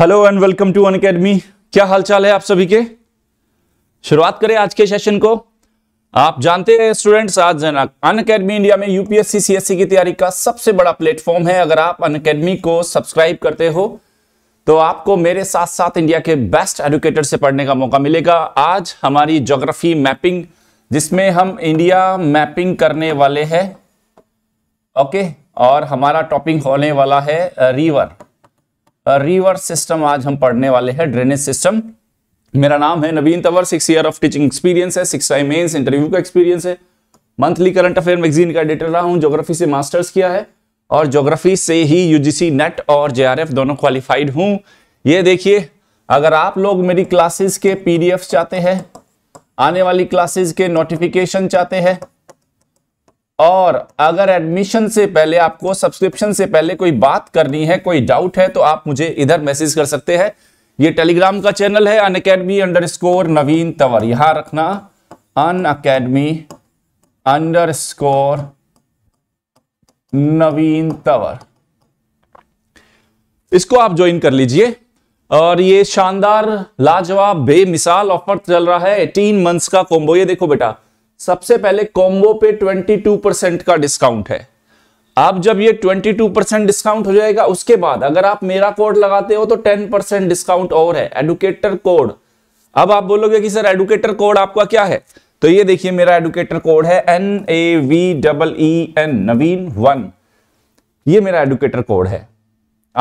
Hello and welcome to Unacademy क्या हालचाल है आप सभी के शुरुआत करें आज के सेशन को आप जानते हैं स्टूडेंट्स आज अन अकेडमी इंडिया में यूपीएससी सीएससी की तैयारी का सबसे बड़ा प्लेटफॉर्म है अगर आप अन अकेडमी को सब्सक्राइब करते हो तो आपको मेरे साथ साथ इंडिया के बेस्ट एडुकेटर से पढ़ने का मौका मिलेगा आज हमारी जोग्राफी मैपिंग जिसमें हम इंडिया मैपिंग करने वाले हैं ओके और हमारा टॉपिक होने वाला है रिवर रिवर्स सिस्टम आज हम पढ़ने वाले हैं ड्रेनेज सिस्टम मेरा नाम है Naveen Tanwar six year of teaching experience है सिक्स टाइम मेन्स इंटरव्यू का एक्सपीरियंस है मंथली करंट अफेयर मैगजीन का एडिटर रहा हूँ जोग्राफी से मास्टर्स किया है और जोग्राफी से ही यूजीसी नेट और जेआरएफ दोनों क्वालिफाइड हूँ ये देखिए अगर आप लोग मेरी क्लासेस के पीडीएफ चाहते हैं आने वाली क्लासेस के नोटिफिकेशन चाहते हैं और अगर एडमिशन से पहले आपको सब्सक्रिप्शन से पहले कोई बात करनी है कोई डाउट है तो आप मुझे इधर मैसेज कर सकते हैं ये टेलीग्राम का चैनल है Unacademy underscore Naveen Tanwar यहां रखना Unacademy underscore Naveen Tanwar इसको आप ज्वाइन कर लीजिए और ये शानदार लाजवाब बेमिसाल ऑफर चल रहा है एटीन मंथ्स का कोम्बो ये देखो बेटा सबसे पहले कॉम्बो पे 22 परसेंट का डिस्काउंट है आप जब ये 22 परसेंट डिस्काउंट हो जाएगा उसके बाद अगर आप मेरा कोड लगाते हो तो 10 परसेंट डिस्काउंट और है एडुकेटर कोड अब आप बोलोगे कि सर एडुकेटर कोड आपका क्या है तो ये देखिए मेरा एडुकेटर कोड है N A V double E N Naveen one ये मेरा एडुकेटर कोड है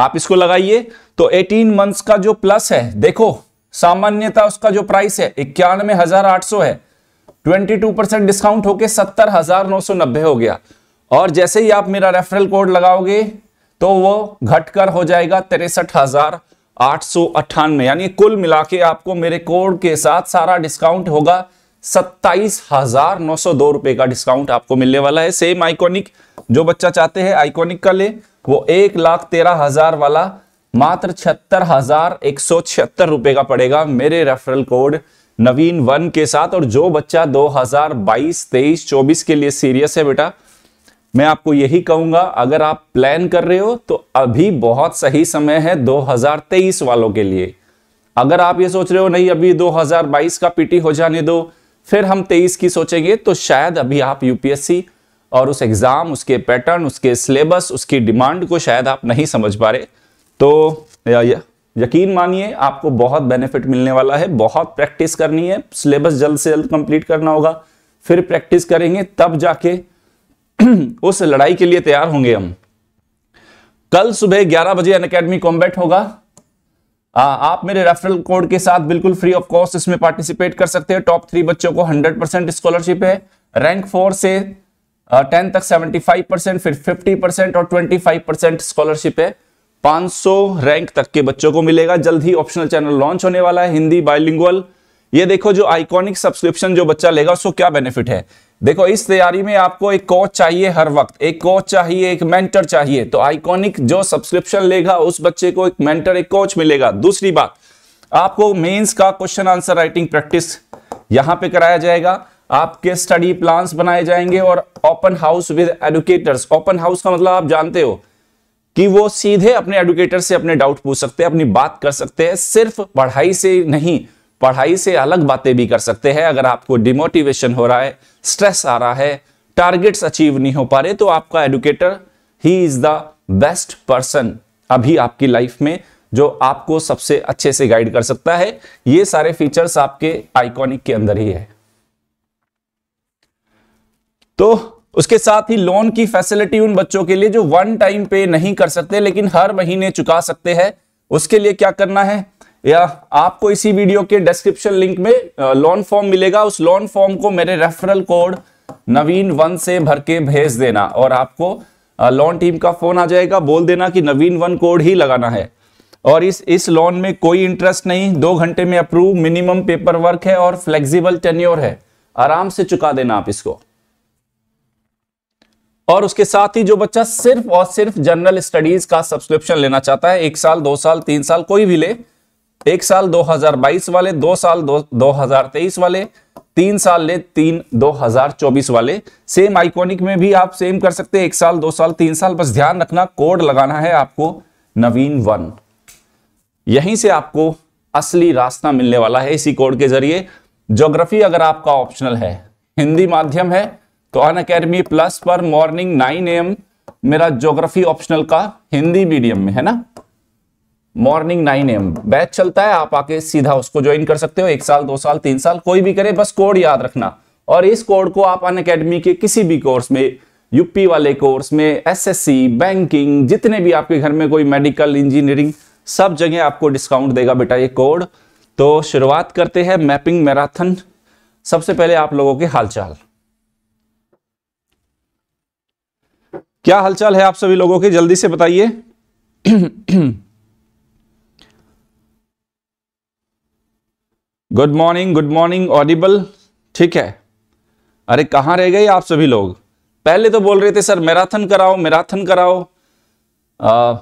आप इसको लगाइए तो 18 मंथ्स का जो प्लस है देखो सामान्यता उसका जो प्राइस है इक्यानवे हजार आठ सौ है ट्वेंटी टू परसेंट डिस्काउंट होके सत्तर हजार नौ सौ नब्बे हो गया और जैसे ही आप मेरा रेफरल कोड लगाओगे तो वो घटकर हो जाएगा तिरसठ हजार आठ सौ अट्ठानवे यानी कुल मिला के आपको मेरे कोड के साथ सारा डिस्काउंट होगा सत्ताईस हजार नौ सौ दो रुपए का डिस्काउंट आपको मिलने वाला है सेम आइकॉनिक जो बच्चा चाहते हैं आइकॉनिक का ले वो एक लाख तेरह हजार वाला मात्र छिहत्तर हजार एक सौ छिहत्तर रुपए का पड़ेगा मेरे रेफरल कोड नवीन वन के साथ और जो बच्चा 2022, 23, 24 के लिए सीरियस है बेटा मैं आपको यही कहूंगा अगर आप प्लान कर रहे हो तो अभी बहुत सही समय है 2023 वालों के लिए अगर आप ये सोच रहे हो नहीं अभी 2022 का पीटी हो जाने दो फिर हम 23 की सोचेंगे तो शायद अभी आप यूपीएससी और उस एग्ज़ाम उसके पैटर्न उसके सिलेबस उसकी डिमांड को शायद आप नहीं समझ पा रहे तो या, या, यकीन मानिए आपको बहुत बेनिफिट मिलने वाला है बहुत प्रैक्टिस करनी है सिलेबस जल्द से जल्द कंप्लीट करना होगा फिर प्रैक्टिस करेंगे तब जाके उस लड़ाई के लिए तैयार होंगे हम कल सुबह 11 बजे अन अकेडमी कॉम्बैट होगा आ, आप मेरे रेफरल कोड के साथ बिल्कुल फ्री ऑफ कॉस्ट इसमें पार्टिसिपेट कर सकते हैं टॉप थ्री बच्चों को 100 परसेंट स्कॉलरशिप है रैंक फोर से टेन तक 75 परसेंट फिर 50 परसेंट और 25 परसेंट स्कॉलरशिप है 500 रैंक तक के बच्चों को मिलेगा जल्द ही ऑप्शनल चैनल लॉन्च होने वाला है हिंदी बायोलिंगुअल ये देखो जो आइकॉनिक सब्सक्रिप्शन जो बच्चा लेगा उसको क्या बेनिफिट है देखो इस तैयारी में आपको एक कोच चाहिए हर वक्त एक कोच चाहिए एक मेंटर चाहिए तो आइकॉनिक जो सब्सक्रिप्शन लेगा उस बच्चे को एक मेंटर एक कोच मिलेगा दूसरी बात आपको मेंस का क्वेश्चन आंसर राइटिंग प्रैक्टिस यहां पे कराया जाएगा आपके स्टडी प्लान्स बनाए जाएंगे और open house with educators open house का मतलब आप जानते हो कि वो सीधे अपने एडुकेटर से अपने डाउट पूछ सकते हैं अपनी बात कर सकते हैं सिर्फ पढ़ाई से नहीं पढ़ाई से अलग बातें भी कर सकते हैं अगर आपको डिमोटिवेशन हो रहा है स्ट्रेस आ रहा है टारगेट्स अचीव नहीं हो पा रहे तो आपका एडुकेटर ही इज द बेस्ट पर्सन अभी आपकी लाइफ में जो आपको सबसे अच्छे से गाइड कर सकता है ये सारे फीचर्स आपके आइकॉनिक के अंदर ही है तो उसके साथ ही लोन की फैसिलिटी उन बच्चों के लिए जो वन टाइम पे नहीं कर सकते लेकिन हर महीने चुका सकते हैं उसके लिए क्या करना है या आपको इसी वीडियो के डिस्क्रिप्शन लिंक में लोन फॉर्म मिलेगा उस लोन फॉर्म को मेरे रेफरल कोड नवीन वन से भर के भेज देना और आपको लोन टीम का फोन आ जाएगा बोल देना कि नवीन वन कोड ही लगाना है और इस इस लोन में कोई इंटरेस्ट नहीं दो घंटे में अप्रूव मिनिमम पेपर वर्क है और फ्लेक्सिबल टेन्योर है आराम से चुका देना आप इसको और उसके साथ ही जो बच्चा सिर्फ और सिर्फ जनरल स्टडीज का सब्सक्रिप्शन लेना चाहता है एक साल दो साल तीन साल कोई भी ले एक साल 2022 वाले दो साल दो, तेईस वाले तीन साल ले तीन 2024 वाले सेम आइकॉनिक में भी आप सेम कर सकते हैं एक साल दो साल तीन साल बस ध्यान रखना कोड लगाना है आपको नवीन वन यहीं से आपको असली रास्ता मिलने वाला है इसी कोड के जरिए ज्योग्राफी अगर आपका ऑप्शनल है हिंदी माध्यम है तो अन अकेडमी प्लस पर मॉर्निंग नाइन एम मेरा ज्योग्राफी ऑप्शनल का हिंदी मीडियम में है ना मॉर्निंग नाइन एम बैच चलता है आप आके सीधा उसको ज्वाइन कर सकते हो एक साल दो साल तीन साल कोई भी करे बस कोड याद रखना और इस कोड को आप अन अकेडमी के किसी भी कोर्स में यूपी वाले कोर्स में एसएससी बैंकिंग जितने भी आपके घर में कोई मेडिकल इंजीनियरिंग सब जगह आपको डिस्काउंट देगा बेटा ये कोड तो शुरुआत करते हैं मैपिंग मैराथन सबसे पहले आप लोगों के हालचाल क्या हलचल है आप सभी लोगों की जल्दी से बताइए good morning good morning audible ठीक है अरे कहां रह गए आप सभी लोग पहले तो बोल रहे थे सर मैराथन कराओ मैराथन कराओ आ,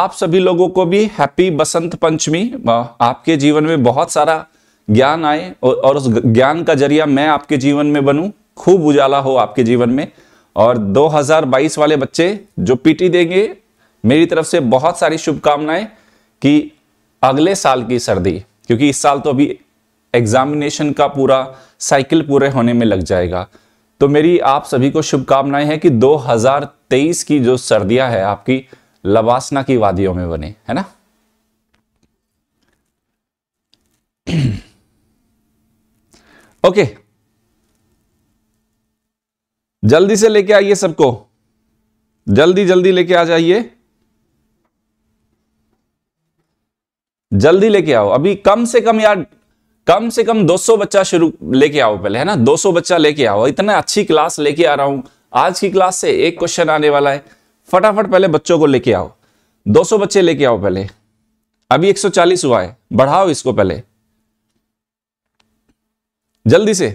आप सभी लोगों को भी हैप्पी बसंत पंचमी आपके जीवन में बहुत सारा ज्ञान आए और, और उस ज्ञान का जरिया मैं आपके जीवन में बनूं खूब उजाला हो आपके जीवन में और 2022 वाले बच्चे जो पीटी देंगे मेरी तरफ से बहुत सारी शुभकामनाएं कि अगले साल की सर्दी क्योंकि इस साल तो अभी एग्जामिनेशन का पूरा साइकिल पूरे होने में लग जाएगा तो मेरी आप सभी को शुभकामनाएं हैं कि 2023 की जो सर्दियां है आपकी लवासना की वादियों में बने है ना ओके okay, जल्दी से लेके आइए सबको जल्दी जल्दी लेके आ जाइए जल्दी लेके आओ अभी कम से कम यार कम से कम 200 बच्चा शुरू लेके आओ पहले है ना 200 बच्चा लेके आओ इतना अच्छी क्लास लेके आ रहा हूं आज की क्लास से एक क्वेश्चन आने वाला है फटाफट पहले बच्चों को लेके आओ 200 बच्चे लेके आओ पहले अभी 140 हुआ है बढ़ाओ इसको पहले जल्दी से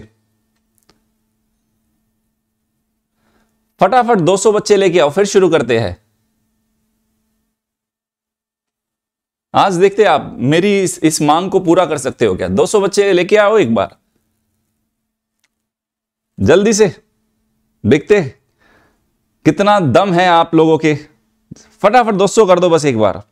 फटाफट 200 बच्चे लेके आओ फिर शुरू करते हैं आज देखते आप मेरी इस, इस मांग को पूरा कर सकते हो क्या 200 बच्चे लेके आओ एक बार जल्दी से देखते कितना दम है आप लोगों के फटाफट 200 कर दो बस एक बार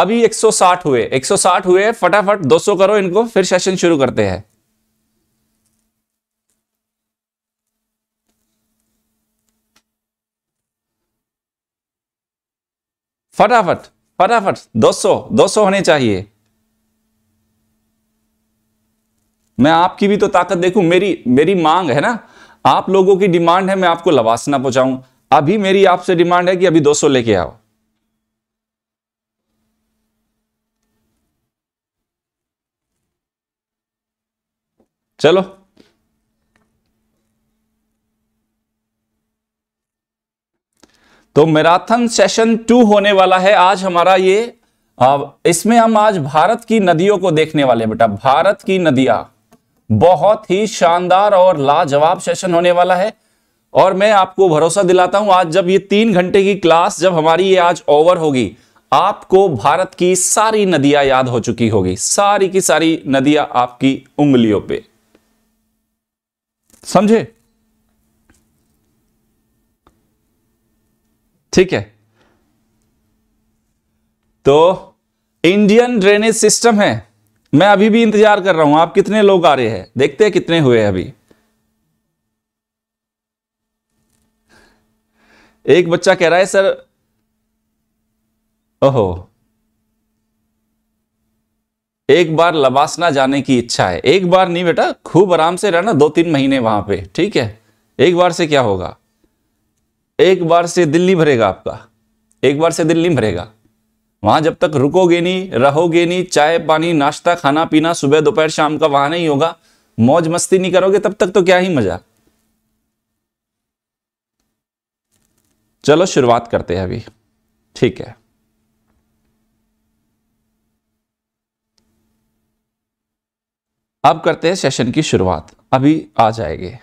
अभी 160 हुए 160 हुए फटाफट 200 करो इनको फिर सेशन शुरू करते हैं फटाफट फटाफट 200 200 होने चाहिए मैं आपकी भी तो ताकत देखूं मेरी मेरी मांग है ना आप लोगों की डिमांड है मैं आपको लवासना पहुंचाऊं अभी मेरी आपसे डिमांड है कि अभी 200 लेके आओ चलो तो मैराथन सेशन टू होने वाला है आज हमारा ये इसमें हम आज भारत की नदियों को देखने वाले बेटा भारत की नदियां बहुत ही शानदार और लाजवाब सेशन होने वाला है और मैं आपको भरोसा दिलाता हूं आज जब ये तीन घंटे की क्लास जब हमारी ये आज ओवर होगी आपको भारत की सारी नदियां याद हो चुकी होगी सारी की सारी नदियां आपकी उंगलियों पे समझे ठीक है तो इंडियन ड्रेनेज सिस्टम है मैं अभी भी इंतजार कर रहा हूं आप कितने लोग आ रहे हैं देखते हैं कितने हुए अभी एक बच्चा कह रहा है सर ओहो एक बार लबासना जाने की इच्छा है एक बार नहीं बेटा खूब आराम से रहना दो तीन महीने वहां पे ठीक है एक बार से क्या होगा एक बार से दिल नहीं भरेगा आपका एक बार से दिल नहीं भरेगा वहां जब तक रुकोगे नहीं रहोगे नहीं चाय पानी नाश्ता खाना पीना सुबह दोपहर शाम का वहां नहीं होगा मौज मस्ती नहीं करोगे तब तक तो क्या ही मजा चलो शुरुआत करते हैं अभी ठीक है अब करते हैं सेशन की शुरुआत अभी आ जाएंगे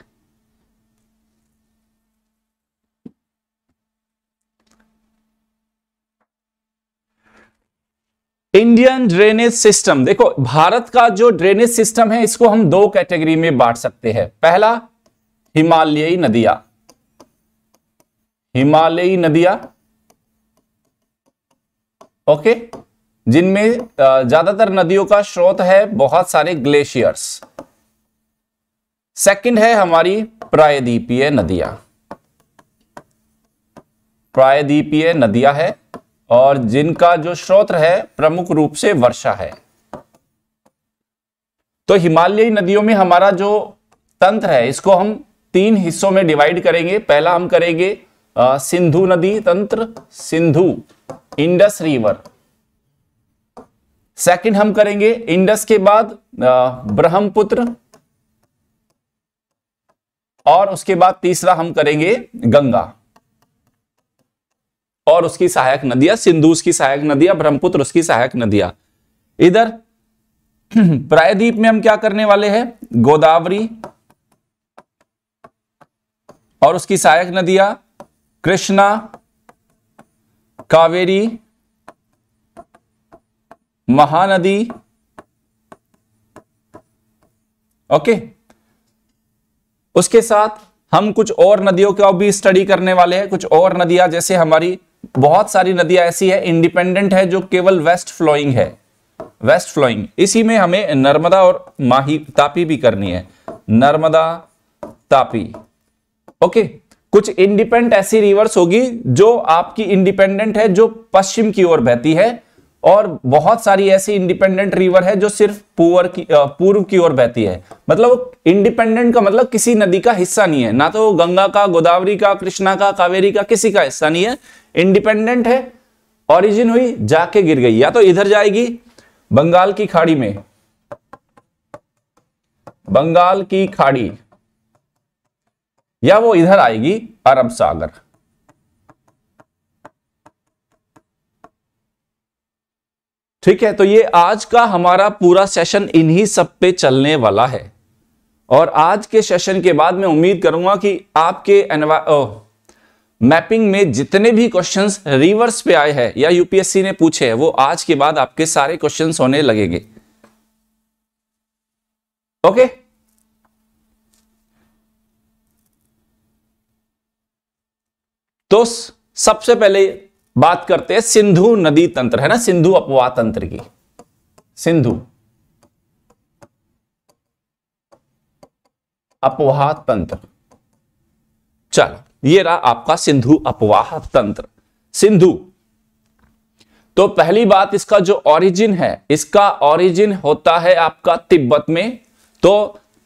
इंडियन ड्रेनेज सिस्टम देखो भारत का जो ड्रेनेज सिस्टम है इसको हम दो कैटेगरी में बांट सकते हैं पहला हिमालयी नदियां हिमालयी नदियां ओके जिनमें ज्यादातर नदियों का स्रोत है बहुत सारे ग्लेशियर्स सेकंड है हमारी प्रायद्वीपीय नदियां प्रायद्वीपीय नदियां है और जिनका जो स्रोत है प्रमुख रूप से वर्षा है तो हिमालयी नदियों में हमारा जो तंत्र है इसको हम तीन हिस्सों में डिवाइड करेंगे पहला हम करेंगे सिंधु नदी तंत्र सिंधु इंडस रिवर सेकंड हम करेंगे इंडस के बाद ब्रह्मपुत्र और उसके बाद तीसरा हम करेंगे गंगा और उसकी सहायक नदियां सिंधु उसकी सहायक नदियां ब्रह्मपुत्र उसकी सहायक नदियां इधर प्रायद्वीप में हम क्या करने वाले हैं गोदावरी और उसकी सहायक नदियां कृष्णा कावेरी महानदी ओके उसके साथ हम कुछ और नदियों का भी स्टडी करने वाले हैं कुछ और नदियां जैसे हमारी बहुत सारी नदियां ऐसी है इंडिपेंडेंट है जो केवल वेस्ट फ्लोइंग है वेस्ट फ्लोइंग इसी में हमें नर्मदा और माही तापी भी करनी है नर्मदा तापी ओके कुछ इंडिपेंडेंट ऐसी रिवर्स होगी जो आपकी इंडिपेंडेंट है जो पश्चिम की ओर बहती है और बहुत सारी ऐसी इंडिपेंडेंट रिवर है जो सिर्फ पूर्व की पूर्व की ओर बहती है मतलब इंडिपेंडेंट का मतलब किसी नदी का हिस्सा नहीं है ना तो गंगा का गोदावरी का कृष्णा का कावेरी का किसी का हिस्सा नहीं है इंडिपेंडेंट है ऑरिजिन हुई जाके गिर गई या तो इधर जाएगी बंगाल की खाड़ी में बंगाल की खाड़ी या वो इधर आएगी अरब सागर ठीक है तो ये आज का हमारा पूरा सेशन इन्हीं सब पे चलने वाला है और आज के सेशन के बाद मैं उम्मीद करूंगा कि आपके एनवा मैपिंग में जितने भी क्वेश्चंस रिवर्स पे आए हैं या यूपीएससी ने पूछे हैं वो आज के बाद आपके सारे क्वेश्चंस होने लगेंगे ओके तो सबसे पहले बात करते हैं सिंधु नदी तंत्र है ना सिंधु अपवाह तंत्र की सिंधु अपवाह तंत्र चलो ये रहा आपका सिंधु अपवाह तंत्र सिंधु तो पहली बात इसका जो ऑरिजिन है इसका ऑरिजिन होता है आपका तिब्बत में तो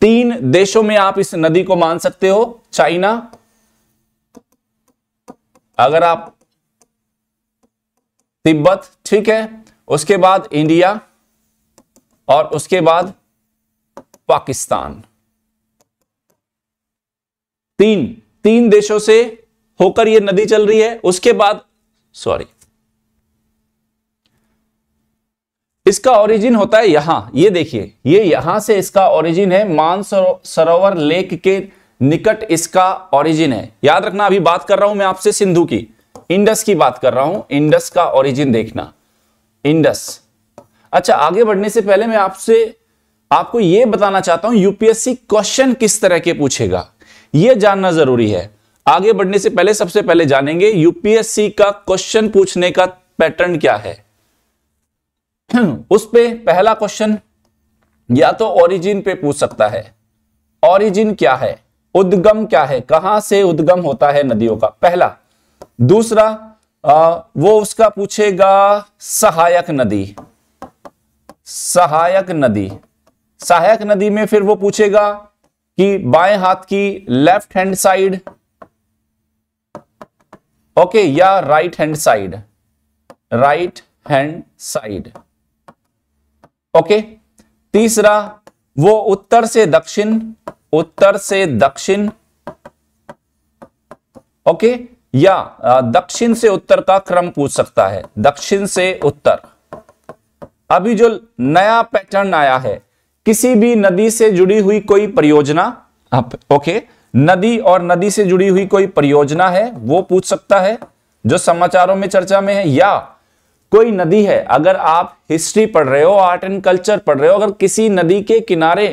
तीन देशों में आप इस नदी को मान सकते हो चाइना अगर आप तिब्बत ठीक है उसके बाद इंडिया और उसके बाद पाकिस्तान तीन तीन देशों से होकर यह नदी चल रही है उसके बाद सॉरी इसका ओरिजिन होता है यहां ये देखिए ये यहां से इसका ओरिजिन है मान सरोवर लेक के निकट इसका ओरिजिन है याद रखना अभी बात कर रहा हूं मैं आपसे सिंधु की इंडस की बात कर रहा हूं इंडस का ओरिजिन देखना इंडस अच्छा आगे बढ़ने से पहले मैं आपसे आपको यह बताना चाहता हूं यूपीएससी क्वेश्चन किस तरह के पूछेगा यह जानना जरूरी है आगे बढ़ने से पहले सबसे पहले जानेंगे यूपीएससी का क्वेश्चन पूछने का पैटर्न क्या है उस पर पहला क्वेश्चन या तो ओरिजिन पे पूछ सकता है ओरिजिन क्या है उद्गम क्या है कहां से उद्गम होता है नदियों का पहला दूसरा आ, वो उसका पूछेगा सहायक नदी सहायक नदी सहायक नदी में फिर वो पूछेगा कि बाएं हाथ की लेफ्ट हैंड साइड ओके या right hand side right hand side okay तीसरा वो उत्तर से दक्षिण उत्तर से दक्षिण ओके या दक्षिण से उत्तर का क्रम पूछ सकता है दक्षिण से उत्तर अभी जो नया पैटर्न आया है किसी भी नदी से जुड़ी हुई कोई परियोजना आप ओके नदी और नदी से जुड़ी हुई कोई परियोजना है वो पूछ सकता है जो समाचारों में चर्चा में है या कोई नदी है अगर आप हिस्ट्री पढ़ रहे हो आर्ट एंड कल्चर पढ़ रहे हो अगर किसी नदी के किनारे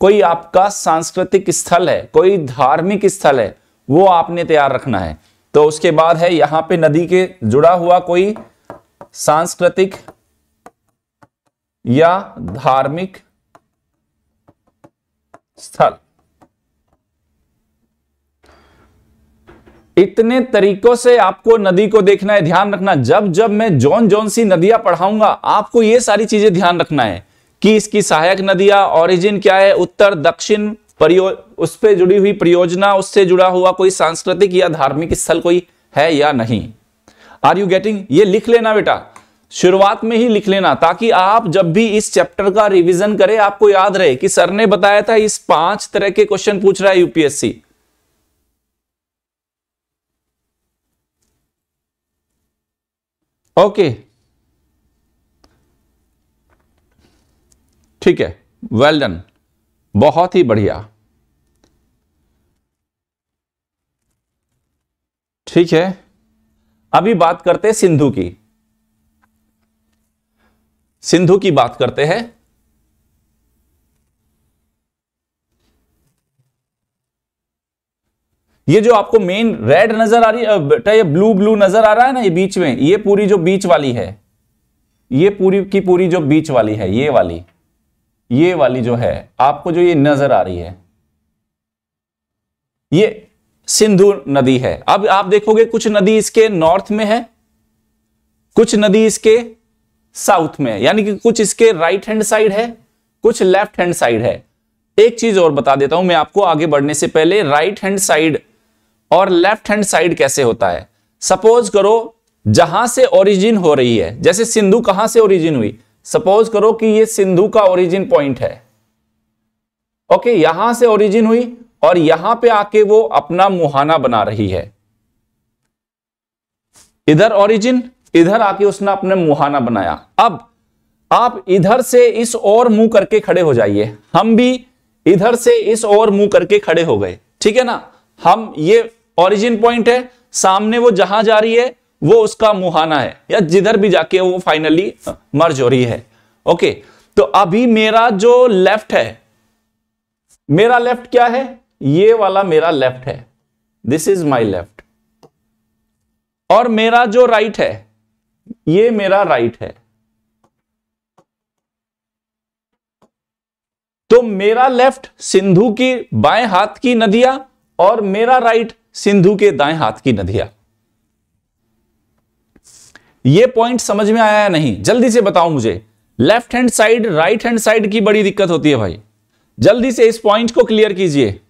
कोई आपका सांस्कृतिक स्थल है कोई धार्मिक स्थल है वो आपने तैयार रखना है तो उसके बाद है यहां पे नदी के जुड़ा हुआ कोई सांस्कृतिक या धार्मिक स्थल इतने तरीकों से आपको नदी को देखना है ध्यान रखना जब जब मैं जौन जौन सी नदियां पढ़ाऊंगा आपको ये सारी चीजें ध्यान रखना है कि इसकी सहायक नदियां ओरिजिन क्या है उत्तर दक्षिण उस पर जुड़ी हुई परियोजना उससे जुड़ा हुआ कोई सांस्कृतिक या धार्मिक स्थल कोई है या नहीं आर यू गेटिंग ये लिख लेना बेटा शुरुआत में ही लिख लेना ताकि आप जब भी इस चैप्टर का रिवीजन करें आपको याद रहे कि सर ने बताया था इस पांच तरह के क्वेश्चन पूछ रहा है यूपीएससी ओके ठीक है वेल डन बहुत ही बढ़िया ठीक है अभी बात करते हैं सिंधु की सिंधु की बात करते हैं ये जो आपको मेन रेड नजर आ रही है बेटा ये ब्लू ब्लू नजर आ रहा है ना ये बीच में ये पूरी जो बीच वाली है ये पूरी की पूरी जो बीच वाली है ये वाली ये वाली जो है आपको जो ये नजर आ रही है ये सिंधु नदी है अब आप देखोगे कुछ नदी इसके नॉर्थ में है कुछ नदी इसके साउथ में है यानी कि कुछ इसके राइट हैंड साइड है कुछ लेफ्ट हैंड साइड है एक चीज और बता देता हूं मैं आपको आगे बढ़ने से पहले राइट हैंड साइड और लेफ्ट हैंड साइड कैसे होता है सपोज करो जहां से ओरिजिन हो रही है जैसे सिंधु कहां से ओरिजिन हुई सपोज करो कि ये सिंधु का ओरिजिन पॉइंट है ओके यहां से ओरिजिन हुई और यहां पे आके वो अपना मुहाना बना रही है इधर ओरिजिन इधर आके उसने अपने मुहाना बनाया अब आप इधर से इस ओर मुंह करके खड़े हो जाइए हम भी इधर से इस ओर मुंह करके खड़े हो गए ठीक है ना हम ये ओरिजिन पॉइंट है सामने वो जहां जा रही है वो उसका मुहाना है या जिधर भी जाके वो फाइनली मर्ज हो रही है ओके तो अभी मेरा जो लेफ्ट है मेरा लेफ्ट क्या है ये वाला मेरा लेफ्ट है दिस इज माई लेफ्ट और मेरा जो राइट right है ये मेरा राइट है तो मेरा लेफ्ट सिंधु की बाएं हाथ की नदिया और मेरा राइट सिंधु के दाएं हाथ की नदिया यह पॉइंट समझ में आया नहीं जल्दी से बताओ मुझे left hand side right hand side की बड़ी दिक्कत होती है भाई जल्दी से इस पॉइंट को क्लियर कीजिए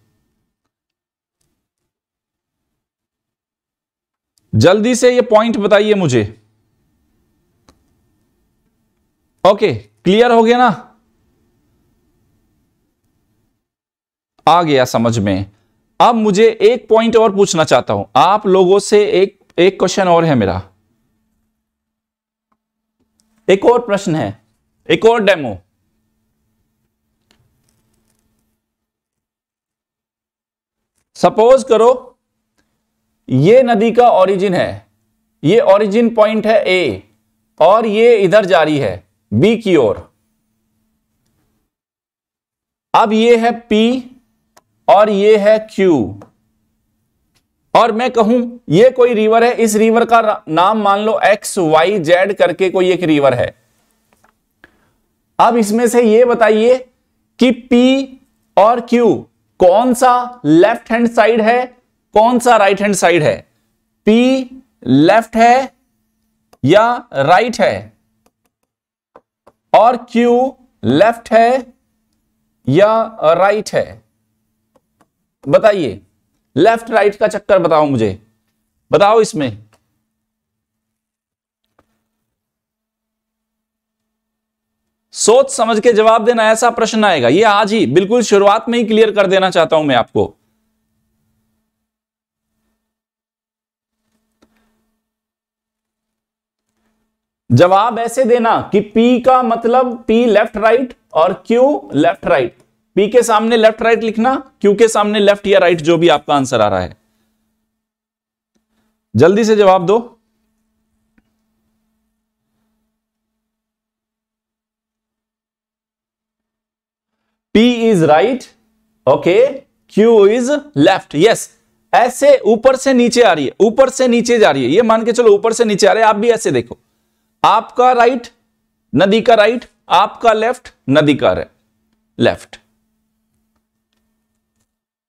जल्दी से ये पॉइंट बताइए मुझे ओके क्लियर हो गया ना आ गया समझ में अब मुझे एक पॉइंट और पूछना चाहता हूं आप लोगों से एक एक क्वेश्चन और है मेरा एक और प्रश्न है एक और डेमो सपोज करो ये नदी का ओरिजिन है ये ओरिजिन पॉइंट है ए और ये इधर जारी है बी की ओर अब ये है पी और ये है क्यू और मैं कहूं ये कोई रिवर है इस रिवर का नाम मान लो एक्स वाई जेड करके कोई एक रिवर है अब इसमें से ये बताइए कि पी और क्यू कौन सा लेफ्ट हैंड साइड है कौन सा राइट हैंड साइड है पी लेफ्ट है या राइट right है और Q लेफ्ट है या राइट है बताइए लेफ्ट राइट का चक्कर बताओ मुझे बताओ इसमें सोच समझ के जवाब देना ऐसा प्रश्न आएगा ये आज ही बिल्कुल शुरुआत में ही क्लियर कर देना चाहता हूं मैं आपको जवाब ऐसे देना कि P का मतलब P लेफ्ट राइट और Q लेफ्ट राइट P के सामने लेफ्ट राइट लिखना Q के सामने लेफ्ट या राइट जो भी आपका आंसर आ रहा है जल्दी से जवाब दो P is right okay Q is left yes ऐसे ऊपर से नीचे आ रही है ऊपर से नीचे जा रही है ये मान के चलो ऊपर से नीचे आ रही है आप भी ऐसे देखो आपका राइट नदी का राइट आपका लेफ्ट नदी का लेफ्ट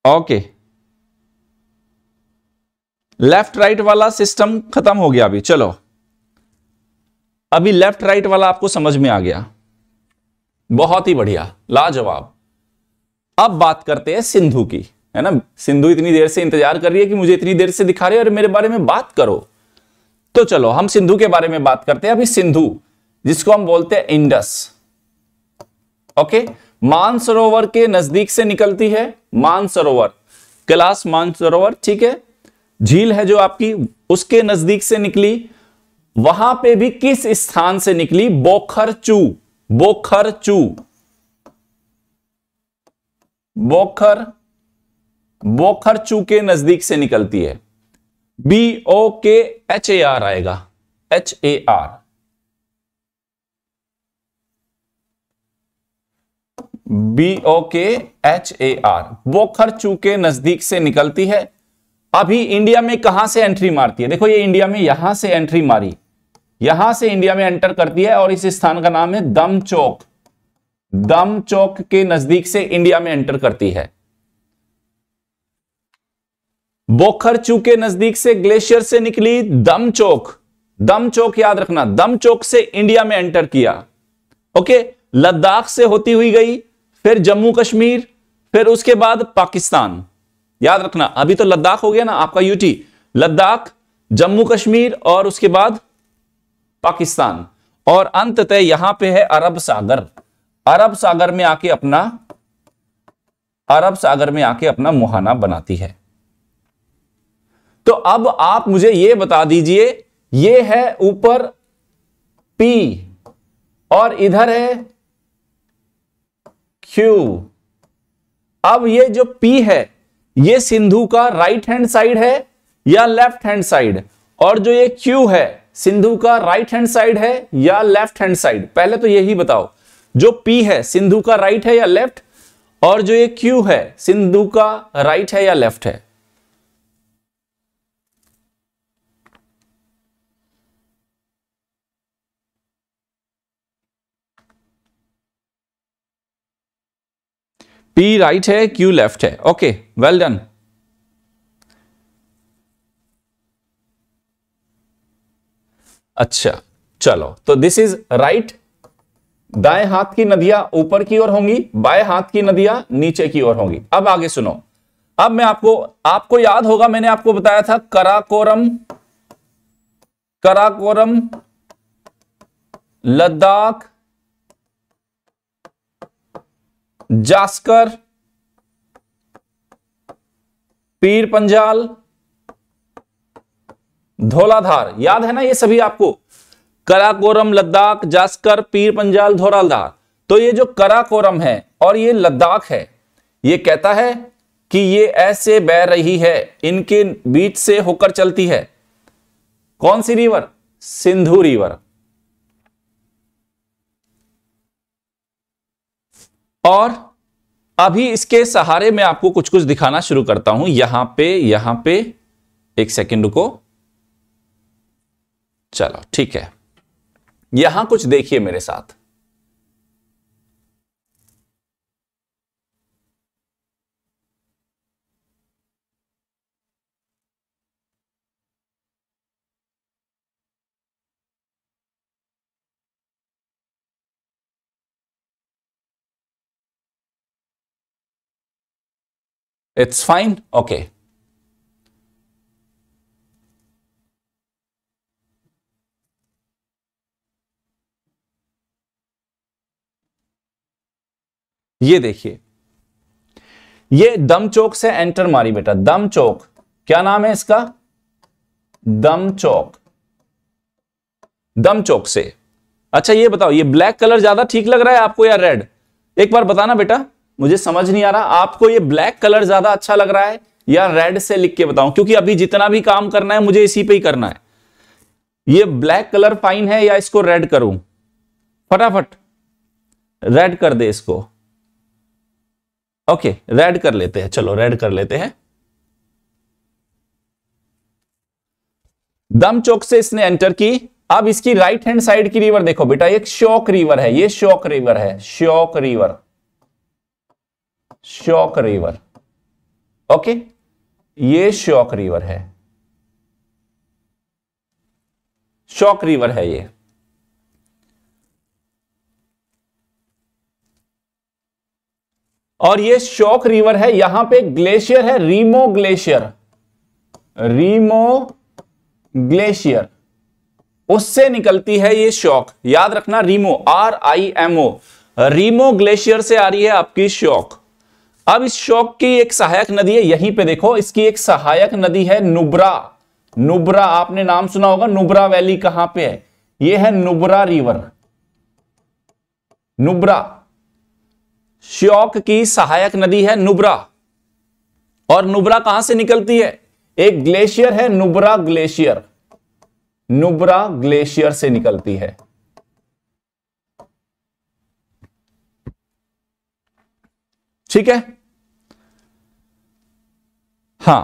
ओके लेफ्ट राइट वाला सिस्टम खत्म हो गया अभी चलो अभी लेफ्ट राइट वाला आपको समझ में आ गया बहुत ही बढ़िया लाजवाब अब बात करते हैं सिंधु की है ना सिंधु इतनी देर से इंतजार कर रही है कि मुझे इतनी देर से दिखा रहे है और मेरे बारे में बात करो तो चलो हम सिंधु के बारे में बात करते हैं अभी सिंधु जिसको हम बोलते हैं इंडस ओके मानसरोवर के नजदीक से निकलती है मानसरोवर कैलाश मानसरोवर ठीक है झील है जो आपकी उसके नजदीक से निकली वहां पे भी किस स्थान से निकली बोखरचू बोखरचू बोखर बोखरचू के नजदीक से निकलती है B O K H A R आएगा H A R B O K H A are बोखर चूके नजदीक से निकलती है अभी इंडिया में कहां से एंट्री मारती है देखो ये इंडिया में यहां से एंट्री मारी यहां से इंडिया में एंटर करती है और इस स्थान का नाम है दम चौक दम चौक के नजदीक से इंडिया में एंटर करती है बोखरचू के नजदीक से ग्लेशियर से निकली दम चौक दम चौक याद रखना दम चौक से इंडिया में एंटर किया ओके लद्दाख से होती हुई गई फिर जम्मू कश्मीर फिर उसके बाद पाकिस्तान याद रखना अभी तो लद्दाख हो गया ना आपका यूटी लद्दाख जम्मू कश्मीर और उसके बाद पाकिस्तान और अंततः यहां पे है अरब सागर अरब सागर में आके अपना अरब सागर में आके अपना मुहाना बनाती है तो अब आप मुझे यह बता दीजिए ये है ऊपर P और इधर है Q अब ये जो P है ये सिंधु का राइट हैंड साइड है या लेफ्ट हैंड साइड और जो ये Q है सिंधु का राइट हैंड साइड है या लेफ्ट हैंड साइड पहले तो यही बताओ जो P है सिंधु का राइट है या लेफ्ट और जो ये Q है सिंधु का राइट है या लेफ्ट है पी राइट है क्यू लेफ्ट है ओके वेल डन अच्छा चलो तो दिस इज राइट दाएं हाथ की नदियां ऊपर की ओर होंगी बाएं हाथ की नदियां नीचे की ओर होंगी अब आगे सुनो अब मैं आपको आपको याद होगा मैंने आपको बताया था कराकोरम कराकोरम लद्दाख जास्कर पीर पंजाल धोलाधार याद है ना ये सभी आपको कराकोरम लद्दाख जास्कर पीर पंजाल धोलाधार तो ये जो कराकोरम है और ये लद्दाख है ये कहता है कि ये ऐसे बह रही है इनके बीच से होकर चलती है कौन सी रिवर सिंधु रिवर और अभी इसके सहारे में आपको कुछ कुछ दिखाना शुरू करता हूं यहां पे यहां पे एक सेकेंड को चलो ठीक है यहां कुछ देखिए मेरे साथ It's fine? Okay. ये देखिए ये दम चौक से एंटर मारी बेटा दम चौक क्या नाम है इसका दम चौक दम चौक से अच्छा ये बताओ ये ब्लैक कलर ज्यादा ठीक लग रहा है आपको या रेड एक बार बताना बेटा मुझे समझ नहीं आ रहा आपको ये ब्लैक कलर ज्यादा अच्छा लग रहा है या रेड से लिख के बताऊं क्योंकि अभी जितना भी काम करना है मुझे इसी पे ही करना है ये ब्लैक कलर फाइन है या इसको रेड करूं फटाफट रेड कर दे इसको ओके रेड कर लेते हैं चलो रेड कर लेते हैं दम चौक से इसने एंटर की अब इसकी राइट हैंड साइड की रिवर देखो बेटा एक शॉक रिवर है ये शॉक रिवर है Shyok river Shyok river okay ये श्योक रिवर है श्योक रिवर है ये और ये श्योक रिवर है यहां पे ग्लेशियर है रीमो ग्लेशियर रीमो ग्लेशियर उससे निकलती है ये शौक याद रखना Rimo R I M O Rimo glacier से आ रही है आपकी शौक अब इस शौक की एक सहायक नदी है यहीं पे देखो इसकी एक सहायक नदी है नुब्रा नुब्रा आपने नाम सुना होगा नुब्रा वैली कहां पे है ये है नुब्रा रिवर नुब्रा श्योक की सहायक नदी है नुब्रा और नुब्रा कहां से निकलती है एक ग्लेशियर है नुब्रा ग्लेशियर नुब्रा ग्लेशियर से निकलती है ठीक है हां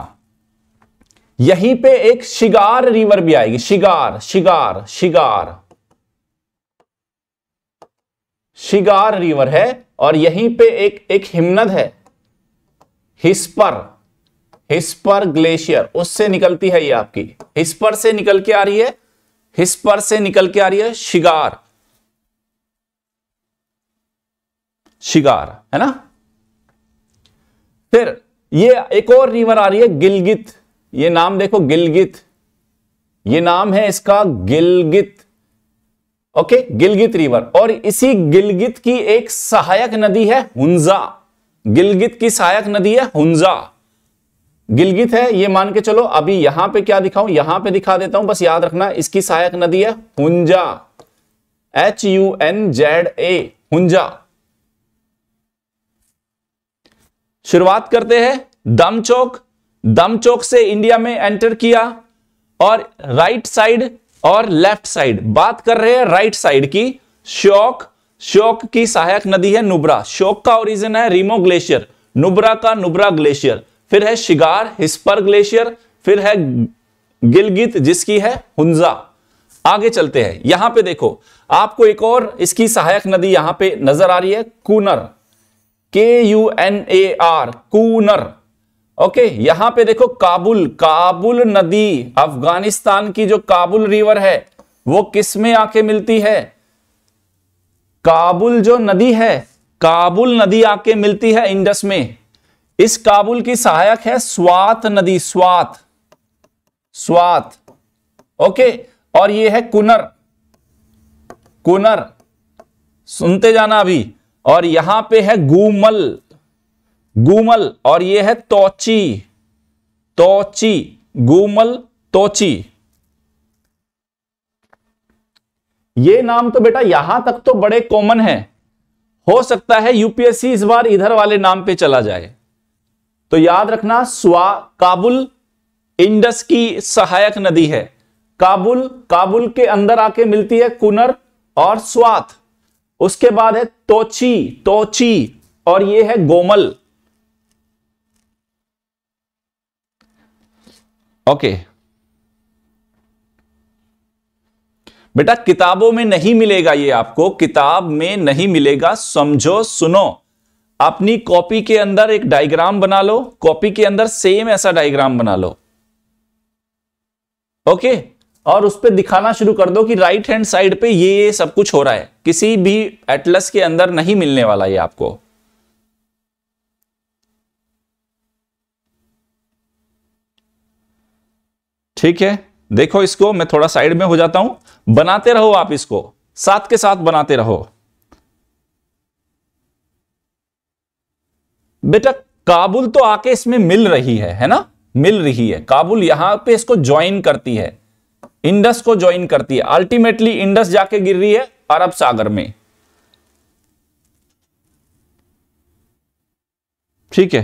यहीं पे एक शिगार रिवर भी आएगी शिगार शिगार शिगार शिगार रिवर है और यहीं पे एक एक हिमनद है हिस्पर हिस्पर ग्लेशियर उससे निकलती है ये आपकी हिस्पर से निकल के आ रही है हिस्पर से निकल के आ रही है शिगार शिगार है ना फिर ये एक और रिवर आ रही है गिलगित ये नाम देखो गिलगित ये नाम है इसका गिलगित ओके गिलगित रिवर और इसी गिलगित की एक सहायक नदी है हुंजा गिलगित की सहायक नदी है हुंजा गिलगित है ये मान के चलो अभी यहां पे क्या दिखाऊं यहां पे दिखा देता हूं बस याद रखना इसकी सहायक नदी है Hunza H U N Z A Hunza शुरुआत करते हैं दम चौक दम चौक से इंडिया में एंटर किया और राइट साइड और लेफ्ट साइड बात कर रहे हैं राइट साइड की श्योक श्योक की सहायक नदी है नुब्रा श्योक का ओरिजिन है रिमो ग्लेशियर नुब्रा का नुब्रा ग्लेशियर फिर है शिगार हिस्पर ग्लेशियर फिर है गिलगित जिसकी है हुंजा आगे चलते हैं यहां पे देखो आपको एक और इसकी सहायक नदी यहां पे नजर आ रही है Kunar K U N A R Kunar okay यहां पे देखो काबुल काबुल नदी अफगानिस्तान की जो काबुल रिवर है वो किस में आके मिलती है काबुल जो नदी है काबुल नदी आके मिलती है इंडस में इस काबुल की सहायक है स्वात नदी स्वात स्वात ओके और ये है कुनर कुनर सुनते जाना अभी और यहां पे है गूमल गूमल और ये है तोची तोची गूमल तोची ये नाम तो बेटा यहां तक तो बड़े कॉमन है हो सकता है यूपीएससी इस बार इधर वाले नाम पे चला जाए तो याद रखना स्वा काबुल इंडस की सहायक नदी है काबुल काबुल के अंदर आके मिलती है कुनर और स्वात उसके बाद है तोची तोची और ये है गोमल ओके बेटा किताबों में नहीं मिलेगा ये आपको किताब में नहीं मिलेगा समझो सुनो अपनी कॉपी के अंदर एक डायग्राम बना लो कॉपी के अंदर सेम ऐसा डायग्राम बना लो ओके okay? और उस पर दिखाना शुरू कर दो कि राइट हैंड साइड पे ये ये सब कुछ हो रहा है किसी भी एटलस के अंदर नहीं मिलने वाला ये आपको ठीक है देखो इसको मैं थोड़ा साइड में हो जाता हूं बनाते रहो आप इसको साथ के साथ बनाते रहो बेटा काबुल तो आके इसमें मिल रही है है ना मिल रही है काबुल यहां पे इसको ज्वाइन करती है इंडस को ज्वाइन करती है अल्टीमेटली इंडस जाके गिर रही है अरब सागर में ठीक है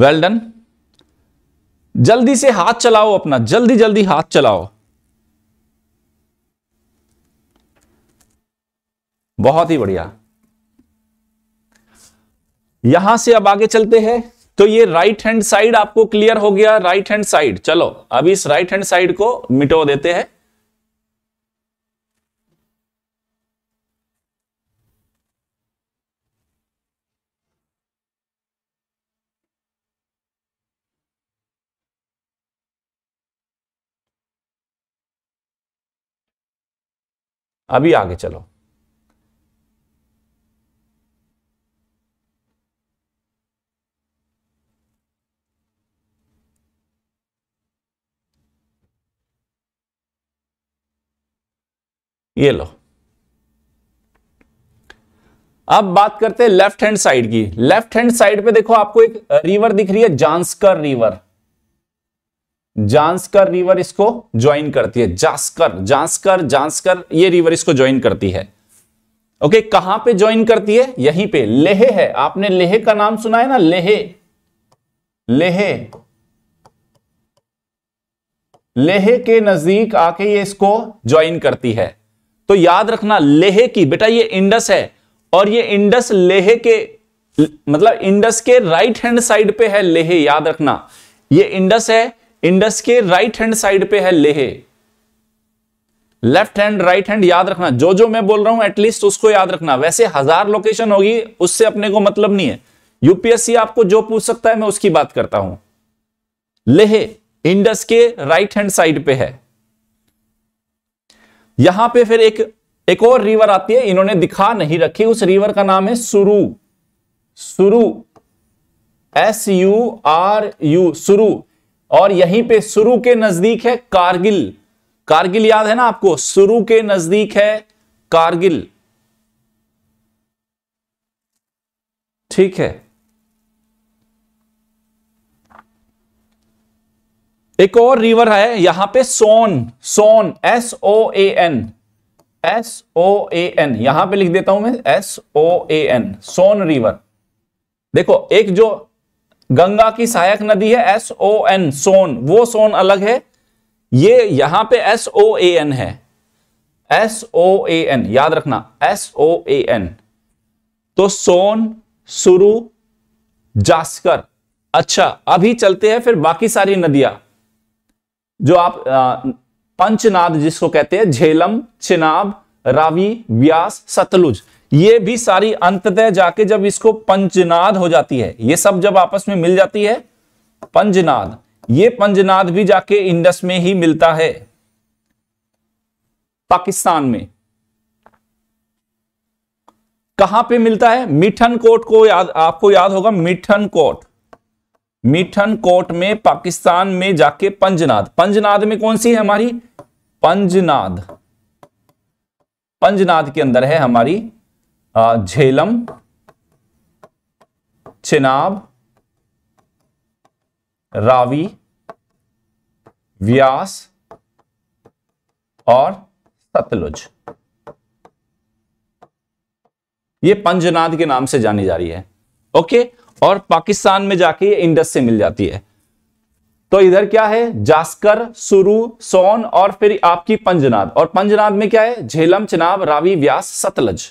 वेल डन जल्दी से हाथ चलाओ अपना जल्दी जल्दी हाथ चलाओ बहुत ही बढ़िया यहां से अब आगे चलते हैं तो ये राइट हैंड साइड आपको क्लियर हो गया राइट हैंड साइड चलो अब इस राइट हैंड साइड को मिटो देते हैं अभी आगे चलो ये लो अब बात करते हैं लेफ्ट हैंड साइड की लेफ्ट हैंड साइड पे देखो आपको एक रिवर दिख रही है जांसकर रिवर जांसकर रिवर इसको ज्वाइन करती है जास्कर जांसकर जांसकर ये रिवर इसको ज्वाइन करती है ओके कहां पे ज्वाइन करती है यहीं पे लेह है आपने लेह का नाम सुना है ना लेह लेह लेह के नजदीक आके ये इसको ज्वाइन करती है तो याद रखना लेह की बेटा ये इंडस है और ये इंडस लेह के मतलब इंडस के राइट हैंड साइड पे है लेह याद रखना ये इंडस है इंडस के राइट हैंड साइड पे है Leh left hand right hand याद रखना जो जो मैं बोल रहा हूं एटलीस्ट उसको याद रखना वैसे हजार लोकेशन होगी उससे अपने को मतलब नहीं है यूपीएससी आपको जो पूछ सकता है मैं उसकी बात करता हूं लेह इंडस के राइट हैंड साइड पे है यहां पे फिर एक एक और रिवर आती है इन्होंने दिखा नहीं रखी उस रिवर का नाम है सुरु सुरु एस यू आर यू सुरु और यहीं पे सुरु के नजदीक है कारगिल कारगिल याद है ना आपको सुरु के नजदीक है कारगिल ठीक है एक और रिवर है यहां पे Soan Soan S O A N S O A N यहां पे लिख देता हूं मैं S O A N Soan river देखो एक जो गंगा की सहायक नदी है एस ओ एन सोन वो सोन अलग है ये यहां पे एस ओ ए एन है एस ओ ए एन याद रखना एस ओ ए एन तो सोन सुरु जास्कर अच्छा अभी चलते हैं फिर बाकी सारी नदियां जो आप पंचनाद जिसको कहते हैं झेलम चिनाब रावी व्यास सतलुज ये भी सारी अंततः जाके जब इसको पंचनाद हो जाती है ये सब जब आपस में मिल जाती है पंजनाद ये पंजनाद भी जाके इंडस में ही मिलता है पाकिस्तान में कहां पे मिलता है मिठन कोट को याद आपको याद होगा मिठन कोट मीठन कोट में पाकिस्तान में जाके पंजनाद पंजनाद में कौन सी है हमारी पंजनाद पंजनाद के अंदर है हमारी झेलम चिनाब रावी व्यास और सतलुज ये पंजनाद के नाम से जानी जा रही है ओके और पाकिस्तान में जाके इंडस से मिल जाती है तो इधर क्या है जास्कर सुरू सोन और फिर आपकी पंजनाद और पंजनाद में क्या है झेलम चनाब रावी व्यास सतलज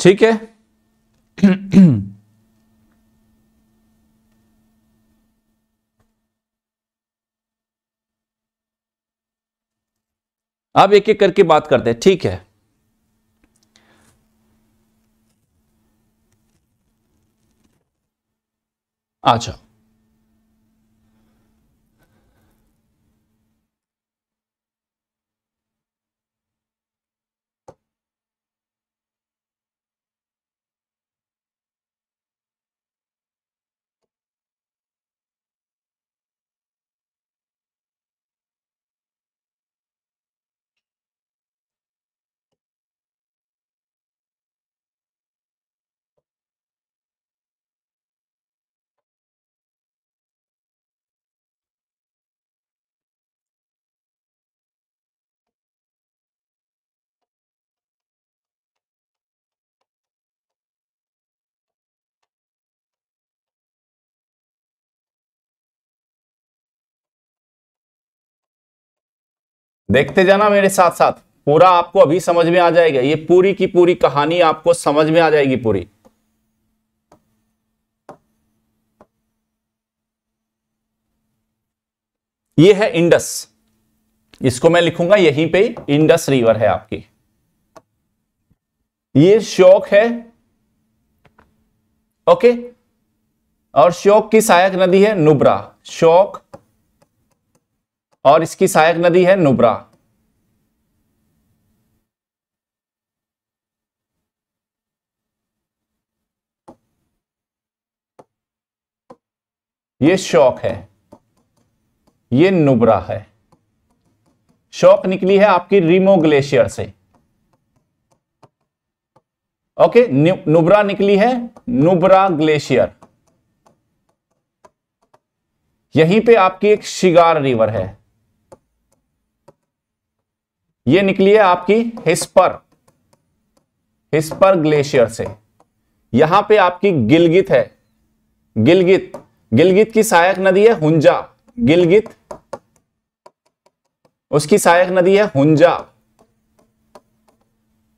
ठीक है अब एक एक करके बात करते हैं ठीक है अच्छा देखते जाना मेरे साथ साथ पूरा आपको अभी समझ में आ जाएगा ये पूरी की पूरी कहानी आपको समझ में आ जाएगी पूरी ये है इंडस इसको मैं लिखूंगा यहीं पे इंडस रिवर है आपकी ये श्योक है ओके और श्योक की सहायक नदी है नुब्रा श्योक और इसकी सहायक नदी है नुब्रा ये शौक है ये नुब्रा है शौक निकली है आपकी रिमो ग्लेशियर से ओके नुब्रा निकली है नुब्रा ग्लेशियर यहीं पे आपकी एक शिगार रिवर है ये निकली है आपकी हिस्पर हिस्पर ग्लेशियर से यहां पे आपकी गिलगित है गिलगित गिलगित की सहायक नदी है हुंजा गिलगित उसकी सहायक नदी है हुंजा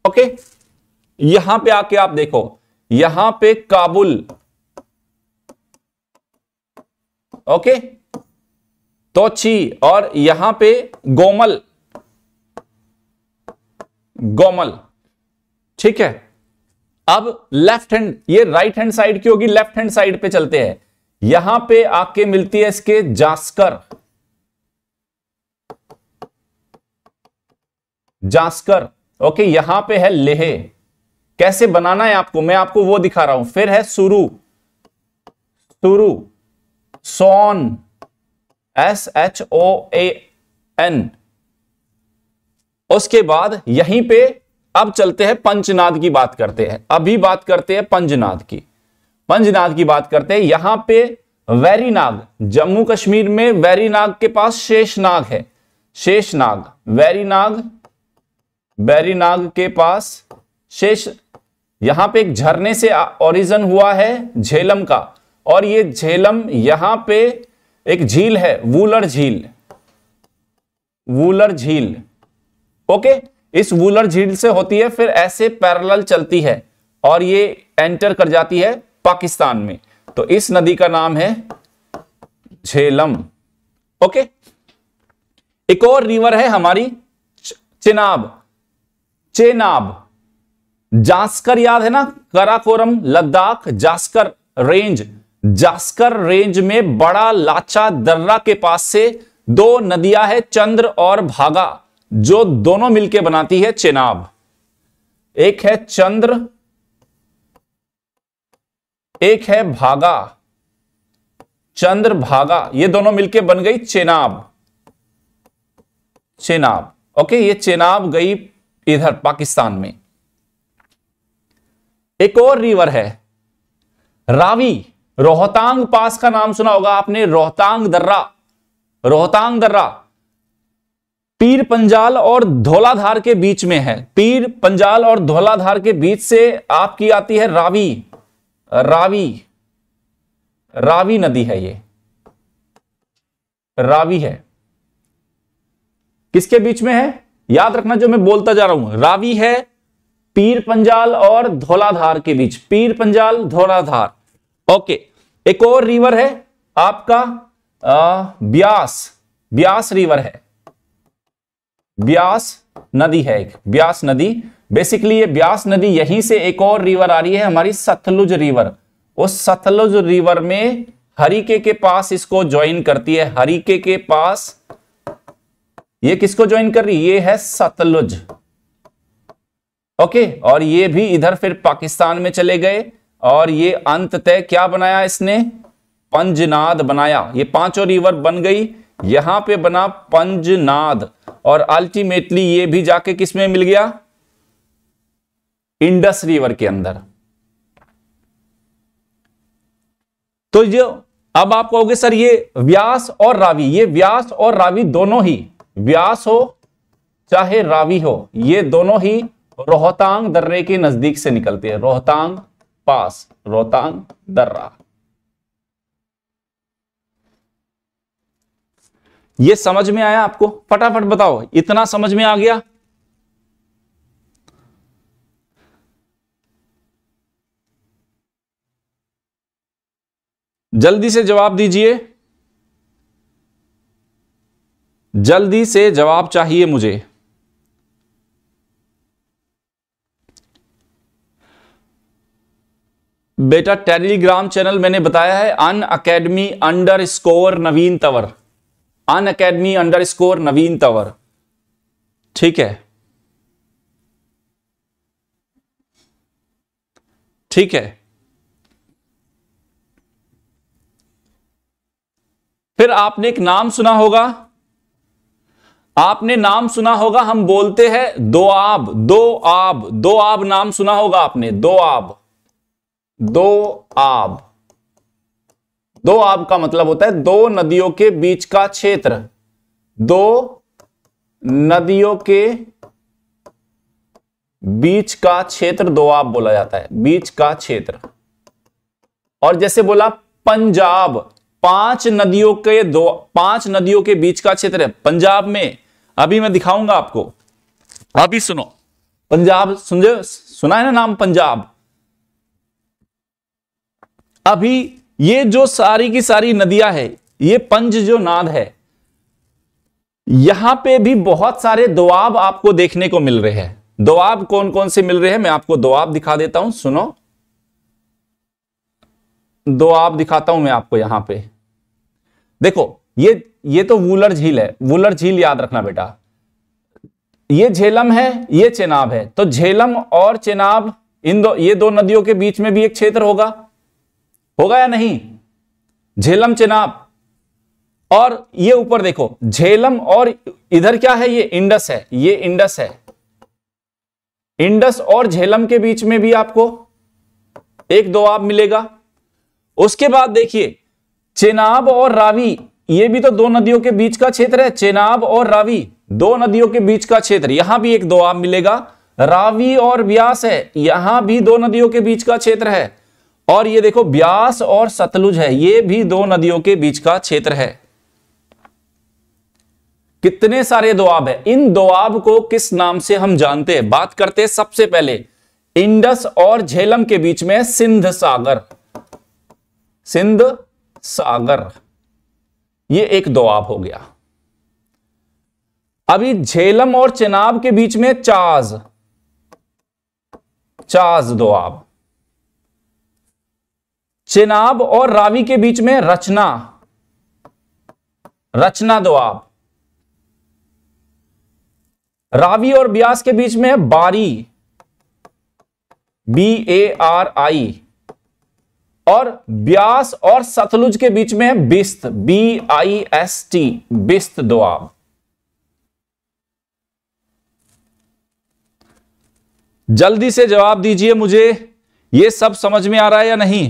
ओके यहां पे आके आप देखो यहां पे काबुल ओके तोची और यहां पे गोमल गोमल ठीक है अब लेफ्ट हैंड ये राइट हैंड साइड की होगी लेफ्ट हैंड साइड पे चलते हैं यहां पे आके मिलती है इसके जास्कर जास्कर ओके यहां पे है लेह कैसे बनाना है आपको मैं आपको वो दिखा रहा हूं फिर है Suru Suru Shon S H O N उसके बाद यहीं पे अब चलते हैं पंचनाद की बात करते हैं अभी बात करते हैं पंजनाद की पंजनाद की बात करते हैं यहां पे वैरीनाग जम्मू कश्मीर में वैरीनाग के पास शेषनाग है शेषनाग वैरीनाग वैरीनाग के पास शेष यहां पे एक झरने से ओरिजन हुआ है झेलम का और ये झेलम यहां पे एक झील है वूलर झील वूलर झील ओके इस वूलर झील से होती है फिर ऐसे पैरल चलती है और ये एंटर कर जाती है पाकिस्तान में तो इस नदी का नाम है झेलम ओके एक और रिवर है हमारी चेनाब चेनाब जास्कर याद है ना कराकोरम लद्दाख जास्कर रेंज जास्कर रेंज में बड़ा लाचा दर्रा के पास से दो नदियां है चंद्र और भागा जो दोनों मिलके बनाती है चेनाब एक है चंद्र एक है भागा चंद्र भागा ये दोनों मिलके बन गई चेनाब चेनाब ओके ये चेनाब गई इधर पाकिस्तान में एक और रिवर है रावी रोहतांग पास का नाम सुना होगा आपने रोहतांग दर्रा रोहतांग दर्रा पीर पंजाल और धौलाधार के बीच में है पीर पंजाल और धौलाधार के बीच से आपकी आती है रावी रावी रावी नदी है ये रावी है किसके बीच में है याद रखना जो मैं बोलता जा रहा हूं रावी है पीर पंजाल और धौलाधार के बीच पीर पंजाल धौलाधार ओके एक और रिवर है आपका आ, ब्यास ब्यास रिवर है ब्यास नदी है एक ब्यास नदी बेसिकली ये ब्यास नदी यहीं से एक और रिवर आ रही है हमारी सतलुज रिवर उस सतलुज रिवर में हरिके के पास इसको ज्वाइन करती है हरिके के पास ये किसको ज्वाइन कर रही है ये है सतलुज ओके और ये भी इधर फिर पाकिस्तान में चले गए और ये अंत तय क्या बनाया इसने पंजनाद बनाया ये पांचों रिवर बन गई यहां पे बना पंजनाद और अल्टीमेटली ये भी जाके किस में मिल गया इंडस रिवर के अंदर तो जो अब आप कहोगे सर ये व्यास और रावी ये व्यास और रावी दोनों ही व्यास हो चाहे रावी हो ये दोनों ही रोहतांग दर्रे के नजदीक से निकलते हैं रोहतांग पास रोहतांग दर्रा ये समझ में आया आपको फटाफट बताओ इतना समझ में आ गया जल्दी से जवाब दीजिए जल्दी से जवाब चाहिए मुझे बेटा टेलीग्राम चैनल मैंने बताया है Unacademy underscore Naveen Tawar Unacademy underscore Naveen Tawar ठीक है ठीक है फिर आपने एक नाम सुना होगा आपने नाम सुना होगा हम बोलते हैं दो आब दो आब दो आब नाम सुना होगा आपने दो आब दो आब दो आब का मतलब होता है दो नदियों के बीच का क्षेत्र दो नदियों के बीच का क्षेत्र दो आब बोला जाता है बीच का क्षेत्र और जैसे बोला पंजाब पांच नदियों के दो पांच नदियों के बीच का क्षेत्र है पंजाब में अभी मैं दिखाऊंगा आपको अभी सुनो पंजाब सुन सुना है ना नाम पंजाब अभी ये जो सारी की सारी नदियां है ये पंज जो नाद है यहां पे भी बहुत सारे दुआब आपको देखने को मिल रहे हैं दुआब कौन कौन से मिल रहे हैं मैं आपको दुआब दिखा देता हूं सुनो दुआब दिखाता हूं मैं आपको यहां पे देखो ये ये तो वूलर झील है वूलर झील याद रखना बेटा ये झेलम है ये चेनाब है तो झेलम और चेनाब इन दो ये दो नदियों के बीच में भी एक क्षेत्र होगा होगा या नहीं झेलम चेनाब और ये ऊपर देखो झेलम और इधर क्या है ये इंडस है ये इंडस है इंडस और झेलम के बीच में भी आपको एक दो आप मिलेगा उसके बाद देखिए चेनाब और रावी ये भी तो दो नदियों के बीच का क्षेत्र है चेनाब और रावी दो नदियों के बीच का क्षेत्र यहां भी एक दो आप मिलेगा रावी और व्यास है यहां भी दो नदियों के बीच का क्षेत्र है और ये देखो ब्यास और सतलुज है ये भी दो नदियों के बीच का क्षेत्र है कितने सारे दोआब है इन दोआब को किस नाम से हम जानते हैं बात करते हैं सबसे पहले इंडस और झेलम के बीच में सिंध सागर सिंध सागर ये एक दोआब हो गया अभी झेलम और चेनाब के बीच में चाज चाज दोआब चेनाब और रावी के बीच में रचना रचना दो आप रावी और ब्यास के बीच में बारी बी ए आर आई और ब्यास और सतलुज के बीच में Bist B I S T Bist दो आप जल्दी से जवाब दीजिए मुझे ये सब समझ में आ रहा है या नहीं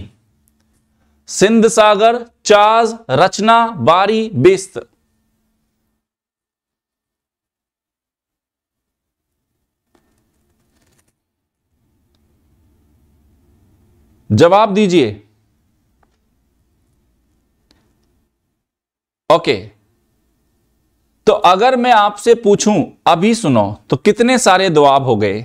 सिंध सागर चाज रचना बारी बेस्त जवाब दीजिए ओके तो अगर मैं आपसे पूछूं अभी सुनो तो कितने सारे जवाब हो गए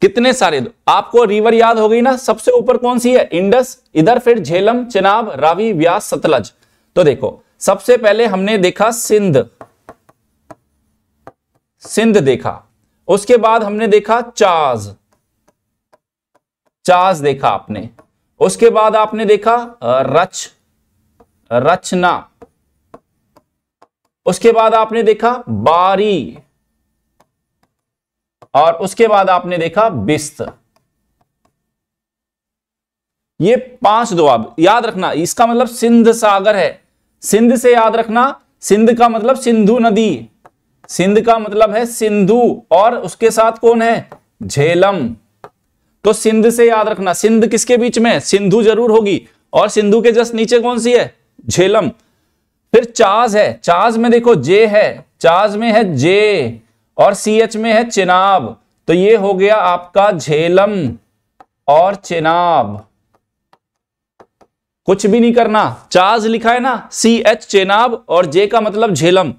कितने सारे आपको रिवर याद हो गई ना सबसे ऊपर कौन सी है इंडस इधर फिर झेलम चिनाब रावी व्यास सतलज तो देखो सबसे पहले हमने देखा सिंध सिंध देखा उसके बाद हमने देखा चाज चाज देखा आपने उसके बाद आपने देखा रच रचना उसके बाद आपने देखा बारी और उसके बाद आपने देखा बिस्त ये पांच दुआब याद रखना इसका मतलब सिंध सागर है सिंध से याद रखना सिंध का मतलब सिंधु नदी सिंध का मतलब है सिंधु और उसके साथ कौन है झेलम तो सिंध से याद रखना सिंध किसके बीच में सिंधु जरूर होगी और सिंधु के जस्ट नीचे कौन सी है झेलम फिर चाज है चाज में देखो जे है चाज में है जे और सी एच में है चिनाब तो ये हो गया आपका झेलम और चेनाब कुछ भी नहीं करना चार्ज लिखा है ना सी एच चेनाब और जे का मतलब झेलम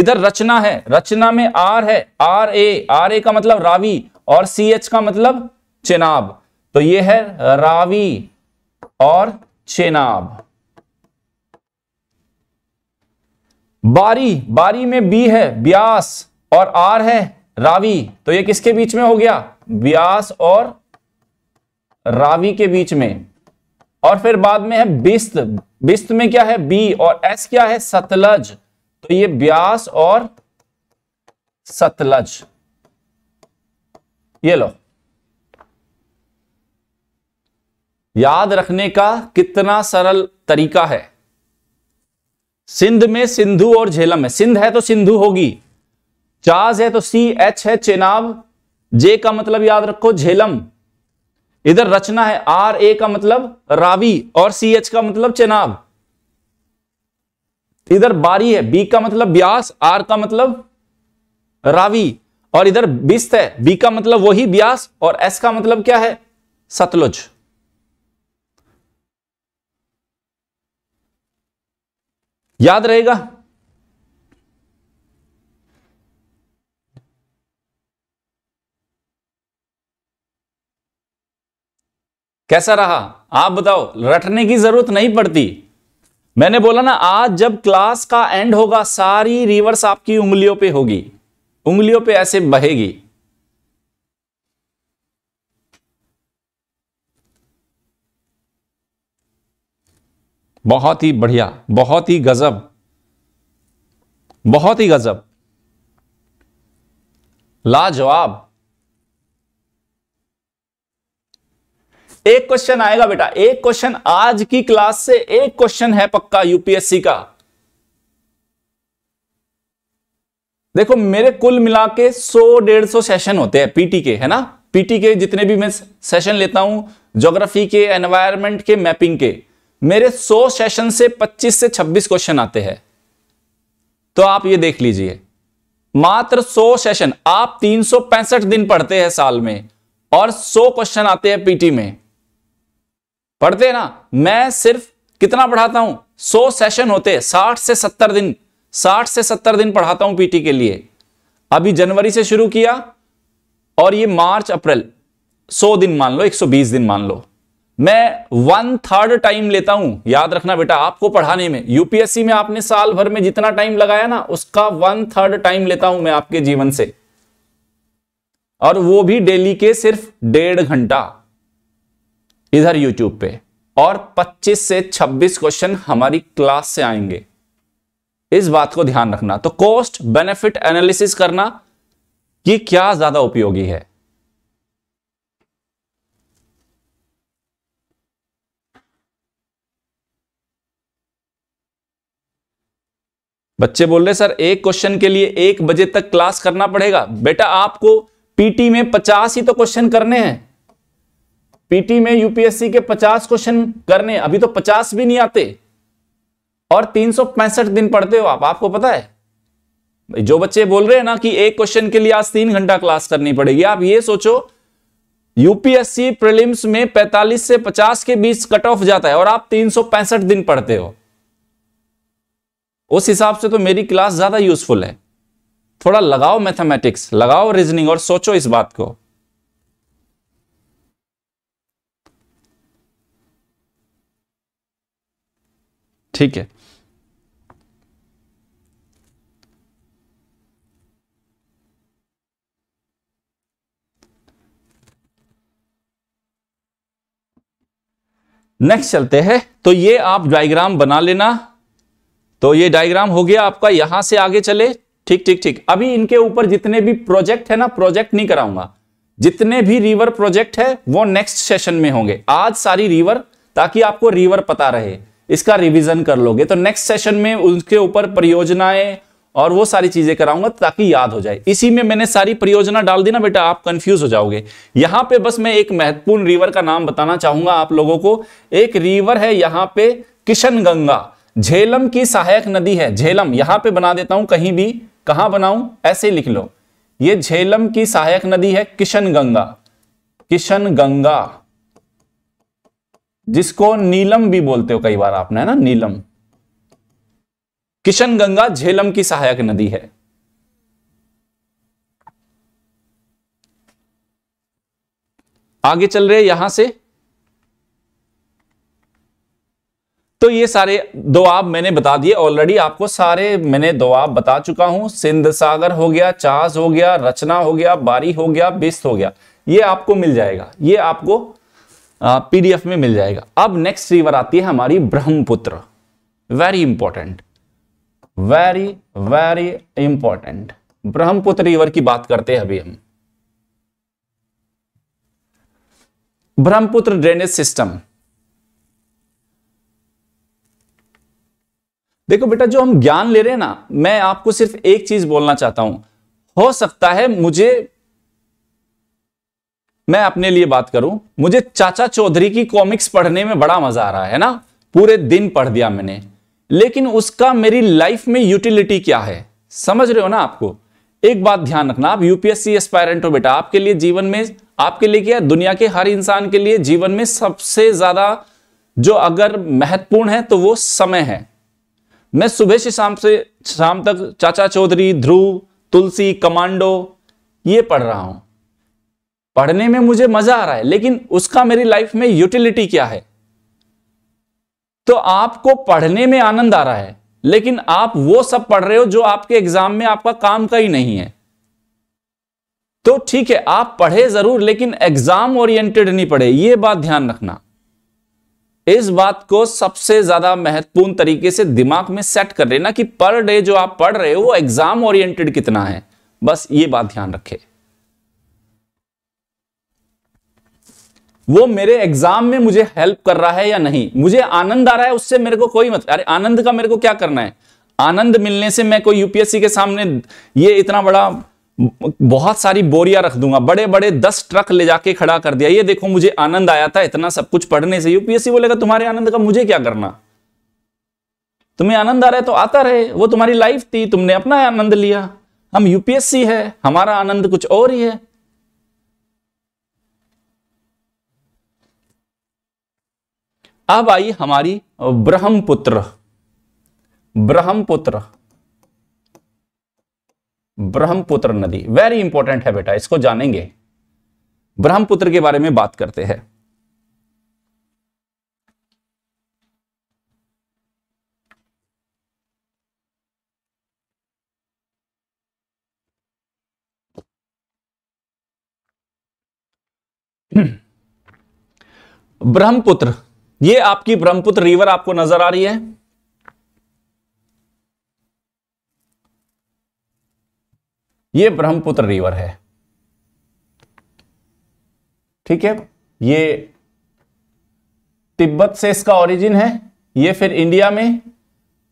इधर रचना है रचना में आर है आर ए आर ए का मतलब रावी और सी एच का मतलब चेनाब तो ये है रावी और चेनाब बारी बारी में बी है ब्यास और आर है रावी तो ये किसके बीच में हो गया व्यास और रावी के बीच में और फिर बाद में है बिस्त बिस्त में क्या है बी और एस क्या है सतलज तो ये ब्यास और सतलज ये लो याद रखने का कितना सरल तरीका है सिंध में सिंधु और झेलम है सिंध है तो सिंधु होगी चाज है तो सी एच है चेनाब जे का मतलब याद रखो झेलम इधर रचना है आर ए का मतलब रावी और सी एच का मतलब चेनाब इधर बारी है बी का मतलब ब्यास आर का मतलब रावी और इधर बिस्त है बी का मतलब वही ब्यास और एस का मतलब क्या है सतलुज याद रहेगा कैसा रहा आप बताओ रटने की जरूरत नहीं पड़ती मैंने बोला ना आज जब क्लास का एंड होगा सारी रिवर्स आपकी उंगलियों पे होगी उंगलियों पे ऐसे बहेगी बहुत ही बढ़िया बहुत ही गजब बहुत ही गजब लाजवाब एक क्वेश्चन आएगा बेटा एक क्वेश्चन आज की क्लास से एक क्वेश्चन है पक्का यूपीएससी का देखो मेरे कुल मिला के सौ डेढ़ सौ सेशन होते हैं पीटी के है ना पीटी के जितने भी मैं सेशन लेता हूं ज्योग्राफी के एनवायरमेंट के मैपिंग के मेरे सौ सेशन से पच्चीस से छब्बीस क्वेश्चन आते हैं तो आप ये देख लीजिए मात्र सौ सेशन आप तीन दिन पढ़ते हैं साल में और 100 क्वेश्चन आते हैं पीटी में पढ़ते ना मैं सिर्फ कितना पढ़ाता हूं सौ सेशन होते साठ से सत्तर दिन साठ से सत्तर दिन पढ़ाता हूं पीटी के लिए अभी जनवरी से शुरू किया और ये मार्च अप्रैल सौ दिन मान लो 120 दिन मान लो मैं वन थर्ड टाइम लेता हूं याद रखना बेटा आपको पढ़ाने में यूपीएससी में आपने साल भर में जितना टाइम लगाया ना उसका वन थर्ड टाइम लेता हूं मैं आपके जीवन से और वो भी डेली के सिर्फ डेढ़ घंटा इधर यूट्यूब पे और 25 से 26 क्वेश्चन हमारी क्लास से आएंगे इस बात को ध्यान रखना तो कॉस्ट बेनिफिट एनालिसिस करना कि क्या ज्यादा उपयोगी है बच्चे बोल रहे सर एक क्वेश्चन के लिए एक बजे तक क्लास करना पड़ेगा बेटा आपको पीटी में पचास ही तो क्वेश्चन करने हैं पीटी में यूपीएससी के 50 क्वेश्चन करने अभी तो 50 भी नहीं आते और तीन दिन पढ़ते हो आप आपको पता है जो बच्चे बोल रहे हैं ना कि एक क्वेश्चन के लिए आज तीन घंटा क्लास करनी पड़ेगी आप ये सोचो यूपीएससी प्रीलिम्स में 45 से 50 के बीच कट ऑफ जाता है और आप तीन दिन पढ़ते हो उस हिसाब से तो मेरी क्लास ज्यादा यूजफुल है थोड़ा लगाओ मैथमेटिक्स लगाओ रीजनिंग और सोचो इस बात को ठीक है नेक्स्ट चलते हैं तो ये आप डायग्राम बना लेना तो ये डायग्राम हो गया आपका यहां से आगे चले ठीक ठीक ठीक अभी इनके ऊपर जितने भी प्रोजेक्ट है ना प्रोजेक्ट नहीं कराऊंगा जितने भी रिवर प्रोजेक्ट है वो नेक्स्ट सेशन में होंगे आज सारी रिवर ताकि आपको रिवर पता रहे इसका रिविजन कर लोगे तो नेक्स्ट सेशन में उसके ऊपर परियोजनाएं और वो सारी चीजें कराऊंगा ताकि याद हो जाए इसी में मैंने सारी परियोजना डाल दी ना बेटा आप कंफ्यूज हो जाओगे यहां पे बस मैं एक महत्वपूर्ण रिवर का नाम बताना चाहूंगा आप लोगों को एक रिवर है यहां पे किशनगंगा झेलम की सहायक नदी है झेलम यहां पे बना देता हूं कहीं भी कहां बनाऊं ऐसे लिख लो ये झेलम की सहायक नदी है किशन किशन गंगा जिसको नीलम भी बोलते हो कई बार आपने है ना नीलम किशन गंगा झेलम की सहायक नदी है आगे चल रहे यहां से तो ये सारे दोआब मैंने बता दिए ऑलरेडी आपको सारे मैंने दोआब बता चुका हूं सिंध सागर हो गया चास हो गया रचना हो गया बारी हो गया बिस्त हो गया ये आपको मिल जाएगा ये आपको पीडीएफ में मिल जाएगा अब नेक्स्ट रिवर आती है हमारी Brahmaputra very important very very important Brahmaputra river की बात करते हैं अभी हम ब्रह्मपुत्र ड्रेनेज सिस्टम देखो बेटा जो हम ज्ञान ले रहे हैं ना मैं आपको सिर्फ एक चीज बोलना चाहता हूं हो सकता है मुझे मैं अपने लिए बात करूं मुझे चाचा चौधरी की कॉमिक्स पढ़ने में बड़ा मजा आ रहा है ना पूरे दिन पढ़ दिया मैंने लेकिन उसका मेरी लाइफ में यूटिलिटी क्या है समझ रहे हो ना आपको एक बात ध्यान रखना आप यूपीएससी एस्पायरेंट हो बेटा आपके लिए जीवन में आपके लिए क्या दुनिया के हर इंसान के लिए जीवन में सबसे ज्यादा जो अगर महत्वपूर्ण है तो वो समय है मैं सुबह से शाम से शाम तक चाचा चौधरी ध्रुव तुलसी कमांडो ये पढ़ रहा हूं पढ़ने में मुझे मजा आ रहा है लेकिन उसका मेरी लाइफ में यूटिलिटी क्या है तो आपको पढ़ने में आनंद आ रहा है लेकिन आप वो सब पढ़ रहे हो जो आपके एग्जाम में आपका काम का ही नहीं है तो ठीक है आप पढ़े जरूर लेकिन एग्जाम ओरिएंटेड नहीं पढ़े ये बात ध्यान रखना इस बात को सबसे ज्यादा महत्वपूर्ण तरीके से दिमाग में सेट कर लेना कि पर डे जो आप पढ़ रहे हो वो एग्जाम ओरिएंटेड कितना है बस ये बात ध्यान रखें वो मेरे एग्जाम में मुझे हेल्प कर रहा है या नहीं मुझे आनंद आ रहा है उससे मेरे को कोई मतलब अरे आनंद का मेरे को क्या करना है आनंद मिलने से मैं कोई यूपीएससी के सामने ये इतना बड़ा बहुत सारी बोरिया रख दूंगा बड़े बड़े दस ट्रक ले जाके खड़ा कर दिया ये देखो मुझे आनंद आया था इतना सब कुछ पढ़ने से यूपीएससी बोलेगा तुम्हारे आनंद का मुझे क्या करना तुम्हें आनंद आ रहा है तो आता रहे वो तुम्हारी लाइफ थी तुमने अपना आनंद लिया हम यूपीएससी है हमारा आनंद कुछ और ही है अब आई हमारी ब्रह्मपुत्र ब्रह्मपुत्र ब्रह्मपुत्र नदी वेरी इंपॉर्टेंट है बेटा इसको जानेंगे ब्रह्मपुत्र के बारे में बात करते हैं ब्रह्मपुत्र ये आपकी ब्रह्मपुत्र रिवर आपको नजर आ रही है ये ब्रह्मपुत्र रिवर है ठीक है ये तिब्बत से इसका ओरिजिन है ये फिर इंडिया में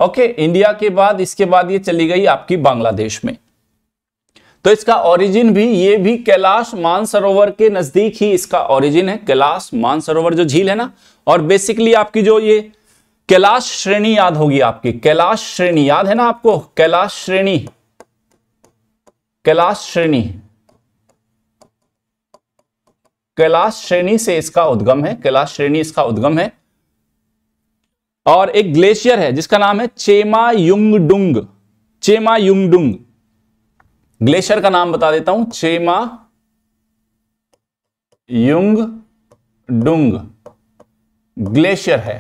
ओके इंडिया के बाद इसके बाद ये चली गई आपकी बांग्लादेश में तो इसका ओरिजिन भी ये भी कैलाश मानसरोवर के नजदीक ही इसका ओरिजिन है कैलाश मानसरोवर जो झील है ना और बेसिकली आपकी जो ये कैलाश श्रेणी याद होगी आपकी कैलाश श्रेणी याद है ना आपको कैलाश श्रेणी कैलाश श्रेणी कैलाश श्रेणी से इसका उद्गम है कैलाश श्रेणी इसका उद्गम है और एक ग्लेशियर है जिसका नाम है चेमा युंगडुंग चेमा युंगडुंग ग्लेशियर का नाम बता देता हूं चेमा युंग डुंग ग्लेशियर है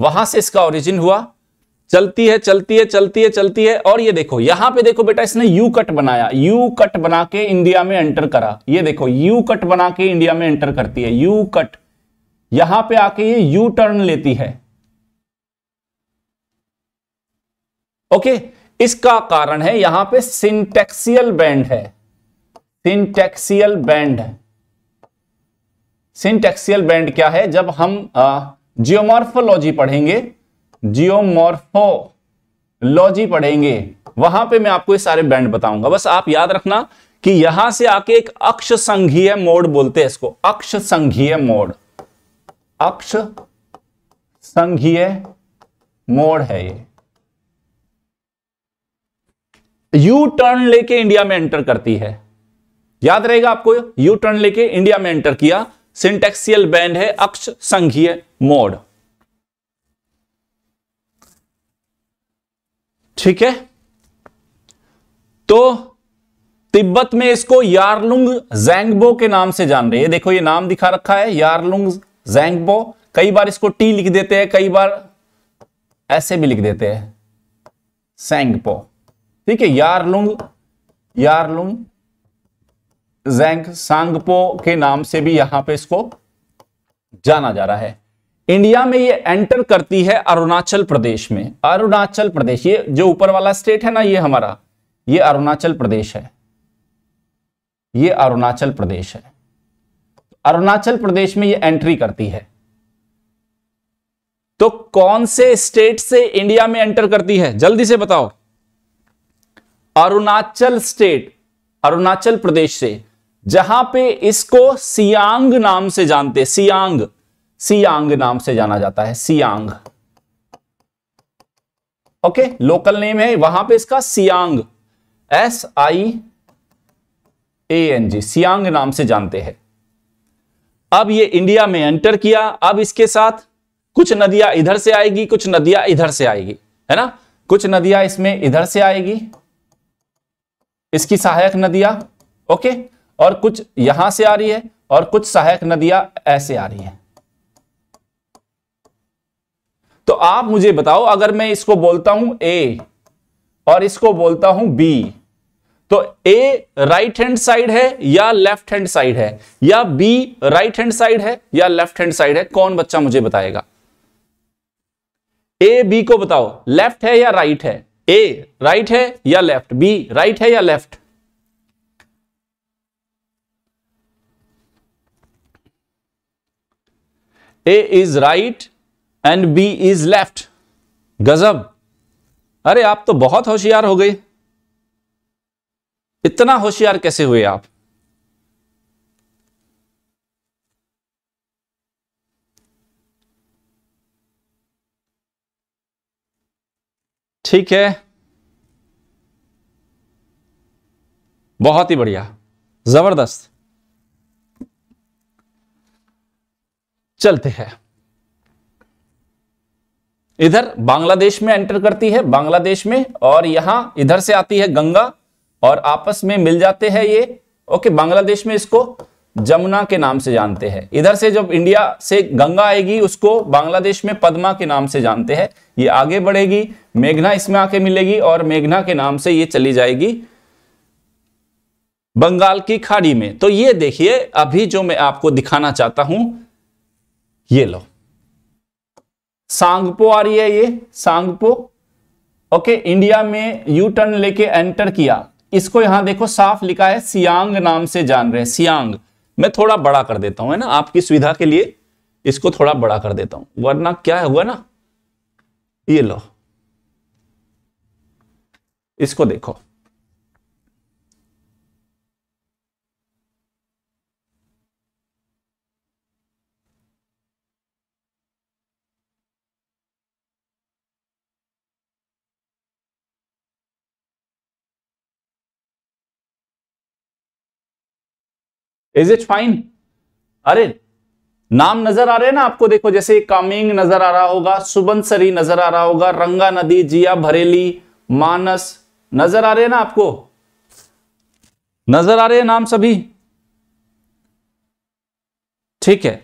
वहां से इसका ओरिजिन हुआ चलती है चलती है चलती है चलती है और ये देखो यहां पे देखो बेटा इसने यू कट बनाया यू कट बना के इंडिया में एंटर करा ये देखो यू कट बना के इंडिया में एंटर करती है यू कट यहां पे आके ये यू टर्न लेती है ओके इसका कारण है यहां पे सिंटेक्सियल बैंड है सिंटेक्सियल बैंड सिंटेक्सियल बैंड क्या है जब हम जियोमॉर्फोलॉजी पढ़ेंगे जियोमॉर्फोलॉजी पढ़ेंगे वहां पे मैं आपको ये सारे बैंड बताऊंगा बस आप याद रखना कि यहां से आके एक अक्ष संघीय मोड बोलते हैं इसको अक्ष संघीय मोड अक्ष संघीय मोड है ये यू टर्न लेके इंडिया में एंटर करती है याद रहेगा आपको यू टर्न लेके इंडिया में एंटर किया सिंटेक्सियल बैंड है अक्ष संघीय मोड ठीक है तो तिब्बत में इसको यारलुंग जैंगबो के नाम से जान रहे हैं देखो ये नाम दिखा रखा है यारलुंग जैंगबो कई बार इसको टी लिख देते हैं कई बार ऐसे भी लिख देते हैं सैंगपो ठीक है यारलुंग यारलुंग जैंग सांगपो के नाम से भी यहां पे इसको जाना जा रहा है इंडिया में ये एंटर करती है अरुणाचल प्रदेश में अरुणाचल प्रदेश ये जो ऊपर वाला स्टेट है ना ये हमारा ये अरुणाचल प्रदेश है ये अरुणाचल प्रदेश है अरुणाचल प्रदेश में ये एंट्री करती है तो कौन से स्टेट से इंडिया में एंटर करती है जल्दी से बताओ अरुणाचल स्टेट अरुणाचल प्रदेश से जहां पे इसको सियांग नाम से जानते सियांग सियांग नाम से जाना जाता है सियांग ओके लोकल नेम है वहां पे इसका Siang S I A N G Siang नाम से जानते हैं अब ये इंडिया में एंटर किया अब इसके साथ कुछ नदियां इधर से आएगी कुछ नदियां इधर से आएगी है ना कुछ नदियां इसमें इधर से आएगी इसकी सहायक नदियां ओके और कुछ यहां से आ रही है और कुछ सहायक नदियां ऐसे आ रही है तो आप मुझे बताओ अगर मैं इसको बोलता हूं ए और इसको बोलता हूं बी तो ए राइट हैंड साइड है या लेफ्ट हैंड साइड है या बी राइट हैंड साइड है या लेफ्ट हैंड साइड है कौन बच्चा मुझे बताएगा ए बी को बताओ लेफ्ट है या राइट right है ए राइट है या लेफ्ट बी राइट है या left A is right and B is left गजब अरे आप तो बहुत होशियार हो गए इतना होशियार कैसे हुए आप ठीक है बहुत ही बढ़िया जबरदस्त चलते हैं इधर बांग्लादेश में एंटर करती है बांग्लादेश में और यहां इधर से आती है गंगा और आपस में मिल जाते हैं ये ओके बांग्लादेश में इसको जमुना के नाम से जानते हैं इधर से जब इंडिया से गंगा आएगी उसको बांग्लादेश में पद्मा के नाम से जानते हैं ये आगे बढ़ेगी मेघना इसमें आके मिलेगी और मेघना के नाम से ये चली जाएगी बंगाल की खाड़ी में तो ये देखिए अभी जो मैं आपको दिखाना चाहता हूं ये लो सांगपो आ रही है ये सांगपो ओके इंडिया में यू टर्न लेके एंटर किया इसको यहां देखो साफ लिखा है सियांग नाम से जान रहे हैं सियांग मैं थोड़ा बड़ा कर देता हूं है ना आपकी सुविधा के लिए इसको थोड़ा बड़ा कर देता हूं वरना क्या हुआ ना ये लो इसको देखो इज इट फाइन अरे नाम नजर आ रहे हैं ना आपको देखो जैसे कामिंग नजर आ रहा होगा सुबनसरी नजर आ रहा होगा रंगा नदी जिया भरेली मानस नजर आ रहे हैं ना आपको नजर आ रहे हैं नाम सभी ठीक है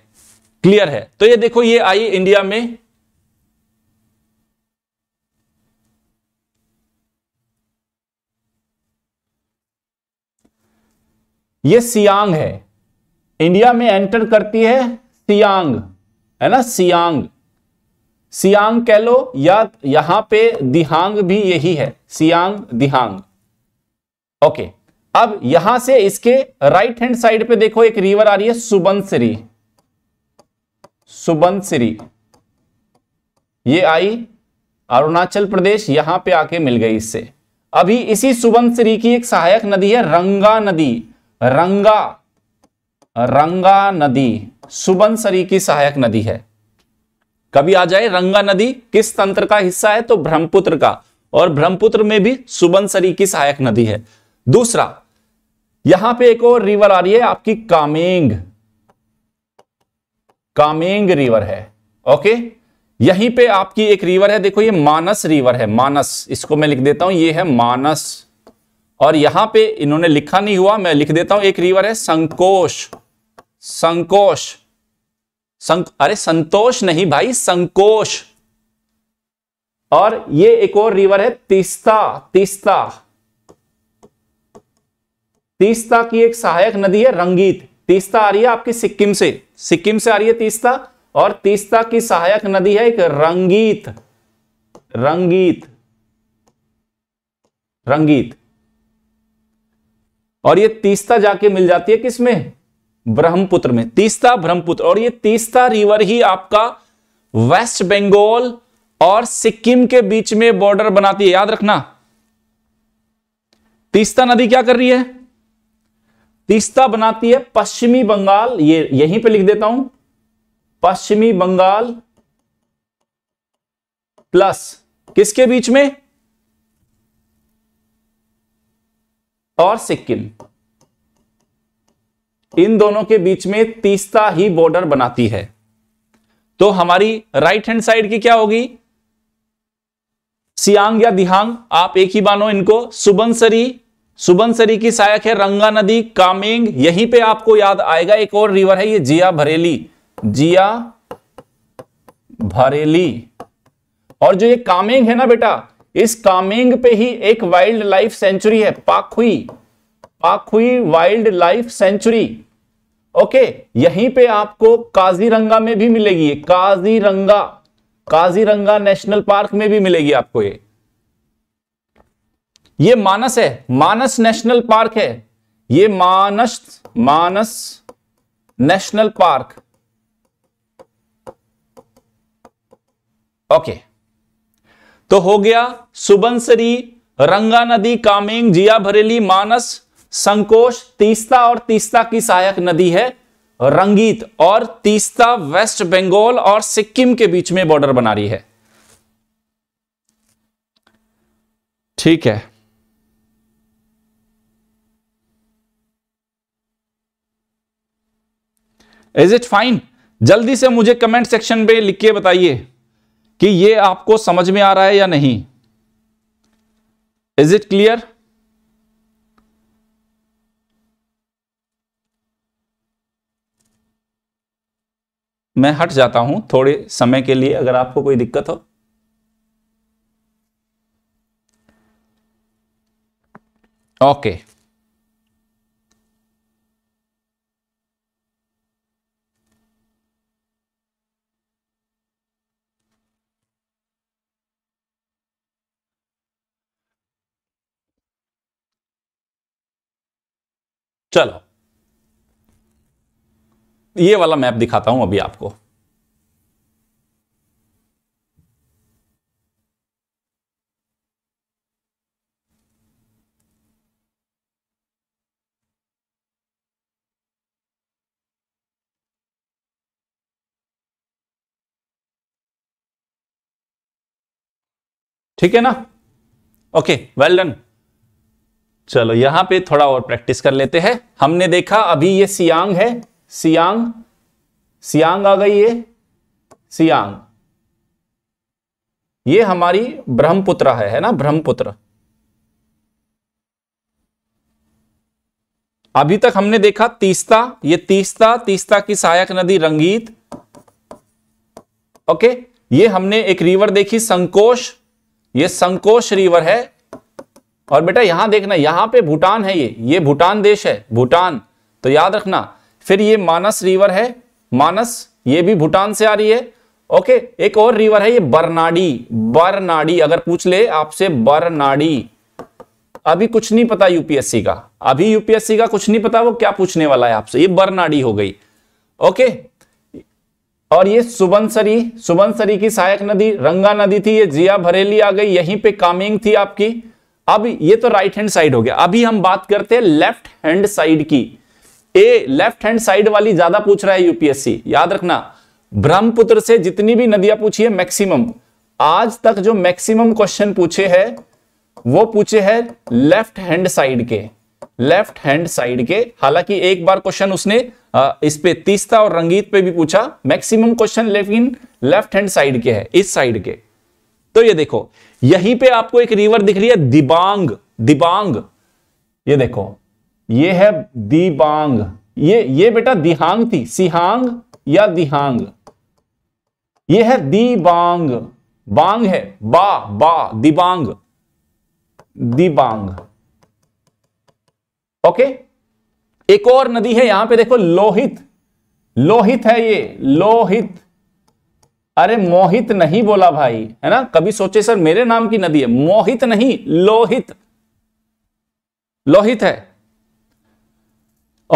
क्लियर है तो ये देखो ये आई इंडिया में ये सियांग है इंडिया में एंटर करती है सियांग है ना सियांग सियांग कह लो या यहां पे दिहांग भी यही है सियांग दिहांग ओके अब यहां से इसके राइट हैंड साइड पे देखो एक रिवर आ रही है सुबंसरी सुबंसरी ये आई अरुणाचल प्रदेश यहां पे आके मिल गई इससे अभी इसी सुबंसरी की एक सहायक नदी है रंगा नदी रंगा रंगा नदी सुबनसरी की सहायक नदी है कभी आ जाए रंगा नदी किस तंत्र का हिस्सा है तो ब्रह्मपुत्र का और ब्रह्मपुत्र में भी सुबनसरी की सहायक नदी है दूसरा यहां पे एक और रिवर आ रही है आपकी कामेंग कामेंग रिवर है ओके यहीं पे आपकी एक रिवर है देखो ये मानस रिवर है मानस इसको मैं लिख देता हूं ये है मानस और यहां पे इन्होंने लिखा नहीं हुआ मैं लिख देता हूं एक रिवर है संकोश संकोश संक अरे संतोष नहीं भाई संकोश और ये एक और रिवर है तीस्ता तीस्ता तीस्ता की एक सहायक नदी है रंगीत तीस्ता आ रही है आपकी सिक्किम से सिक्किम से आ रही है तीस्ता और तीस्ता की सहायक नदी है एक रंगीत रंगीत रंगीत और ये तीस्ता जाके मिल जाती है किसमें ब्रह्मपुत्र में तीस्ता ब्रह्मपुत्र और ये तीस्ता रिवर ही आपका वेस्ट बंगाल और सिक्किम के बीच में बॉर्डर बनाती है याद रखना तीस्ता नदी क्या कर रही है तीस्ता बनाती है पश्चिमी बंगाल ये यहीं पे लिख देता हूं पश्चिमी बंगाल प्लस किसके बीच में और सिक्किम इन दोनों के बीच में तीसता ही बॉर्डर बनाती है तो हमारी राइट हैंड साइड की क्या होगी सियांग या दिहांग आप एक ही मानो इनको सुबनसरी सुबनसरी की सहायक है रंगा नदी कामेंग यहीं पे आपको याद आएगा एक और रिवर है ये जिया भरेली जिया भरेली और जो ये कामेंग है ना बेटा इस कामेंग पे ही एक वाइल्ड लाइफ सेंचुरी है Pakhui Pakhui wildlife sanctuary okay यहीं पे आपको काजीरंगा में भी मिलेगी काजीरंगा काजीरंगा नेशनल पार्क में भी मिलेगी आपको ये ये मानस है मानस नेशनल पार्क है ये Manas Manas national park okay okay. तो हो गया सुबनसरी रंगा नदी कामेंग जिया भरेली मानस संकोश तीस्ता और तीस्ता की सहायक नदी है रंगीत और तीस्ता वेस्ट बंगाल और सिक्किम के बीच में बॉर्डर बना रही है ठीक है इज इट फाइन जल्दी से मुझे कमेंट सेक्शन पे लिख के बताइए कि ये आपको समझ में आ रहा है या नहीं इज इट क्लियर मैं हट जाता हूं थोड़े समय के लिए अगर आपको कोई दिक्कत हो ओके okay. चलो ये वाला मैप दिखाता हूं अभी आपको ठीक है ना ओके वेल डन चलो यहां पे थोड़ा और प्रैक्टिस कर लेते हैं हमने देखा अभी ये सियांग है सियांग सियांग आ गई ये सियांग ये हमारी ब्रह्मपुत्र है है ना ब्रह्मपुत्र अभी तक हमने देखा तीस्ता ये तीस्ता तीस्ता की सहायक नदी रंगीत ओके ये हमने एक रिवर देखी संकोश ये संकोश रिवर है और बेटा यहां देखना यहां पे भूटान है ये ये भूटान देश है भूटान तो याद रखना फिर ये मानस रिवर है मानस ये भी भूटान से आ रही है ओके एक और रिवर है ये बरनाडी बरनाडी अगर पूछ ले आपसे बरनाडी अभी कुछ नहीं पता यूपीएससी का अभी यूपीएससी का कुछ नहीं पता वो क्या पूछने वाला है आपसे ये बरनाडी हो गई ओके और ये सुबनसरी सुबनसरी की सहायक नदी रंगा नदी थी ये जिया भरेली आ गई यहीं पे कामिंग थी आपकी अब ये तो राइट हैंड साइड हो गया अभी हम बात करते हैं लेफ्ट हैंड साइड की ए लेफ्ट हैंड साइड वाली ज्यादा पूछ रहा है यूपीएससी याद रखना ब्रह्मपुत्र से जितनी भी नदियां पूछी है मैक्सिमम आज तक जो मैक्सिमम क्वेश्चन पूछे हैं वो पूछे हैं लेफ्ट हैंड साइड के लेफ्ट हैंड साइड के हालांकि एक बार क्वेश्चन उसने इस पे तीसता और रंगीत पे भी पूछा मैक्सिमम क्वेश्चन लेकिन लेफ्ट हैंड साइड के है इस साइड के तो ये देखो यहीं पे आपको एक रिवर दिख रही है दिबांग दिबांग ये देखो ये है दिबांग ये ये बेटा दिहांग थी सिहांग या दिहांग ये है दिबांग बांग है बा बा दिबांग दिबांग ओके एक और नदी है यहां पे देखो लोहित लोहित है ये लोहित अरे मोहित नहीं बोला भाई है ना कभी सोचे सर मेरे नाम की नदी है मोहित नहीं लोहित लोहित है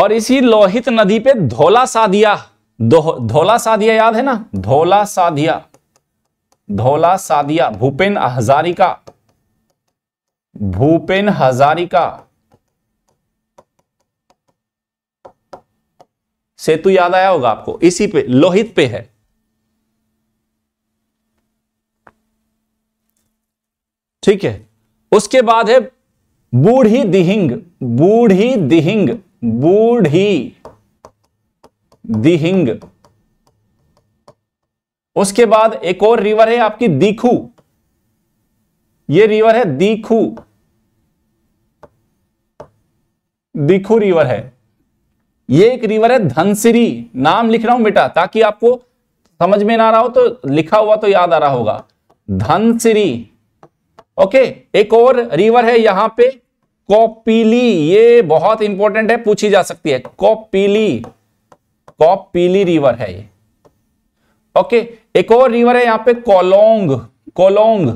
और इसी लोहित नदी पे धोला साधिया धोला साधिया याद है ना धोला साधिया धोला साधिया भूपेन हजारिका भूपेन हजारिका सेतु याद आया होगा आपको इसी पे लोहित पे है ठीक है उसके बाद है बूढ़ी दिहिंग बूढ़ी दिहिंग बूढ़ी दिहिंग उसके बाद एक और रिवर है आपकी दीखू ये रिवर है दीखू दीखू रिवर है ये एक रिवर है धनसिरी नाम लिख रहा हूं बेटा ताकि आपको समझ में ना रहा हो तो लिखा हुआ तो याद आ रहा होगा धनसिरी ओके एक और रिवर है यहां पे कॉपीली ये बहुत इंपॉर्टेंट है पूछी जा सकती है कॉपीली कॉपीली रिवर है ये ओके एक और रिवर है यहां पे कोलोंग कोलोंग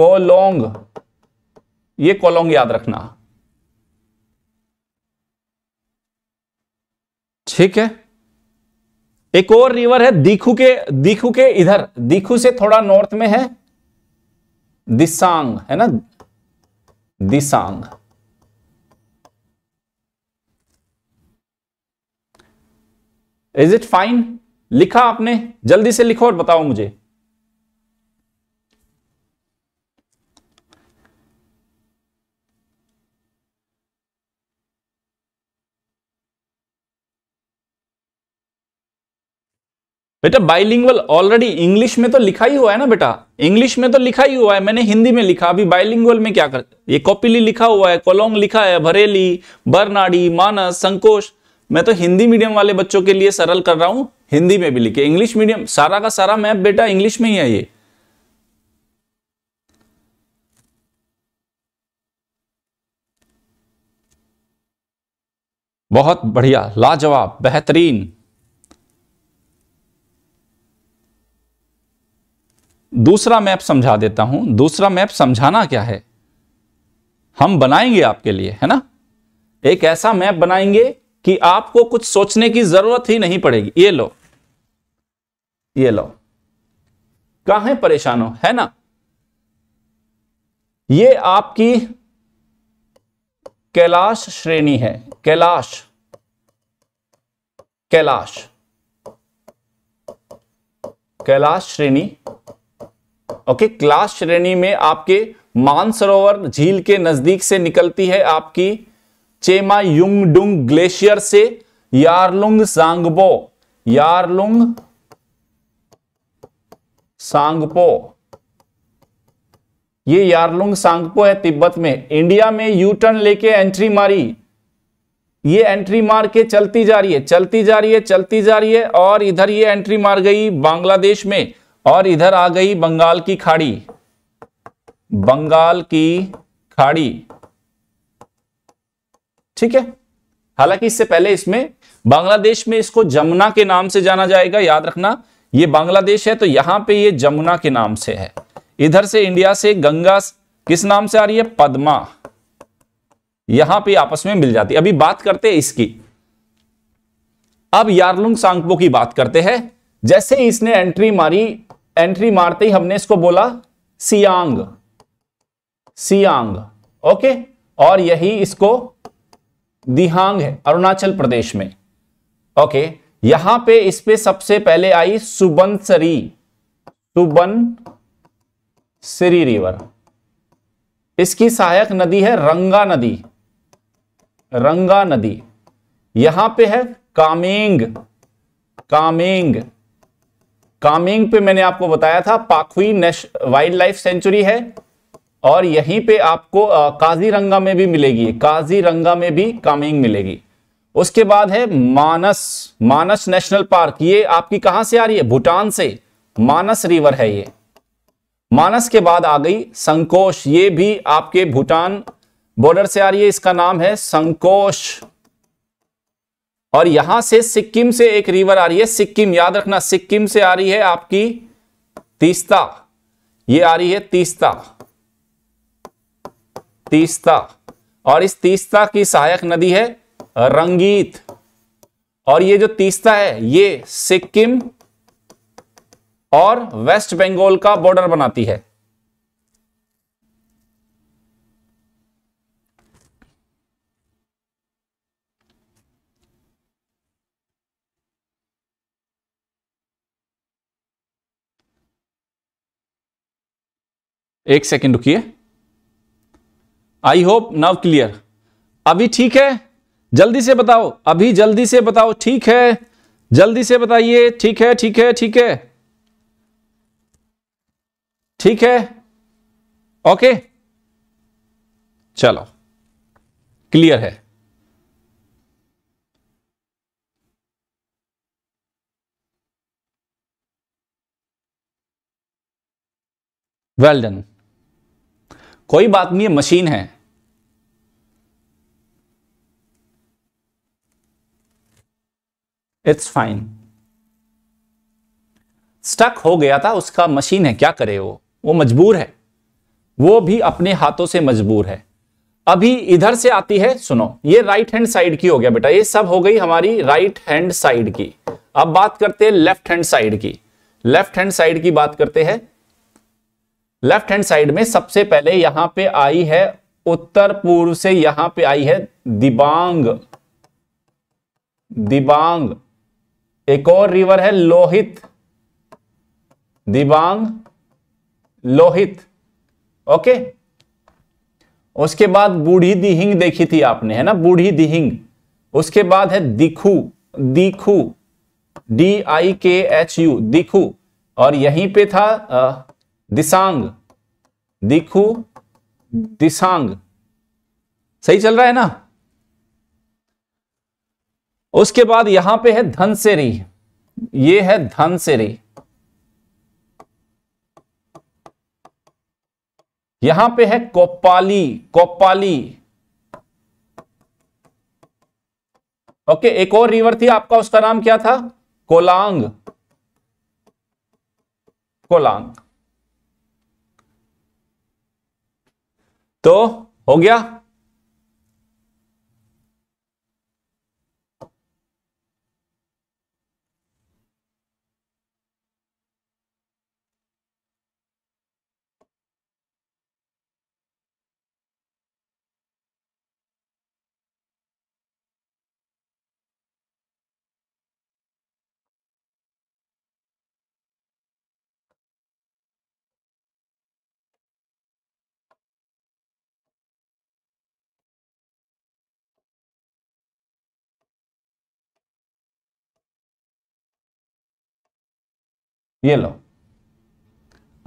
कोलोंग ये कोलोंग याद रखना ठीक है एक और रिवर है दीखू के दीखू के इधर दीखू से थोड़ा नॉर्थ में है दिसांग है ना दिसांग इज इट फाइन लिखा आपने जल्दी से लिखो और बताओ मुझे बेटा बाइलिंगुअल ऑलरेडी इंग्लिश में तो लिखा ही हुआ है ना बेटा इंग्लिश में तो लिखा ही हुआ है मैंने हिंदी में लिखा अभी बाइलिंगुअल में क्या कर ये कॉपीली लिखा हुआ है कोलोंग लिखा है भरेली बरनाडी मानस संकोश मैं तो हिंदी मीडियम वाले बच्चों के लिए सरल कर रहा हूं हिंदी में भी लिखे इंग्लिश मीडियम सारा का सारा मैप बेटा इंग्लिश में ही है ये बहुत बढ़िया लाजवाब बेहतरीन दूसरा मैप समझा देता हूं दूसरा मैप समझाना क्या है हम बनाएंगे आपके लिए है ना एक ऐसा मैप बनाएंगे कि आपको कुछ सोचने की जरूरत ही नहीं पड़ेगी ये लो ये लो काहे परेशान हो है ना ये आपकी कैलाश श्रेणी है कैलाश कैलाश कैलाश श्रेणी ओके क्लास श्रेणी में आपके मानसरोवर झील के नजदीक से निकलती है आपकी चेमा युंगडुंग ग्लेशियर से यारलुंग सांगपो यारलुंग सांगपो ये यारलुंग सांगपो है तिब्बत में इंडिया में यू टर्न लेके एंट्री मारी ये एंट्री मार के चलती जा रही है चलती जा रही है चलती जा रही है और इधर ये एंट्री मार गई बांग्लादेश में और इधर आ गई बंगाल की खाड़ी बंगाल की खाड़ी ठीक है हालांकि इससे पहले इसमें बांग्लादेश में इसको जमुना के नाम से जाना जाएगा याद रखना ये बांग्लादेश है तो यहां पे ये जमुना के नाम से है इधर से इंडिया से गंगा किस नाम से आ रही है पद्मा यहां पे आपस में मिल जाती है अभी बात करते हैं इसकी अब यारलुंग सांगपो की बात करते हैं जैसे ही इसने एंट्री मारी एंट्री मारते ही हमने इसको बोला सियांग सियांग ओके और यही इसको दिहांग है अरुणाचल प्रदेश में ओके यहां पे इस पे सबसे पहले आई सुबनसरी सुबन सरी रिवर इसकी सहायक नदी है रंगा नदी रंगा नदी यहां पे है कामेंग कामेंग कामिंग पे मैंने आपको बताया था पाखुई वाइल्ड लाइफ सेंचुरी है और यहीं पे आपको काजीरंगा में भी मिलेगी काजीरंगा में भी कामिंग मिलेगी उसके बाद है मानस मानस नेशनल पार्क ये आपकी कहां से आ रही है भूटान से मानस रिवर है ये मानस के बाद आ गई संकोश ये भी आपके भूटान बॉर्डर से आ रही है इसका नाम है संकोश और यहां से सिक्किम से एक रिवर आ रही है सिक्किम याद रखना सिक्किम से आ रही है आपकी तीस्ता ये आ रही है तीस्ता तीस्ता और इस तीस्ता की सहायक नदी है रंगीत और ये जो तीस्ता है ये सिक्किम और वेस्ट बंगाल का बॉर्डर बनाती है एक सेकेंड रुकिए आई होप नाउ क्लियर अभी ठीक है जल्दी से बताओ अभी जल्दी से बताओ ठीक है जल्दी से बताइए ठीक है ठीक है ठीक है ठीक है ओके चलो क्लियर है वेल well डन कोई बात नहीं है मशीन है इट्स फाइन स्टक हो गया था उसका मशीन है क्या करे वो वो मजबूर है वो भी अपने हाथों से मजबूर है अभी इधर से आती है सुनो ये राइट हैंड साइड की हो गया बेटा ये सब हो गई हमारी राइट हैंड साइड की अब बात करते हैं लेफ्ट हैंड साइड की लेफ्ट हैंड साइड की बात करते हैं लेफ्ट हैंड साइड में सबसे पहले यहां पे आई है उत्तर पूर्व से यहां पे आई है दिबांग दिबांग एक और रिवर है लोहित दिबांग लोहित ओके उसके बाद बूढ़ी दिहिंग देखी थी आपने है ना बूढ़ी दिहिंग उसके बाद है दिखू दिखू डी आई के एच यू दिखू और यहीं पे था दिशांग दिखु दिशांग सही चल रहा है ना उसके बाद यहां पे है धनसेरी ये है धनसेरी यहां पे है कोपाली कोपाली ओके एक और रिवर थी आपका उसका नाम क्या था कोलांग कोलांग तो हो गया ये लो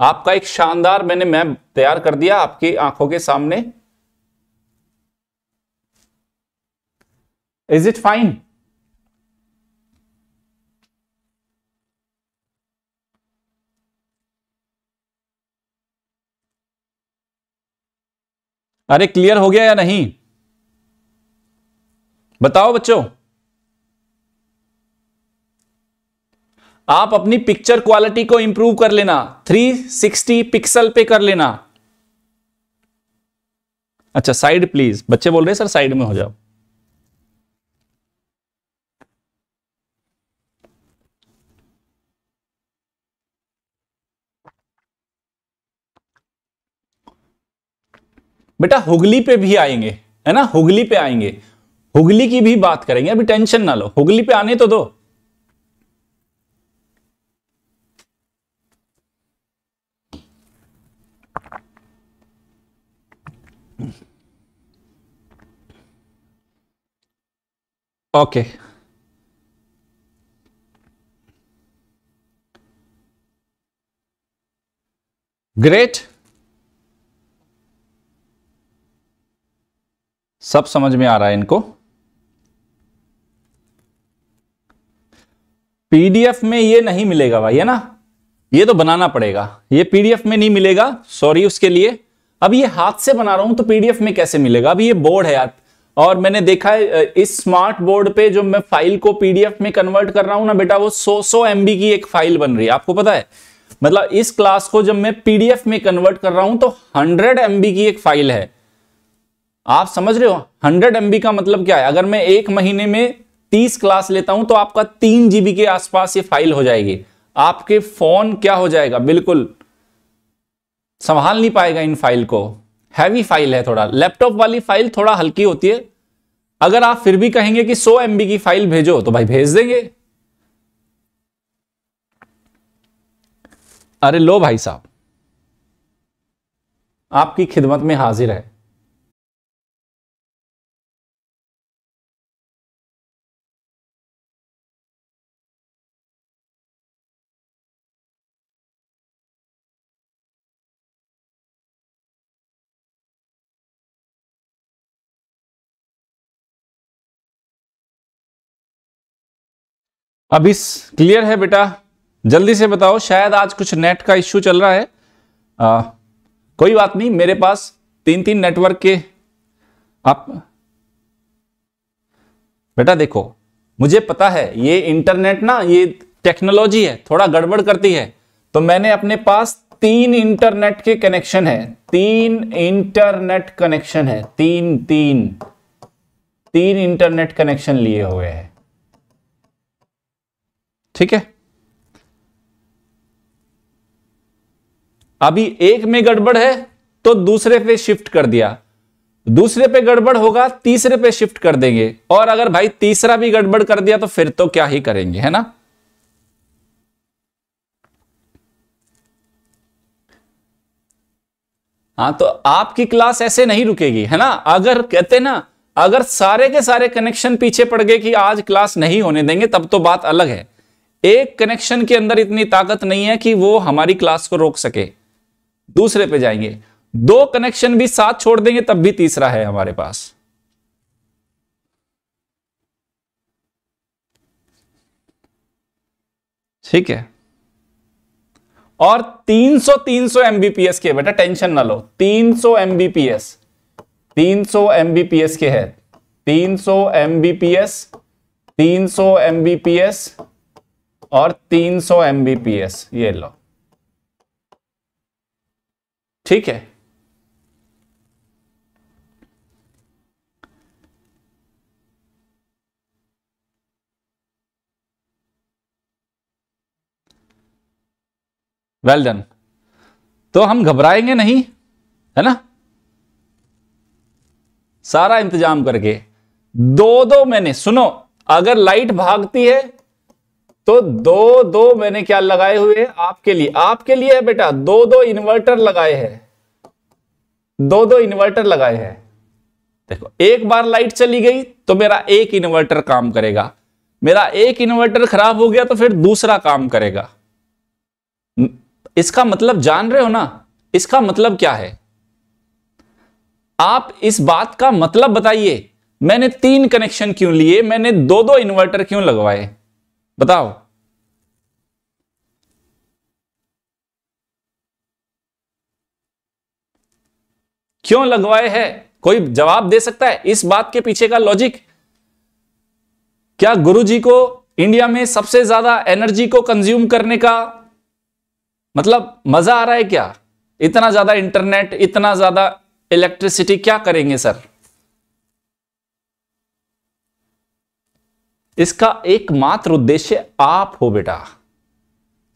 आपका एक शानदार मैंने मैप तैयार कर दिया आपकी आंखों के सामने इज इट फाइन अरे क्लियर हो गया या नहीं बताओ बच्चों आप अपनी पिक्चर क्वालिटी को इंप्रूव कर लेना 360 पिक्सल पे कर लेना अच्छा साइड प्लीज बच्चे बोल रहे हैं सर साइड में हो जाओ बेटा हुगली पे भी आएंगे है ना हुगली पे आएंगे हुगली की भी बात करेंगे अभी टेंशन ना लो हुगली पे आने तो दो ओके ग्रेट सब समझ में आ रहा है इनको पीडीएफ में ये नहीं मिलेगा भाई है ना ये तो बनाना पड़ेगा ये पीडीएफ में नहीं मिलेगा सॉरी उसके लिए अब ये हाथ से बना रहा हूं तो पीडीएफ में कैसे मिलेगा अब ये बोर्ड है यार और मैंने देखा है इस स्मार्ट बोर्ड पे जो मैं फाइल को पीडीएफ में कन्वर्ट कर रहा हूं ना बेटा वो 100 सौ एमबी की एक फाइल बन रही है आपको पता है मतलब इस क्लास को जब मैं पीडीएफ में कन्वर्ट कर रहा हूं तो 100 एमबी की एक फाइल है आप समझ रहे हो 100 एमबी का मतलब क्या है अगर मैं एक महीने में 30 क्लास लेता हूं तो आपका तीन जीबी के आसपास ये फाइल हो जाएगी आपके फोन क्या हो जाएगा बिल्कुल संभाल नहीं पाएगा इन फाइल को हैवी फाइल है थोड़ा लैपटॉप वाली फाइल थोड़ा हल्की होती है अगर आप फिर भी कहेंगे कि 100 एमबी की फाइल भेजो तो भाई भेज देंगे अरे लो भाई साहब आपकी खिदमत में हाजिर है अब इस क्लियर है बेटा जल्दी से बताओ शायद आज कुछ नेट का इश्यू चल रहा है आ, कोई बात नहीं मेरे पास तीन तीन नेटवर्क के आप बेटा देखो मुझे पता है ये इंटरनेट ना ये टेक्नोलॉजी है थोड़ा गड़बड़ करती है तो मैंने अपने पास तीन इंटरनेट के कनेक्शन है तीन इंटरनेट कनेक्शन है तीन तीन तीन इंटरनेट कनेक्शन लिए हुए हैं ठीक है अभी एक में गड़बड़ है तो दूसरे पे शिफ्ट कर दिया दूसरे पे गड़बड़ होगा तीसरे पे शिफ्ट कर देंगे और अगर भाई तीसरा भी गड़बड़ कर दिया तो फिर तो क्या ही करेंगे है ना हाँ तो आपकी क्लास ऐसे नहीं रुकेगी है ना अगर कहते ना अगर सारे के सारे कनेक्शन पीछे पड़ गए कि आज क्लास नहीं होने देंगे तब तो बात अलग है एक कनेक्शन के अंदर इतनी ताकत नहीं है कि वो हमारी क्लास को रोक सके दूसरे पे जाएंगे दो कनेक्शन भी साथ छोड़ देंगे तब भी तीसरा है हमारे पास ठीक है और 300 300 एमबीपीएस के बेटा टेंशन ना लो 300 एमबीपीएस 300 एमबीपीएस के है 300 एमबीपीएस 300 एमबीपीएस और 300 सौ एमबीपीएस ये लो ठीक है वेल well डन तो हम घबराएंगे नहीं है ना सारा इंतजाम करके दो दो मैंने सुनो अगर लाइट भागती है तो दो दो मैंने क्या लगाए हुए आपके लिए आपके लिए है बेटा दो दो इन्वर्टर लगाए हैं दो दो इन्वर्टर लगाए हैं देखो एक बार लाइट चली गई तो मेरा एक इन्वर्टर काम करेगा मेरा एक इन्वर्टर खराब हो गया तो फिर दूसरा काम करेगा इसका मतलब जान रहे हो ना इसका मतलब क्या है आप इस बात का मतलब बताइए मैंने तीन कनेक्शन क्यों लिए मैंने दो दो इन्वर्टर क्यों लगवाए बताओ क्यों लगवाए हैं कोई जवाब दे सकता है इस बात के पीछे का लॉजिक क्या गुरुजी को इंडिया में सबसे ज्यादा एनर्जी को कंज्यूम करने का मतलब मजा आ रहा है क्या इतना ज्यादा इंटरनेट इतना ज्यादा इलेक्ट्रिसिटी क्या करेंगे सर इसका एकमात्र उद्देश्य आप हो बेटा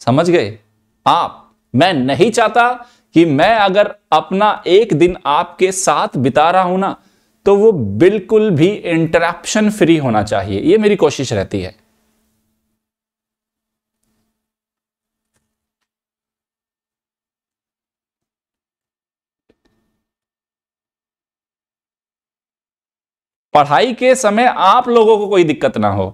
समझ गए आप मैं नहीं चाहता कि मैं अगर अपना एक दिन आपके साथ बिता रहा हूं ना तो वो बिल्कुल भी इंटरप्शन फ्री होना चाहिए ये मेरी कोशिश रहती है पढ़ाई के समय आप लोगों को कोई दिक्कत ना हो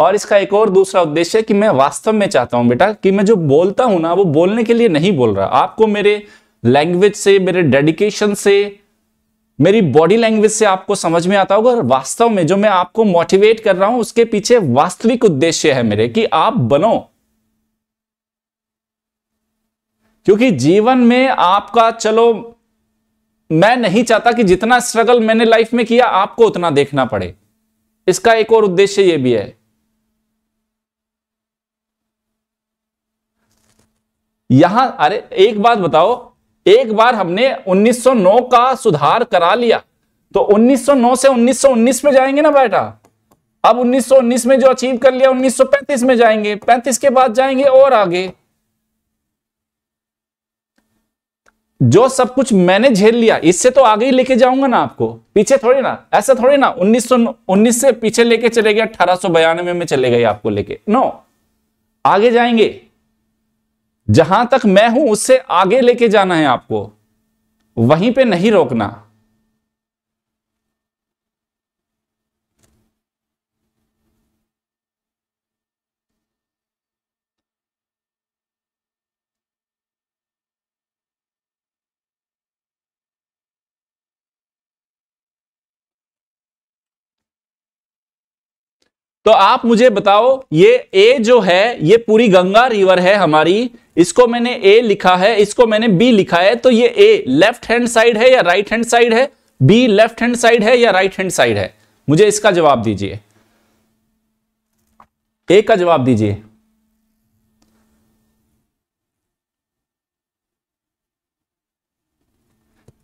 और इसका एक और दूसरा उद्देश्य है कि मैं वास्तव में चाहता हूं बेटा कि मैं जो बोलता हूं ना वो बोलने के लिए नहीं बोल रहा आपको मेरे लैंग्वेज से मेरे डेडिकेशन से मेरी बॉडी लैंग्वेज से आपको समझ में आता होगा और वास्तव में जो मैं आपको मोटिवेट कर रहा हूं उसके पीछे वास्तविक उद्देश्य है मेरे कि आप बनो क्योंकि जीवन में आपका चलो मैं नहीं चाहता कि जितना स्ट्रगल मैंने लाइफ में किया आपको उतना देखना पड़े इसका एक और उद्देश्य यह भी है यहां अरे एक बात बताओ एक बार हमने 1909 का सुधार करा लिया तो 1909 से 1919 में जाएंगे ना बेटा अब 1919 में जो अचीव कर लिया 1935 में जाएंगे 35 के बाद जाएंगे और आगे जो सब कुछ मैंने झेल लिया इससे तो आगे ही लेके जाऊंगा ना आपको पीछे थोड़ी ना ऐसा थोड़ी ना 1919 से पीछे लेके चले गए अठारह में, में चले गए आपको लेके नो आगे जाएंगे जहां तक मैं हूं उससे आगे लेके जाना है आपको वहीं पे नहीं रोकना तो आप मुझे बताओ ये ए जो है ये पूरी गंगा रिवर है हमारी इसको मैंने ए लिखा है इसको मैंने बी लिखा है तो ये ए लेफ्ट हैंड साइड है या राइट हैंड साइड है बी लेफ्ट हैंड साइड है या राइट हैंड साइड है मुझे इसका जवाब दीजिए ए का जवाब दीजिए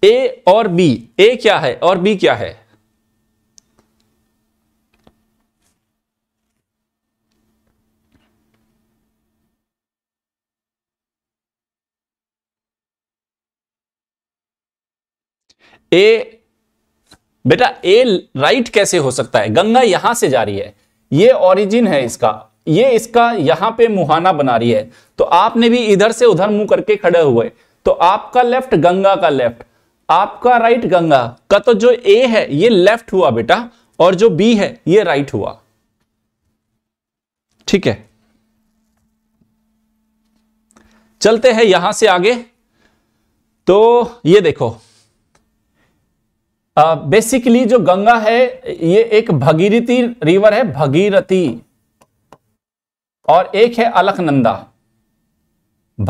ए और बी ए क्या है और बी क्या है ए बेटा ए राइट कैसे हो सकता है गंगा यहां से जा रही है ये ओरिजिन है इसका ये इसका यहां पे मुहाना बना रही है तो आपने भी इधर से उधर मुंह करके खड़े हुए तो आपका लेफ्ट गंगा का लेफ्ट आपका राइट गंगा का तो जो ए है ये लेफ्ट हुआ बेटा और जो बी है ये राइट हुआ ठीक है चलते हैं यहां से आगे तो ये देखो बेसिकली uh, जो गंगा है ये एक भगीरथी रिवर है भगीरथी और एक है अलकनंदा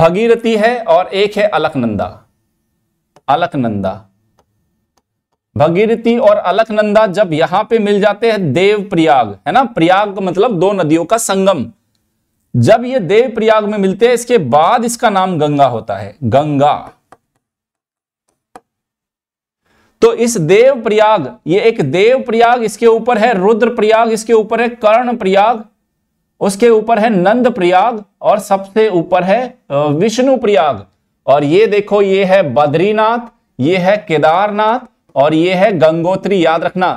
भगीरथी है और एक है अलकनंदा अलकनंदा भगीरथी और अलकनंदा जब यहां पे मिल जाते हैं देव प्रयाग है ना प्रयाग मतलब दो नदियों का संगम जब ये देव प्रयाग में मिलते हैं इसके बाद इसका नाम गंगा होता है गंगा तो इस देव प्रयाग ये एक देव प्रयाग इसके ऊपर है रुद्र प्रयाग इसके ऊपर है कर्ण प्रयाग उसके ऊपर है नंद प्रयाग और सबसे ऊपर है विष्णु प्रयाग और ये देखो ये है बद्रीनाथ ये है केदारनाथ और ये है गंगोत्री याद रखना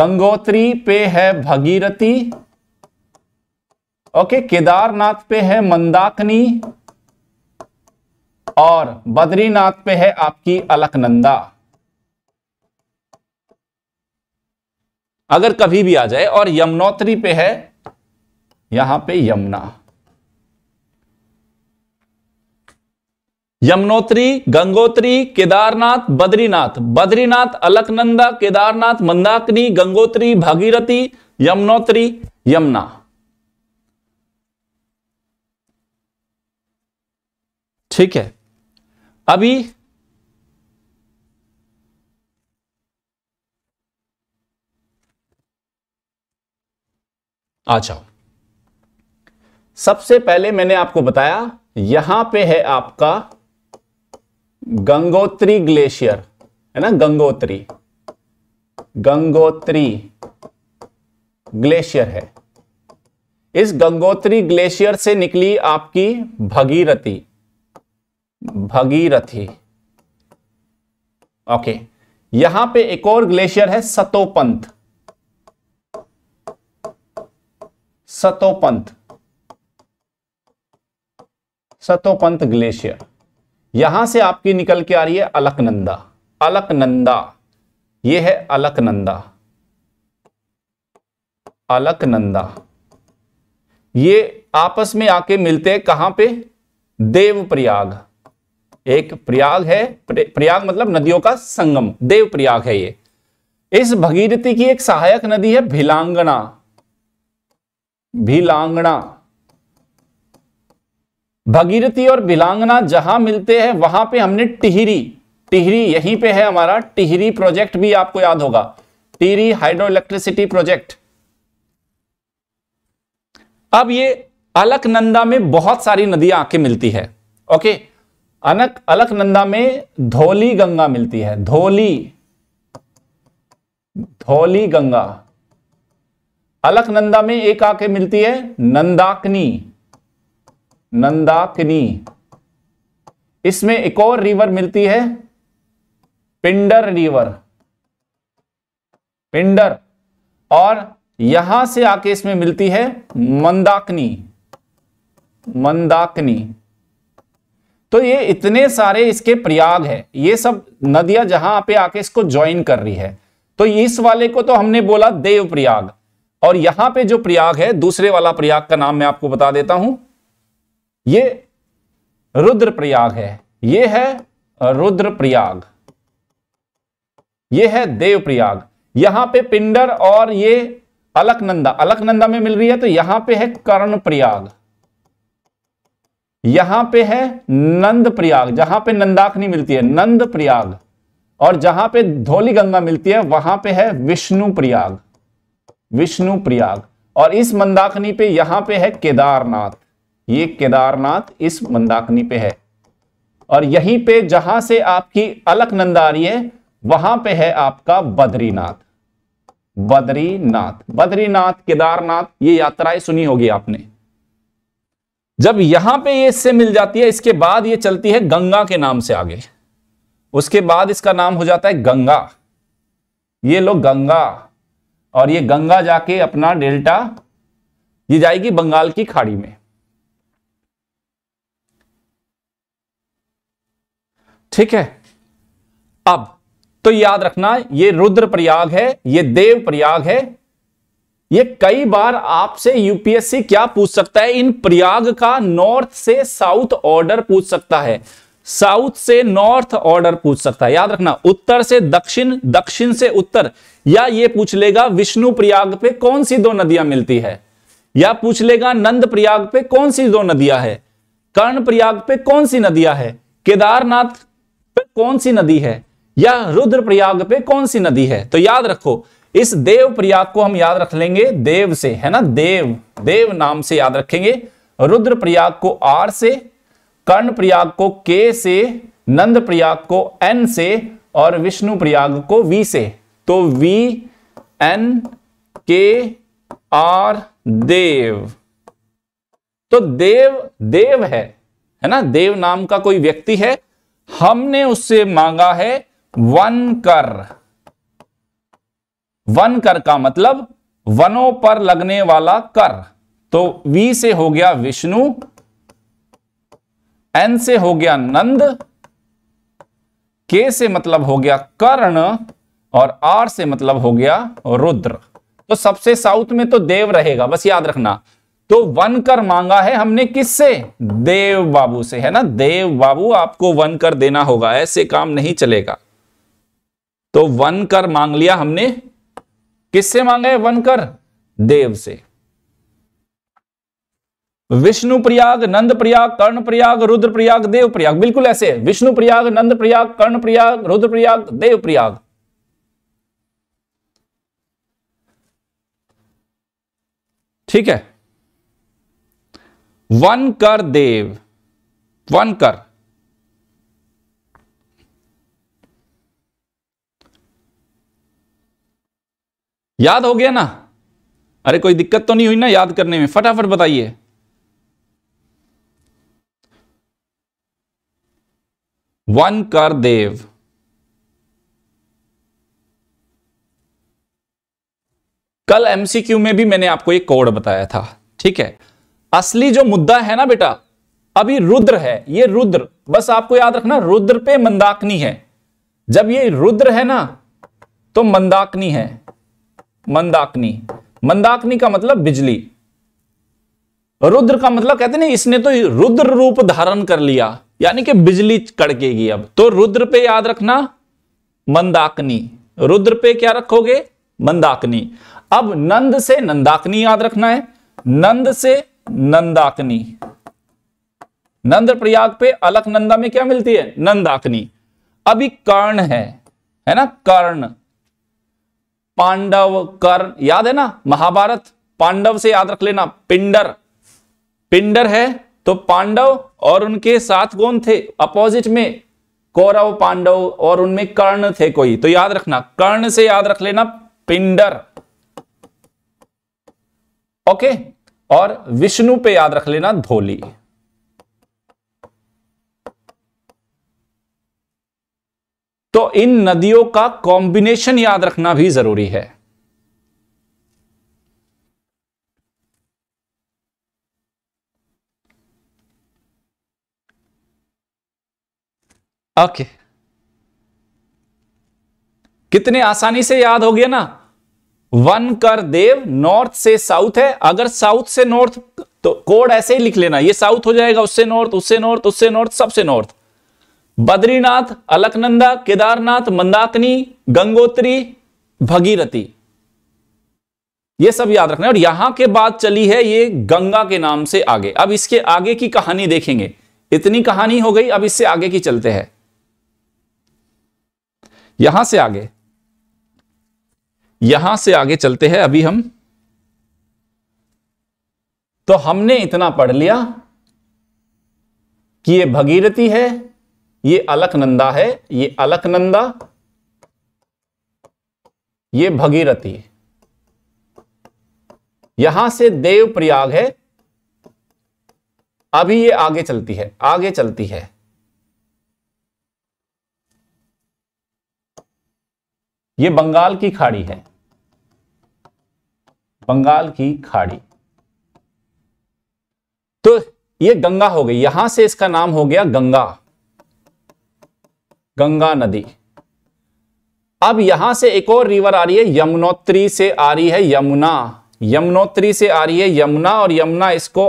गंगोत्री पे है भगीरथी ओके केदारनाथ पे है मंदाकनी और बद्रीनाथ पे है आपकी अलकनंदा अगर कभी भी आ जाए और यमुनोत्री पे है यहां पे यमुना यमुनोत्री गंगोत्री केदारनाथ बद्रीनाथ बद्रीनाथ अलकनंदा केदारनाथ मंदाकिनी गंगोत्री भागीरथी यमुनोत्री यमुना ठीक है अभी आ जाओ सबसे पहले मैंने आपको बताया यहां पे है आपका गंगोत्री ग्लेशियर है ना गंगोत्री गंगोत्री ग्लेशियर है इस गंगोत्री ग्लेशियर से निकली आपकी भगीरथी भगीरथी ओके यहां पे एक और ग्लेशियर है सतोपंथ सतोपंत सतोपंत ग्लेशियर यहां से आपकी निकल के आ रही है अलकनंदा अलकनंदा ये है अलकनंदा अलकनंदा ये आपस में आके मिलते हैं कहां पे देव प्रयाग एक प्रयाग है प्रयाग मतलब नदियों का संगम देव प्रयाग है ये इस भगीरथी की एक सहायक नदी है भिलांगना भिलांगना भगीरथी और भिलांगना जहां मिलते हैं वहां पे हमने टिहरी टिहरी यहीं पे है हमारा टिहरी प्रोजेक्ट भी आपको याद होगा टिहरी हाइड्रो इलेक्ट्रिसिटी प्रोजेक्ट अब ये अलकनंदा में बहुत सारी नदियां आके मिलती है ओके अनक अलकनंदा में धोली गंगा मिलती है धोली धोली गंगा अलकनंदा में एक आके मिलती है नंदाकनी नंदाकनी इसमें एक और रिवर मिलती है पिंडर रिवर पिंडर और यहां से आके इसमें मिलती है मंदाकनी मंदाकनी तो ये इतने सारे इसके प्रयाग है ये सब नदियां जहां पे आके इसको ज्वाइन कर रही है तो इस वाले को तो हमने बोला देव प्रयाग और यहां पे जो प्रयाग है दूसरे वाला प्रयाग का नाम मैं आपको बता देता हूं ये रुद्र प्रयाग है ये है रुद्र प्रयाग ये है देव प्रयाग यहां पे पिंडर और ये अलकनंदा अलकनंदा में मिल रही है तो यहां पे है कर्ण प्रयाग यहां पे है नंद प्रयाग जहां पे नंदाकनी मिलती है नंद प्रयाग और जहां पे धोली गंगा मिलती है वहां पे है विष्णु प्रयाग विष्णु प्रयाग और इस मंदाकिनी पे यहां पे है केदारनाथ ये केदारनाथ इस मंदाकिनी पे है और यहीं पे जहां से आपकी अलक आ रही है वहां पे है आपका बद्रीनाथ बद्रीनाथ बद्रीनाथ केदारनाथ ये यात्राएं सुनी होगी आपने जब यहां पे ये इससे मिल जाती है इसके बाद ये चलती है गंगा के नाम से आगे उसके बाद इसका नाम हो जाता है गंगा ये लोग गंगा और ये गंगा जाके अपना डेल्टा ये जाएगी बंगाल की खाड़ी में ठीक है अब तो याद रखना ये रुद्र प्रयाग है ये देव प्रयाग है ये कई बार आपसे यूपीएससी क्या पूछ सकता है इन प्रयाग का नॉर्थ से साउथ ऑर्डर पूछ सकता है साउथ से नॉर्थ ऑर्डर पूछ सकता है याद रखना उत्तर से दक्षिण दक्षिण से उत्तर या ये पूछ लेगा विष्णु प्रयाग पे कौन सी दो नदियां मिलती है या पूछ लेगा नंद प्रयाग पे कौन सी दो नदियां है कर्ण प्रयाग पे कौन सी नदियां है केदारनाथ पे कौन सी नदी है या रुद्र प्रयाग पे कौन सी नदी है तो याद रखो इस देव प्रयाग को हम याद रख लेंगे देव से है ना देव देव नाम से याद रखेंगे रुद्र प्रयाग को आर से कर्ण प्रयाग को के से नंद प्रयाग को एन से और विष्णु प्रयाग को वी से तो V N K R Dev तो देव देव है है ना देव नाम का कोई व्यक्ति है हमने उससे मांगा है वन कर वन कर का मतलब वनों पर लगने वाला कर तो वी से हो गया विष्णु एन से हो गया नंद के से मतलब हो गया कर्ण और आर से मतलब हो गया रुद्र तो सबसे साउथ में तो देव रहेगा बस याद रखना तो वन कर मांगा है हमने किससे देव बाबू से है ना देव बाबू आपको वन कर देना होगा ऐसे काम नहीं चलेगा तो वन कर मांग लिया हमने किससे मांगा है वन कर देव से विष्णु प्रयाग नंद प्रयाग कर्ण प्रयाग रुद्र प्रयाग देव प्रयाग बिल्कुल ऐसे है विष्णु प्रयाग नंद प्रयाग कर्ण प्रयाग रुद्र प्रयाग देव प्रयाग ठीक है वन कर देव वन कर याद हो गया ना अरे कोई दिक्कत तो नहीं हुई ना याद करने में फटाफट बताइए वन कर देव कल एमसीक्यू में भी मैंने आपको एक कोड बताया था ठीक है असली जो मुद्दा है ना बेटा अभी रुद्र है ये रुद्र बस आपको याद रखना रुद्र पे मंदाकनी है जब ये रुद्र है ना तो मंदाकनी है मंदाकनी मंदाकनी का मतलब बिजली रुद्र का मतलब कहते ना इसने तो रुद्र रूप धारण कर लिया यानी कि बिजली कड़केगी अब तो रुद्र पे याद रखना मंदाकनी रुद्र पे क्या रखोगे मंदाकनी अब नंद से नंदाकनी याद रखना है नंद से नंदाकनी नंद प्रयाग पे अलकनंदा में क्या मिलती है नंदाकनी अभी कर्ण है है ना कर्ण पांडव कर्ण याद है ना महाभारत पांडव से याद रख लेना पिंडर पिंडर है तो पांडव और उनके साथ कौन थे अपोजिट में कौरव पांडव और उनमें कर्ण थे कोई तो याद रखना कर्ण से याद रख लेना पिंडर ओके और विष्णु पे याद रख लेना धोली तो इन नदियों का कॉम्बिनेशन याद रखना भी जरूरी है ओके कितने आसानी से याद हो गया ना वन कर देव नॉर्थ से साउथ है अगर साउथ से नॉर्थ तो कोड ऐसे ही लिख लेना ये साउथ हो जाएगा उससे नॉर्थ उससे नॉर्थ उससे नॉर्थ सबसे नॉर्थ बद्रीनाथ अलकनंदा केदारनाथ मंदाकिनी गंगोत्री भगीरथी ये सब याद रखना है और यहां के बाद चली है ये गंगा के नाम से आगे अब इसके आगे की कहानी देखेंगे इतनी कहानी हो गई अब इससे आगे की चलते हैं यहां से आगे यहां से आगे चलते हैं अभी हम तो हमने इतना पढ़ लिया कि ये भगीरथी है ये अलकनंदा है ये अलकनंदा ये भगीरथी यहां से देवप्रयाग है अभी ये आगे चलती है आगे चलती है ये बंगाल की खाड़ी है बंगाल की खाड़ी तो ये गंगा हो गई यहां से इसका नाम हो गया गंगा गंगा नदी अब यहां से एक और रिवर आ रही है यमुनोत्री से आ रही है यमुना यमुनोत्री से आ रही है यमुना और यमुना इसको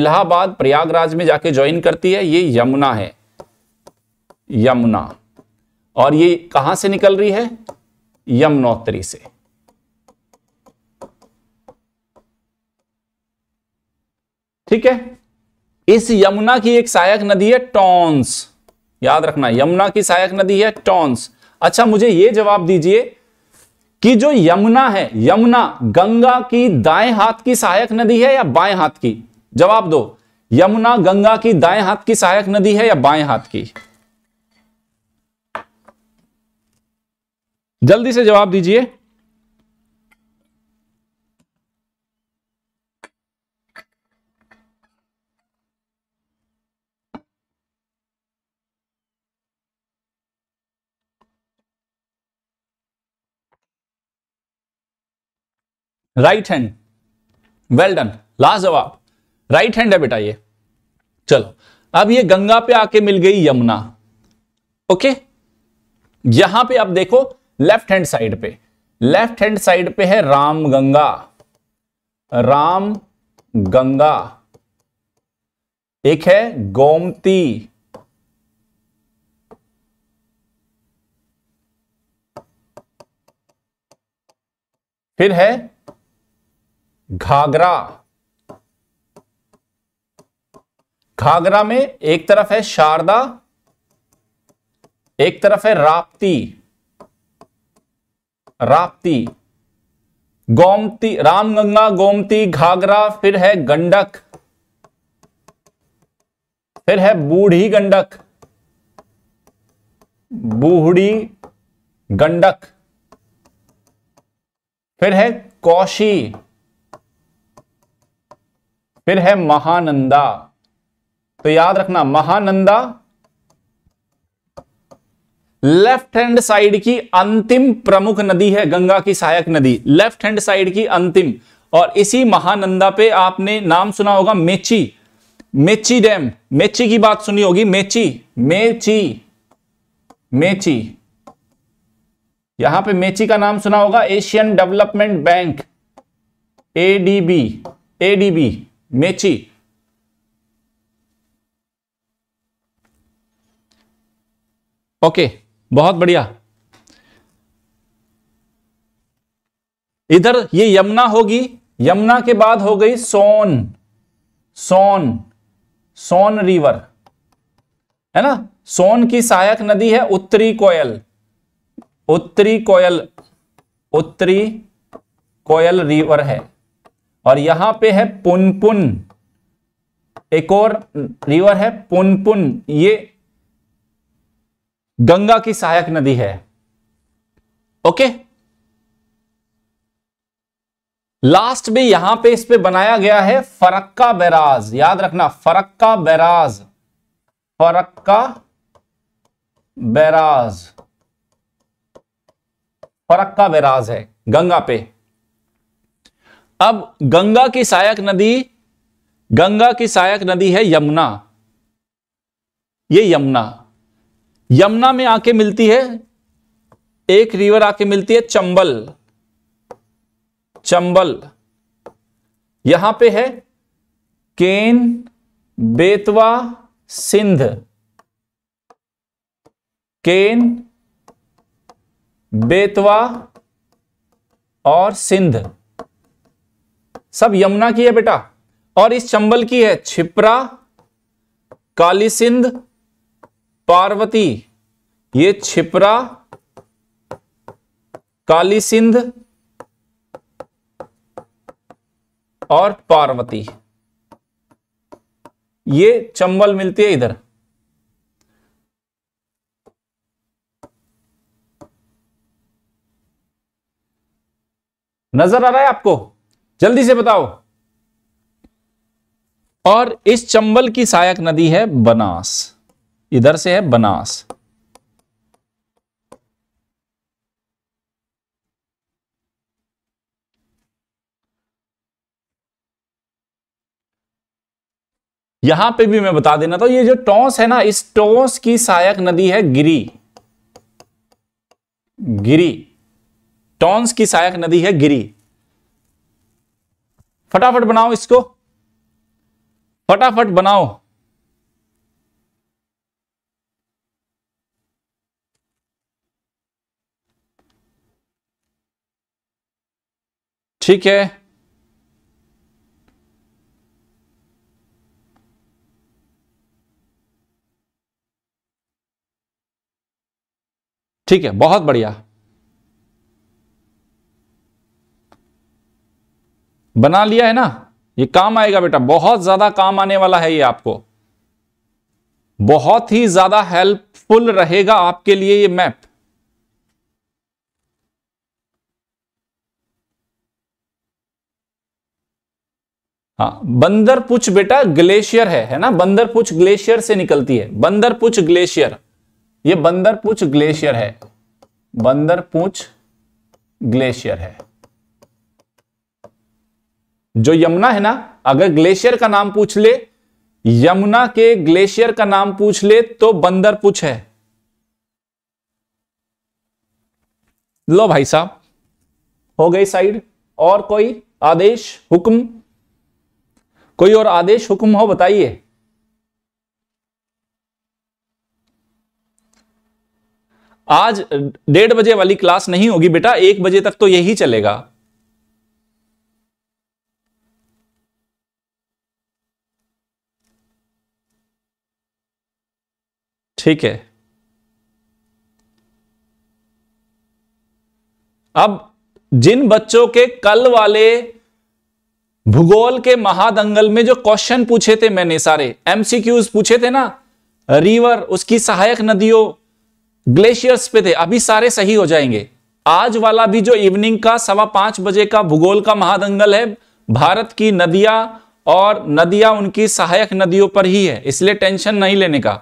इलाहाबाद प्रयागराज में जाके ज्वाइन करती है ये यमुना है यमुना और ये कहां से निकल रही है यमुनोत्री से ठीक है इस यमुना की एक सहायक नदी है टॉन्स याद रखना यमुना की सहायक नदी है टॉन्स अच्छा मुझे यह जवाब दीजिए कि जो यमुना है यमुना गंगा की दाएं हाथ की सहायक नदी है या बाएं हाथ की जवाब दो यमुना गंगा की दाएं हाथ की सहायक नदी है या बाएं हाथ की जल्दी से जवाब दीजिए right hand well done last जवाब राइट हैंड है बेटा ये चलो अब ये गंगा पे आके मिल गई यमुना ओके यहां पे आप देखो लेफ्ट हैंड साइड पे लेफ्ट हैंड साइड पे है राम गंगा राम गंगा एक है गोमती फिर है घाघरा घाघरा में एक तरफ है शारदा एक तरफ है राप्ती राप्ती गोमती रामगंगा गोमती घाघरा फिर है गंडक फिर है बूढ़ी गंडक बूढ़ी गंडक फिर है कौशी फिर है महानंदा तो याद रखना महानंदा लेफ्ट हैंड साइड की अंतिम प्रमुख नदी है गंगा की सहायक नदी लेफ्ट हैंड साइड की अंतिम और इसी महानंदा पे आपने नाम सुना होगा मेची मेची डैम मेची की बात सुनी होगी मेची मेची मेची यहां पे मेची का नाम सुना होगा Asian development bank ADB ADB Mechi okay okay. बहुत बढ़िया इधर ये यमुना होगी यमुना के बाद हो गई सोन सोन सोन रिवर है ना सोन की सहायक नदी है उत्तरी कोयल उत्तरी कोयल उत्तरी कोयल रिवर है और यहां पे है पुनपुन एक और रिवर है पुनपुन ये गंगा की सहायक नदी है ओके लास्ट में यहां पे इस पे बनाया गया है फरक्का बैराज याद रखना Farakka barrage Farakka barrage Farakka barrage है गंगा पे अब गंगा की सहायक नदी गंगा की सहायक नदी है यमुना ये यमुना यमुना में आके मिलती है एक रिवर आके मिलती है चंबल चंबल यहां पे है केन बेतवा सिंध केन बेतवा और सिंध सब यमुना की है बेटा और इस चंबल की है छिपरा काली सिंध पार्वती ये छिपरा काली सिंध और पार्वती ये चंबल मिलती है इधर नजर आ रहा है आपको जल्दी से बताओ और इस चंबल की सहायक नदी है बनास इधर से है बनास यहां पे भी मैं बता देना था ये जो टॉस है ना इस टॉस की सहायक नदी है गिरी गिरी टॉन्स की सहायक नदी है गिरी फटाफट बनाओ इसको फटाफट बनाओ ठीक है ठीक है बहुत बढ़िया बना लिया है ना ये काम आएगा बेटा बहुत ज्यादा काम आने वाला है ये आपको बहुत ही ज्यादा हेल्पफुल रहेगा आपके लिए ये मैप हाँ बंदरपुछ बेटा ग्लेशियर है है ना बंदरपुछ ग्लेशियर से निकलती है बंदरपुछ ग्लेशियर ये बंदरपुछ ग्लेशियर है बंदरपुछ ग्लेशियर है जो यमुना है ना अगर ग्लेशियर का नाम पूछ ले यमुना के ग्लेशियर का नाम पूछ ले तो बंदरपुछ है लो भाई साहब हो गई साइड और कोई आदेश हुक्म कोई और आदेश हुक्म हो बताइए आज डेढ़ बजे वाली क्लास नहीं होगी बेटा एक बजे तक तो यही चलेगा ठीक है अब जिन बच्चों के कल वाले भूगोल के महादंगल में जो क्वेश्चन पूछे थे मैंने सारे एमसीक्यूज पूछे थे ना रिवर उसकी सहायक नदियों ग्लेशियर्स पे थे अभी सारे सही हो जाएंगे आज वाला भी जो इवनिंग का सवा पांच बजे का भूगोल का महादंगल है भारत की नदियां और नदियां उनकी सहायक नदियों पर ही है इसलिए टेंशन नहीं लेने का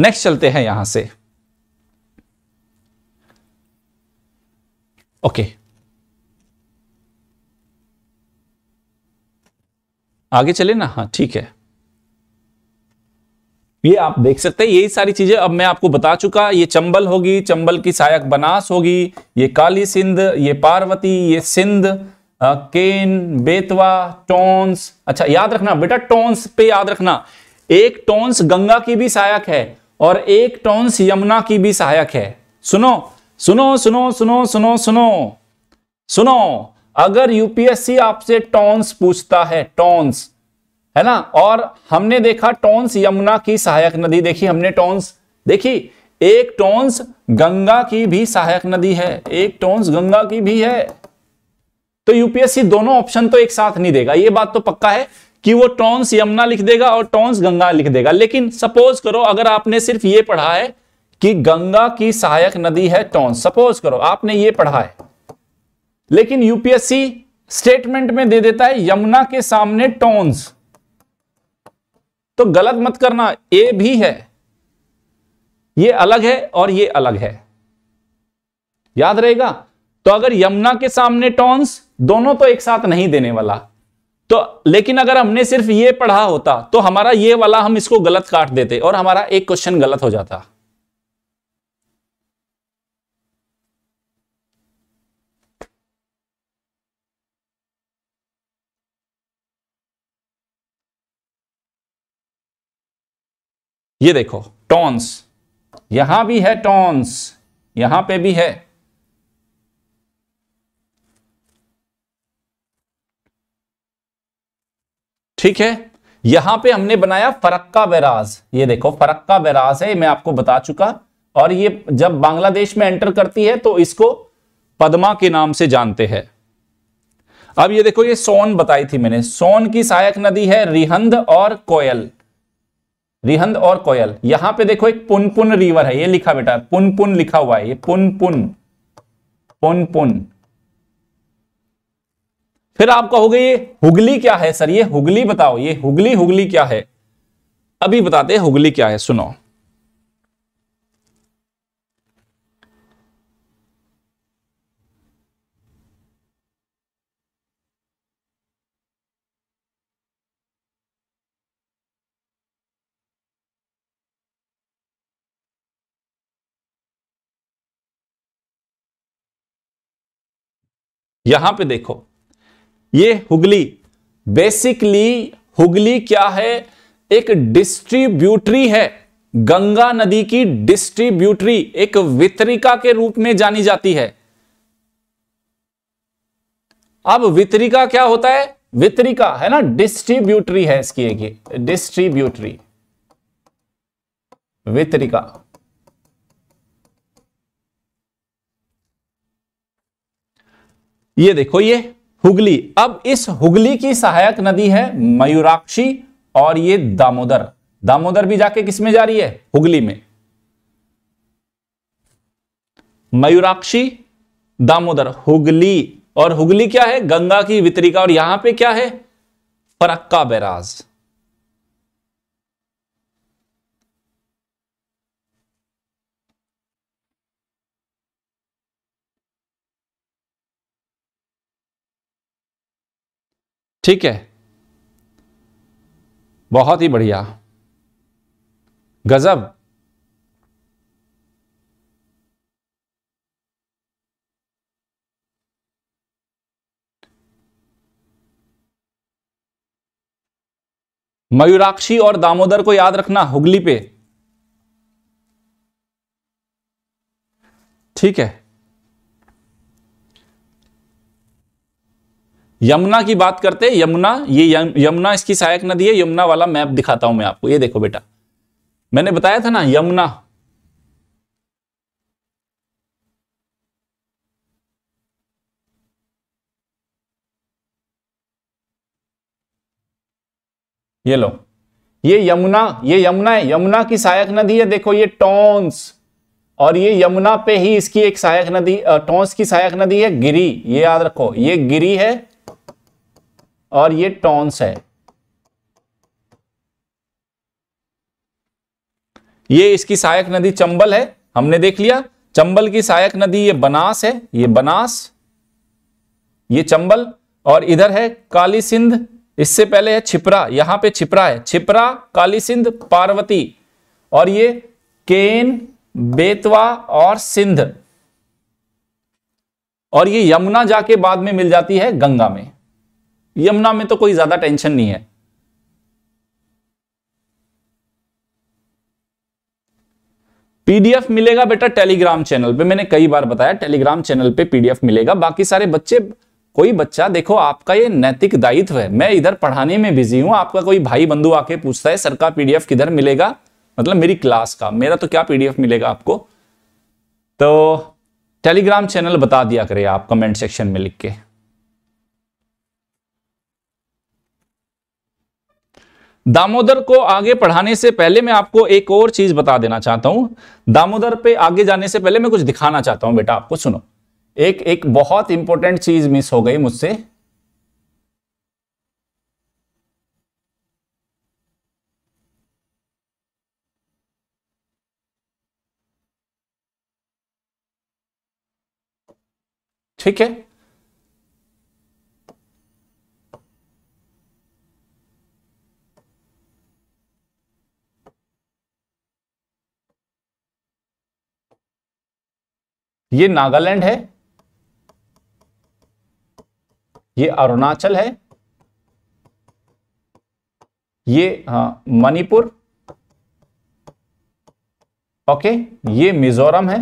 नेक्स्ट चलते हैं यहां से ओके आगे चले ना हाँ ठीक है ये आप देख सकते हैं यही सारी चीजें अब मैं आपको बता चुका ये चंबल होगी चंबल की सहायक बनास होगी ये काली सिंध ये पार्वती ये सिंध केन बेतवा टोन्स अच्छा याद रखना बेटा टोन्स पे याद रखना एक टोन्स गंगा की भी सहायक है और एक टोन्स यमुना की भी सहायक है सुनो सुनो सुनो सुनो सुनो सुनो सुनो अगर यूपीएससी आपसे टॉन्स पूछता है टॉन्स है ना और हमने देखा टॉन्स यमुना की सहायक नदी देखी हमने टॉन्स देखी एक टॉन्स गंगा की भी सहायक नदी है एक टॉन्स गंगा की भी है तो यूपीएससी दोनों ऑप्शन तो एक साथ नहीं देगा यह बात तो पक्का है कि वो टॉन्स यमुना लिख देगा और टॉन्स गंगा लिख देगा लेकिन सपोज करो अगर आपने सिर्फ ये पढ़ा है कि गंगा की सहायक नदी है टोन सपोज करो आपने ये पढ़ा है लेकिन यूपीएससी स्टेटमेंट में दे देता है यमुना के सामने टोन्स तो गलत मत करना ए भी है ये अलग है और ये अलग है याद रहेगा तो अगर यमुना के सामने टोन्स दोनों तो एक साथ नहीं देने वाला तो लेकिन अगर हमने सिर्फ ये पढ़ा होता तो हमारा ये वाला हम इसको गलत काट देते और हमारा एक क्वेश्चन गलत हो जाता ये देखो टॉन्स यहां भी है टॉन्स यहां पे भी है ठीक है यहां पे हमने बनाया फरक्का बैराज ये देखो फरक्का बैराज है मैं आपको बता चुका और ये जब बांग्लादेश में एंटर करती है तो इसको पद्मा के नाम से जानते हैं अब ये देखो ये सोन बताई थी मैंने सोन की सहायक नदी है रिहंद और कोयल रिहंद और कोयल यहां पे देखो एक पुनपुन रिवर है ये लिखा बेटा पुनपुन लिखा हुआ है ये पुनपुन पुनपुन फिर आप कहोगे ये हुगली क्या है सर ये हुगली बताओ ये हुगली हुगली क्या है अभी बताते हैं हुगली क्या है सुनो यहां पे देखो ये हुगली बेसिकली हुगली क्या है एक डिस्ट्रीब्यूटरी है गंगा नदी की डिस्ट्रीब्यूटरी एक वितरिका के रूप में जानी जाती है अब वितरिका क्या होता है वितरिका है ना डिस्ट्रीब्यूटरी है इसकी एक डिस्ट्रीब्यूटरी वितरिका ये देखो ये हुगली अब इस हुगली की सहायक नदी है मयूराक्षी और ये दामोदर दामोदर भी जाके किसमें जा रही है हुगली में मयूराक्षी दामोदर हुगली और हुगली क्या है गंगा की वितरिका और यहां पे क्या है फरक्का बैराज ठीक है बहुत ही बढ़िया गजब मयूराक्षी और दामोदर को याद रखना हुगली पे ठीक है यमुना की बात करते हैं यमुना ये यमुना इसकी सहायक नदी है यमुना वाला मैप दिखाता हूं मैं आपको ये देखो बेटा मैंने बताया था ना यमुना ये लो ये यमुना ये यमुना है यमुना की सहायक नदी है देखो ये टोंस और ये यमुना पे ही इसकी एक सहायक नदी टोंस की सहायक नदी है गिरी ये याद रखो ये गिरी है और ये टॉन्स है ये इसकी सहायक नदी चंबल है हमने देख लिया चंबल की सहायक नदी ये बनास है ये बनास ये चंबल और इधर है काली सिंध इससे पहले है छिपरा यहां पे छिपरा है छिपरा काली सिंध पार्वती और ये केन बेतवा और सिंध और ये यमुना जाके बाद में मिल जाती है गंगा में यमुना में तो कोई ज्यादा टेंशन नहीं है पीडीएफ मिलेगा बेटा टेलीग्राम चैनल पे मैंने कई बार बताया टेलीग्राम चैनल पे पीडीएफ मिलेगा बाकी सारे बच्चे कोई बच्चा देखो आपका ये नैतिक दायित्व है मैं इधर पढ़ाने में बिजी हूं आपका कोई भाई बंधु आके पूछता है सर का पीडीएफ किधर मिलेगा मतलब मेरी क्लास का मेरा तो क्या पीडीएफ मिलेगा आपको तो टेलीग्राम चैनल बता दिया करे आप कमेंट सेक्शन में लिख के दामोदर को आगे पढ़ाने से पहले मैं आपको एक और चीज बता देना चाहता हूं दामोदर पे आगे जाने से पहले मैं कुछ दिखाना चाहता हूं बेटा आपको सुनो एक एक बहुत इंपॉर्टेंट चीज मिस हो गई मुझसे ठीक है ये नागालैंड है ये अरुणाचल है ये हाँ, मणिपुर ओके ये मिजोरम है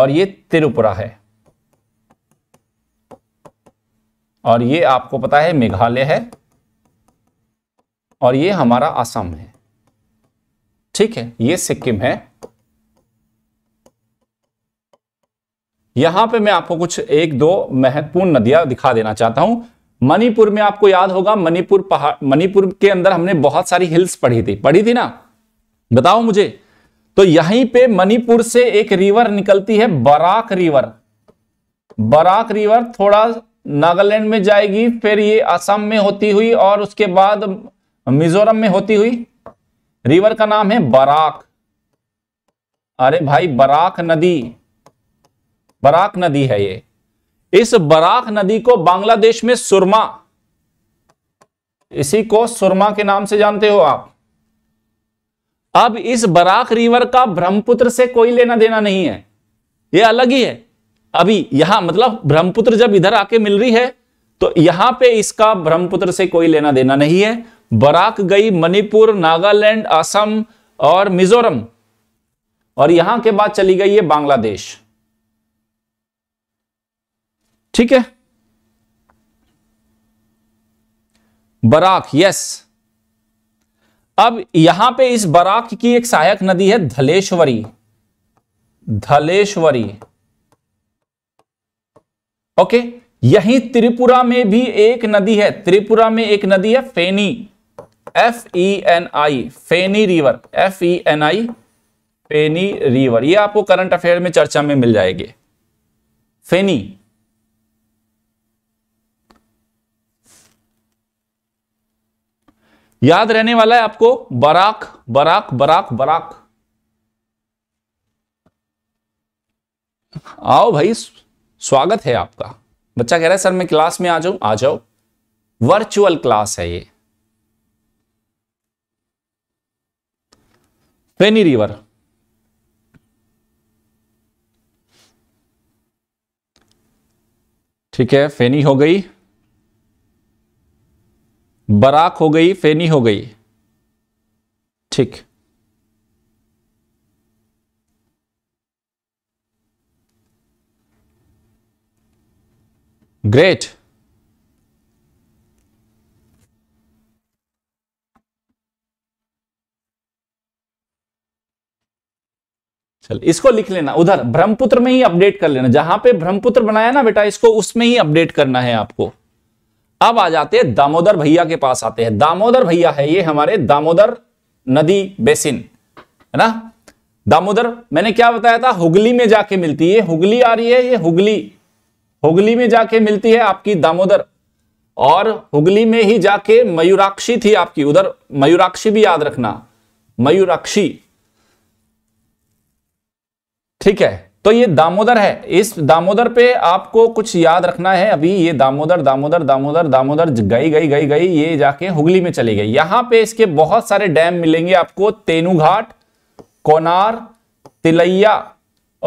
और ये त्रिपुरा है और ये आपको पता है मेघालय है और ये हमारा असम है ठीक है ये सिक्किम है यहां पे मैं आपको कुछ एक दो महत्वपूर्ण नदियां दिखा देना चाहता हूं मणिपुर में आपको याद होगा मणिपुर पहाड़ मणिपुर के अंदर हमने बहुत सारी हिल्स पढ़ी थी पढ़ी थी ना बताओ मुझे तो यहीं पे मणिपुर से एक रिवर निकलती है बराक रिवर बराक रिवर थोड़ा नागालैंड में जाएगी फिर ये असम में होती हुई और उसके बाद मिजोरम में होती हुई रिवर का नाम है बराक अरे भाई बराक नदी बराक नदी है ये इस बराक नदी को बांग्लादेश में सुरमा इसी को सुरमा के नाम से जानते हो आप अब इस बराक रिवर का ब्रह्मपुत्र से कोई लेना देना नहीं है ये अलग ही है अभी यहां मतलब ब्रह्मपुत्र जब इधर आके मिल रही है तो यहां पे इसका ब्रह्मपुत्र से कोई लेना देना नहीं है बराक गई मणिपुर नागालैंड असम और मिजोरम और यहां के बाद चली गई है बांग्लादेश ठीक है बराक यस अब यहां पे इस बराक की एक सहायक नदी है धलेश्वरी धलेश्वरी ओके यही त्रिपुरा में भी एक नदी है त्रिपुरा में एक नदी है Feni F E N I Feni river F E N I Feni river ये आपको करंट अफेयर में चर्चा में मिल जाएगी फेनी याद रहने वाला है आपको बराक बराक बराक बराक आओ भाई स्वागत है आपका बच्चा कह रहा है सर मैं क्लास में आ जाऊं आ जाओ वर्चुअल क्लास है ये फेनी रिवर ठीक है फेनी हो गई बराक हो गई फेनी हो गई ठीक ग्रेट चल इसको लिख लेना उधर ब्रह्मपुत्र में ही अपडेट कर लेना जहां पे ब्रह्मपुत्र बनाया ना बेटा इसको उसमें ही अपडेट करना है आपको अब आ जाते हैं दामोदर भैया के पास आते हैं दामोदर भैया है ये हमारे दामोदर नदी बेसिन है ना दामोदर मैंने क्या बताया था हुगली में जाके मिलती है हुगली आ रही है ये हुगली हुगली में जाके मिलती है आपकी दामोदर और हुगली में ही जाके मयूराक्षी थी आपकी उधर मयूराक्षी भी याद रखना मयूराक्षी ठीक है तो ये दामोदर है इस दामोदर पे आपको कुछ याद रखना है अभी ये दामोदर दामोदर दामोदर दामोदर गई गई गई गई ये जाके हुगली में चली गई यहां पे इसके बहुत सारे डैम मिलेंगे आपको तेनूघाट कोनार तिलैया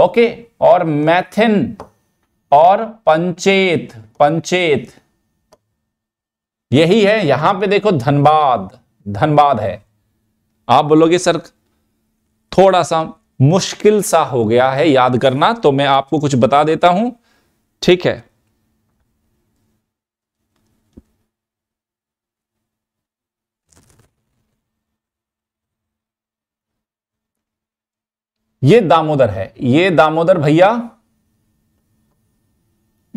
ओके और मैथिन और पंचेत पंचेत यही है यहां पे देखो धनबाद धनबाद है आप बोलोगे सर थोड़ा सा मुश्किल सा हो गया है याद करना तो मैं आपको कुछ बता देता हूं ठीक है ये दामोदर है ये दामोदर भैया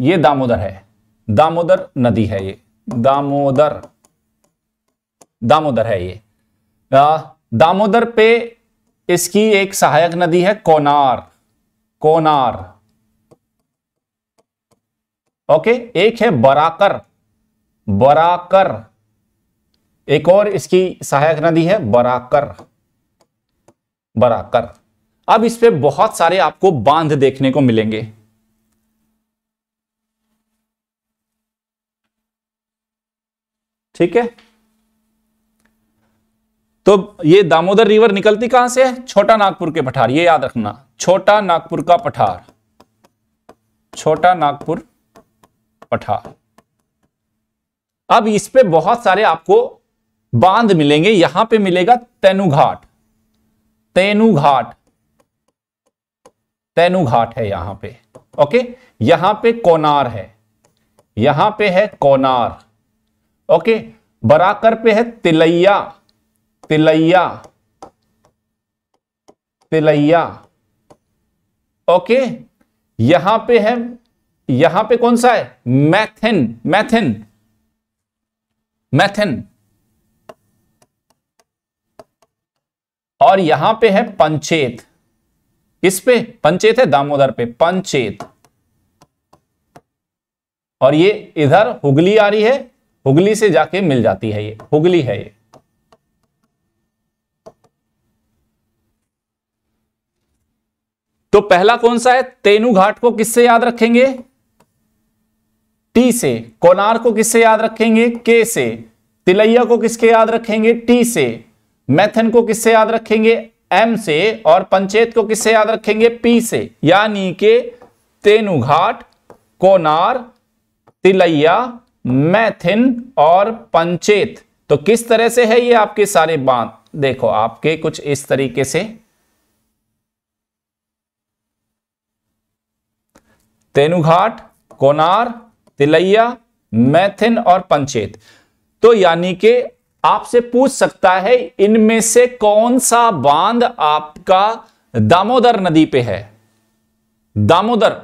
ये दामोदर है दामोदर नदी है ये दामोदर दामोदर है ये दामोदर पे इसकी एक सहायक नदी है कोनार कोनार ओके एक है बराकर बराकर एक और इसकी सहायक नदी है बराकर बराकर अब इस पे बहुत सारे आपको बांध देखने को मिलेंगे ठीक है तो ये दामोदर रिवर निकलती कहां से है छोटा नागपुर के पठार ये याद रखना छोटा नागपुर का पठार छोटा नागपुर पठार अब इस पे बहुत सारे आपको बांध मिलेंगे यहां पे मिलेगा तेनु घाट तेनु घाट तेनू घाट है यहां पे ओके यहां पे कोनार है यहां पे है कोनार ओके बराकर पे है तिलैया तिलैया तिलैया ओके यहां पे है यहां पे कौन सा है मैथिन मैथिन मैथिन और यहां पे है पंचेत इस पे पंचेत है दामोदर पे पंचेत और ये इधर हुगली आ रही है हुगली से जाके मिल जाती है ये हुगली है ये तो पहला कौन सा है तेनु घाट को किससे याद रखेंगे टी से कोनार को किससे याद रखेंगे के से तिलैया को किसके याद रखेंगे टी से मैथन को किससे याद रखेंगे एम से और पंचेत को किससे याद रखेंगे पी से यानी के तेनु घाट कोनार तिलैया मैथिन और पंचेत तो किस तरह से है ये आपके सारे बांध देखो आपके कुछ इस तरीके से तेनुघाट कोनार तिलैया मैथिन और पंचेत तो यानी कि आपसे पूछ सकता है इनमें से कौन सा बांध आपका दामोदर नदी पे है दामोदर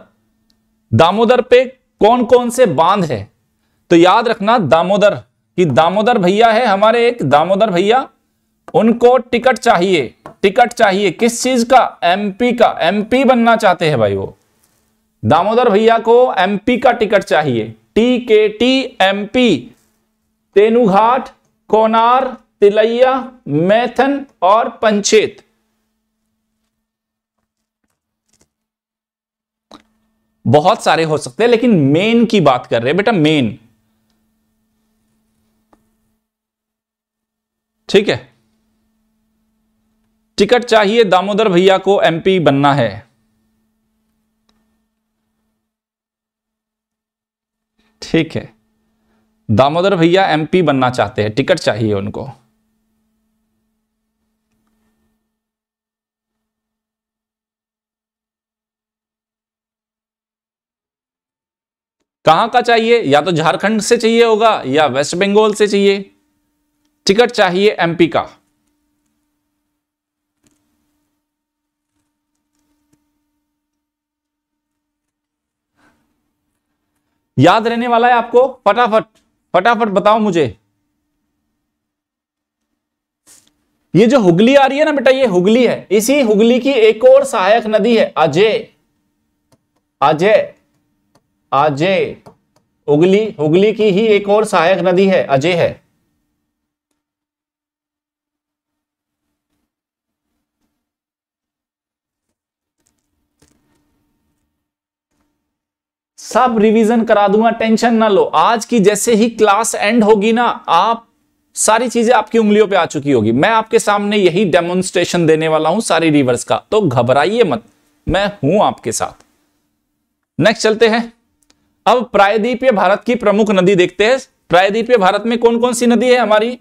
दामोदर पे कौन कौन से बांध है तो याद रखना दामोदर कि दामोदर भैया है हमारे एक दामोदर भैया उनको टिकट चाहिए टिकट चाहिए किस चीज का एमपी का एमपी बनना चाहते हैं भाई वो दामोदर भैया को एमपी का टिकट चाहिए T K T M P Tenughat Konar Tilaiya Maithon और पंचेत बहुत सारे हो सकते हैं लेकिन मेन की बात कर रहे हैं बेटा मेन ठीक है टिकट चाहिए दामोदर भैया को एमपी बनना है ठीक है दामोदर भैया एमपी बनना चाहते हैं टिकट चाहिए उनको कहां का चाहिए या तो झारखंड से चाहिए होगा या वेस्ट बंगाल से चाहिए टिकट चाहिए एमपी का याद रहने वाला है आपको फटाफट फटाफट बताओ मुझे ये जो हुगली आ रही है ना बेटा ये हुगली है इसी हुगली की एक और सहायक नदी है अजय अजय अजय हुगली हुगली की ही एक और सहायक नदी है अजय है सब रिवीजन करा दूंगा टेंशन ना लो आज की जैसे ही क्लास एंड होगी ना आप सारी चीजें आपकी उंगलियों पे आ चुकी होगी मैं आपके सामने यही डेमोन्स्ट्रेशन देने वाला हूं सारी रिवर्स का तो घबराइए मत मैं हूं आपके साथ नेक्स्ट चलते हैं अब प्रायद्वीपीय भारत की प्रमुख नदी देखते हैं प्रायद्वीपीय भारत में कौन कौन सी नदी है हमारी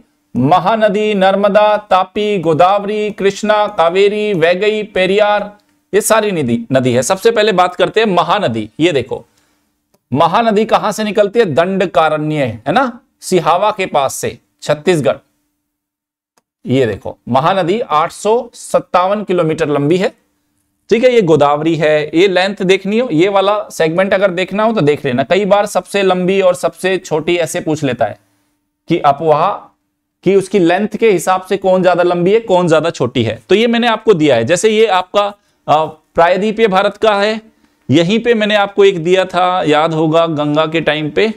महानदी नर्मदा तापी गोदावरी कृष्णा कावेरी वैगई पेरियार ये सारी नदी नदी है सबसे पहले बात करते हैं महानदी ये देखो महानदी कहां से निकलती है कारण्य है ना सिहावा के पास से छत्तीसगढ़ ये देखो महानदी आठ किलोमीटर लंबी है ठीक है ये गोदावरी है ये लेंथ देखनी हो ये वाला सेगमेंट अगर देखना हो तो देख लेना कई बार सबसे लंबी और सबसे छोटी ऐसे पूछ लेता है कि अपवाह कि उसकी लेंथ के हिसाब से कौन ज्यादा लंबी है कौन ज्यादा छोटी है तो ये मैंने आपको दिया है जैसे ये आपका प्रायद्वीपीय भारत का है यहीं पे मैंने आपको एक दिया था याद होगा गंगा के टाइम पे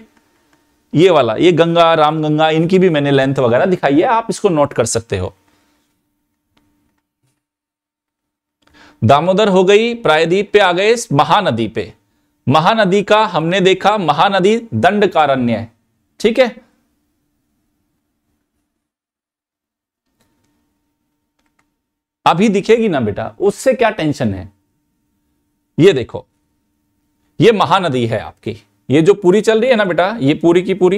ये वाला ये गंगा राम गंगा इनकी भी मैंने लेंथ वगैरह दिखाई है आप इसको नोट कर सकते हो दामोदर हो गई प्रायद्वीप पे आ गए महानदी पे महानदी का हमने देखा महानदी दंड कारण्य है ठीक है अभी दिखेगी ना बेटा उससे क्या टेंशन है ये देखो ये महानदी है आपकी ये जो पूरी चल रही है ना बेटा ये पूरी की पूरी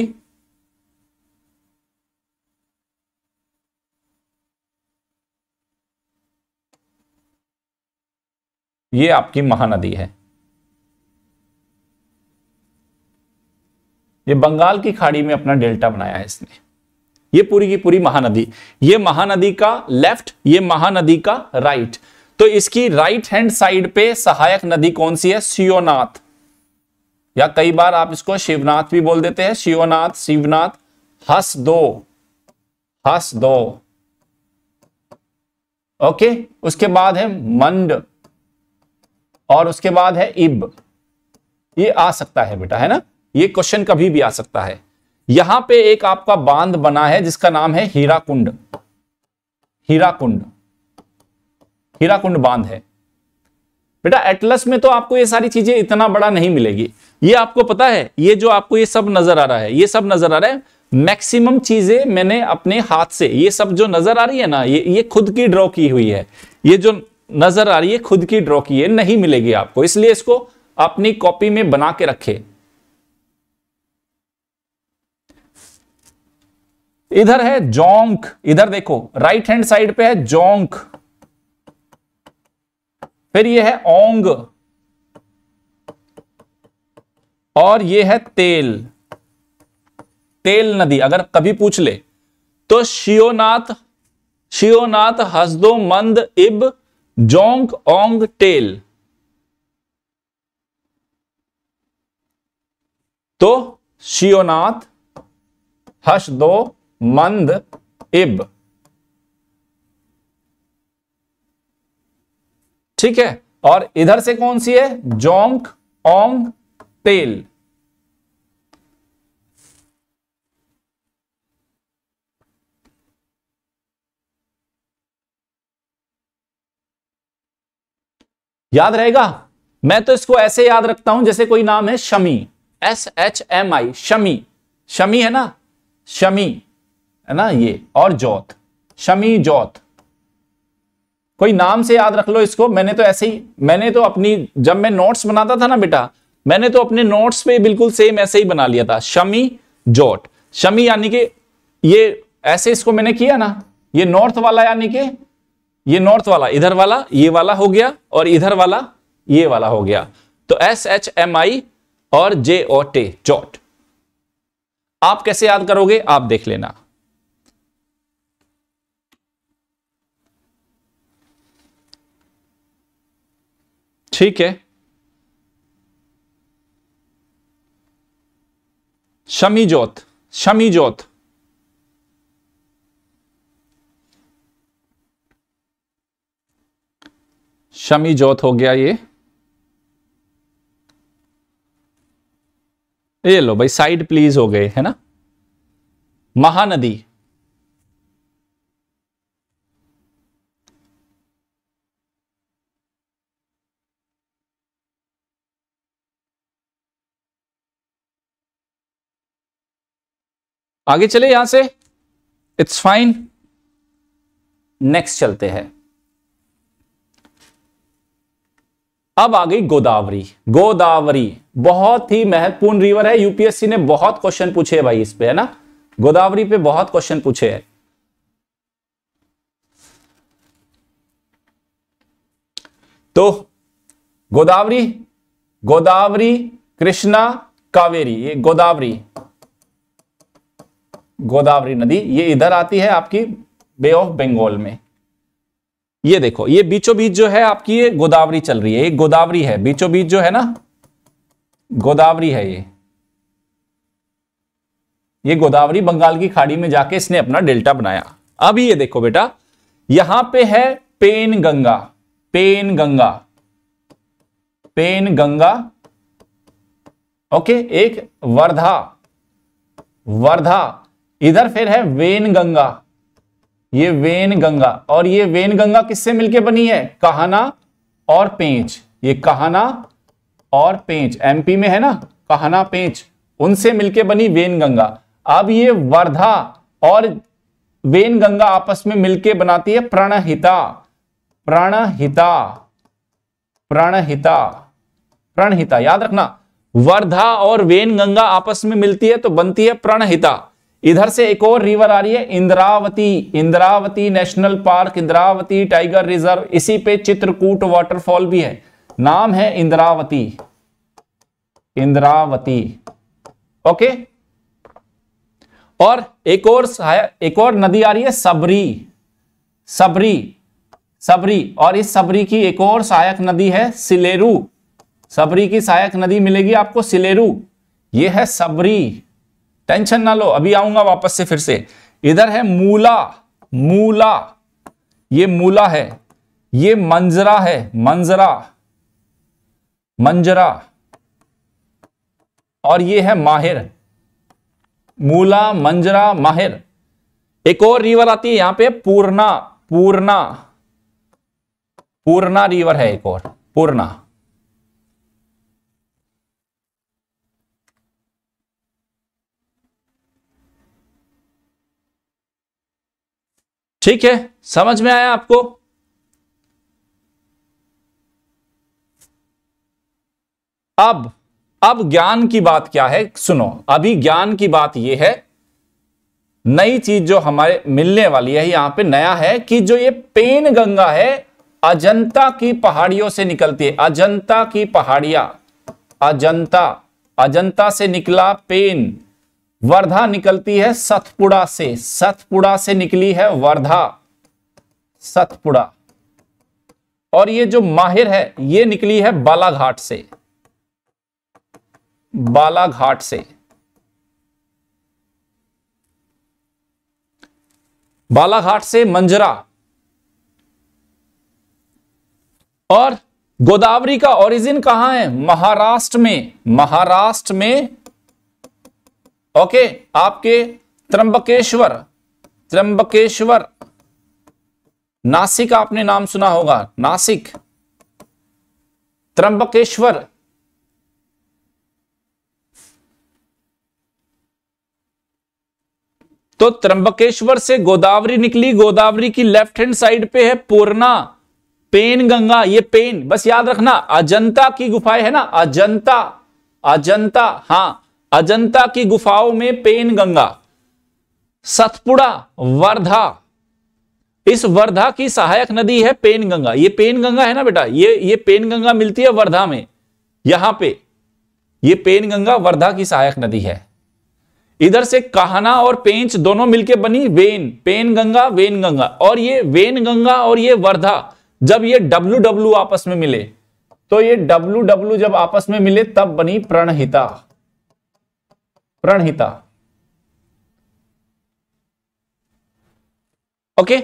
ये आपकी महानदी है ये बंगाल की खाड़ी में अपना डेल्टा बनाया है इसने ये पूरी की पूरी महानदी ये महानदी का लेफ्ट ये महानदी का राइट तो इसकी राइट हैंड साइड पे सहायक नदी कौन सी है सियोनाथ या कई बार आप इसको शिवनाथ भी बोल देते हैं शिवनाथ शिवनाथ हस दो हस दो ओके उसके बाद है मंड और उसके बाद है इब ये आ सकता है बेटा है ना ये क्वेश्चन कभी भी आ सकता है यहां पे एक आपका बांध बना है जिसका नाम है हीराकुंड हीराकुंड हीराकुंड बांध है बेटा एटलस में तो आपको ये सारी चीजें इतना बड़ा नहीं मिलेगी ये आपको पता है ये जो आपको ये सब नजर आ रहा है ये सब नजर आ रहा है मैक्सिमम चीजें मैंने अपने हाथ से ये सब जो नजर आ रही है ना ये ये खुद की ड्रॉ की हुई है ये जो नजर आ रही है खुद की ड्रॉ की है नहीं मिलेगी आपको इसलिए इसको अपनी कॉपी में बना के रखे इधर है जोंक इधर देखो राइट हैंड साइड पे है जोंक फिर ये है ओंग और ये है तेल तेल नदी अगर कभी पूछ ले तो शियोनाथ शिवनाथ हसदो मंद इब जोंग ओंग टेल तो शिवनाथ हस दो मंद इब ठीक है और इधर से कौन सी है जोंक ओंग तेल याद रहेगा मैं तो इसको ऐसे याद रखता हूं जैसे कोई नाम है Shami S H M I Shami Shami है ना शमी है ना ये और जोत शमी जोत कोई नाम से याद रख लो इसको मैंने तो ऐसे ही मैंने तो अपनी जब मैं नोट्स बनाता था ना बेटा मैंने तो अपने नोट्स पे बिल्कुल सेम ऐसे ही बना लिया था शमी जोट शमी यानी कि ये ऐसे इसको मैंने किया ना ये नॉर्थ वाला यानी कि ये नॉर्थ वाला इधर वाला ये वाला हो गया और इधर वाला ये वाला हो गया तो एस एच एम आई और जे ओ टे चोट आप कैसे याद करोगे आप देख लेना ठीक है शमी जोत शमी जोत शमी जोत हो गया ये ये लो भाई साइड प्लीज हो गए है ना महानदी आगे चले यहां से इट्स फाइन नेक्स्ट चलते हैं अब आ गई गोदावरी गोदावरी बहुत ही महत्वपूर्ण रिवर है यूपीएससी ने बहुत क्वेश्चन पूछे है भाई इस पे है ना गोदावरी पे बहुत क्वेश्चन पूछे है तो गोदावरी गोदावरी कृष्णा कावेरी ये गोदावरी गोदावरी नदी ये इधर आती है आपकी बे ऑफ बंगाल में ये देखो ये बीचों बीच जो है आपकी ये गोदावरी चल रही है ये गोदावरी है बीचों बीच जो है ना गोदावरी है ये ये गोदावरी बंगाल की खाड़ी में जाके इसने अपना डेल्टा बनाया अब ये देखो बेटा यहां पे है Penganga Penganga Penganga okay एक वर्धा वर्धा इधर फिर है वेन गंगा ये वेन गंगा और ये वेन गंगा किससे मिलके बनी है कहाना और पेंच ये कहाना और पेंच एमपी में है ना कहाना पेंच उनसे मिलके बनी वेन गंगा अब ये वर्धा और वेन गंगा आपस में मिलके बनाती है प्रणहिता प्रणहिता प्रणहिता प्रणहिता याद रखना वर्धा और वेन गंगा आपस में मिलती है तो बनती है प्रणहिता इधर से एक और रिवर आ रही है Indravati Indravati national park Indravati tiger reserve इसी पे चित्रकूट वाटरफॉल भी है नाम है इंद्रावती इंद्रावती ओके और एक और एक और नदी आ रही है सबरी सबरी सबरी और इस सबरी की एक और सहायक नदी है सिलेरू सबरी की सहायक नदी मिलेगी आपको सिलेरू ये है सबरी टेंशन ना लो अभी आऊंगा वापस से फिर से इधर है मूला मूला ये मूला है ये मंजरा है मंजरा मंजरा और ये है माहिर मूला मंजरा माहिर एक और रिवर आती है यहां पे पूर्णा पूर्णा पूर्णा रिवर है एक और पूर्णा ठीक है समझ में आया आपको अब अब ज्ञान की बात क्या है सुनो अभी ज्ञान की बात यह है नई चीज जो हमारे मिलने वाली है यहां पे नया है कि जो ये पेन गंगा है अजंता की पहाड़ियों से निकलती है अजंता की पहाड़ियां अजंता अजंता से निकला पेन वर्धा निकलती है सतपुड़ा से सतपुड़ा से निकली है वर्धा सतपुड़ा और ये जो माहिर है ये निकली है बालाघाट से बालाघाट से बालाघाट से मंजरा और गोदावरी का ओरिजिन कहां है महाराष्ट्र में महाराष्ट्र में ओके आपके त्रंबकेश्वर त्रंबकेश्वर नासिक आपने नाम सुना होगा नासिक त्रंबकेश्वर तो त्रंबकेश्वर से गोदावरी निकली गोदावरी की लेफ्ट हैंड साइड पे है पूर्णा पेन गंगा ये पेन बस याद रखना अजंता की गुफाएं है ना अजंता अजंता हां अजंता की गुफाओं में पेन गंगा सतपुड़ा वर्धा इस वर्धा की सहायक नदी है पेन गंगा ये पेन गंगा है ना बेटा ये ये पेन गंगा मिलती है वर्धा में यहां पे ये पेन गंगा वर्धा की सहायक नदी है इधर से कहना और पेंच दोनों मिलके बनी वेन पेन गंगा वेन गंगा और ये वेन गंगा और ये वर्धा जब ये डब्लू डब्लू आपस में मिले तो ये डब्लू डब्लू जब आपस में मिले तब बनी प्रणहिता प्रणहिता ओके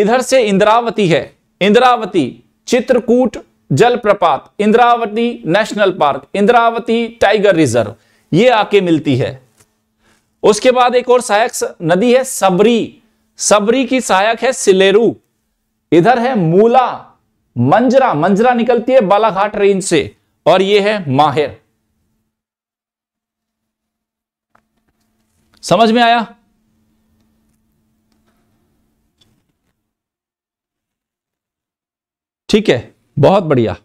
इधर से इंद्रावती है इंद्रावती चित्रकूट जलप्रपात Indravati national park Indravati tiger reserve ये आके मिलती है उसके बाद एक और सहायक नदी है सबरी सबरी की सहायक है सिलेरू इधर है मूला मंजरा मंजरा निकलती है बालाघाट रेंज से और ये है माहिर समझ में आया ठीक है बहुत बढ़िया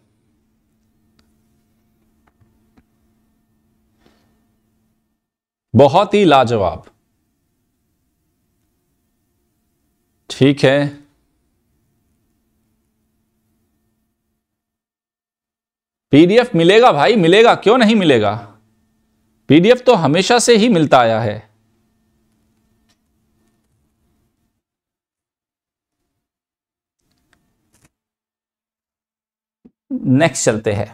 बहुत ही लाजवाब ठीक है पीडीएफ मिलेगा भाई मिलेगा क्यों नहीं मिलेगा पीडीएफ तो हमेशा से ही मिलता आया है नेक्स्ट चलते हैं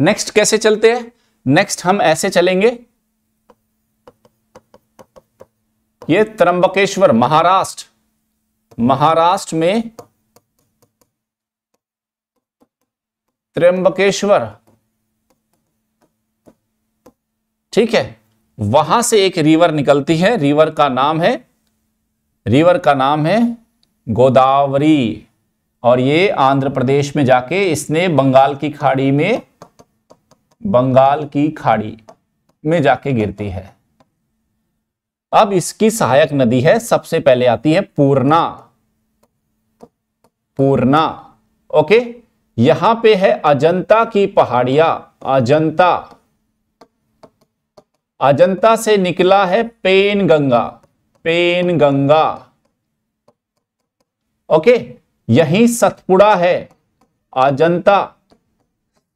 नेक्स्ट कैसे चलते हैं नेक्स्ट हम ऐसे चलेंगे ये त्रंबकेश्वर महाराष्ट्र महाराष्ट्र में त्रंबकेश्वर ठीक है वहां से एक रिवर निकलती है रिवर का नाम है रिवर का नाम है गोदावरी और ये आंध्र प्रदेश में जाके इसने बंगाल की खाड़ी में बंगाल की खाड़ी में जाके गिरती है अब इसकी सहायक नदी है सबसे पहले आती है पूर्णा पूर्णा ओके यहां पे है अजंता की पहाड़िया अजंता अजंता से निकला है Penganga Penganga okay यही सतपुड़ा है अजंता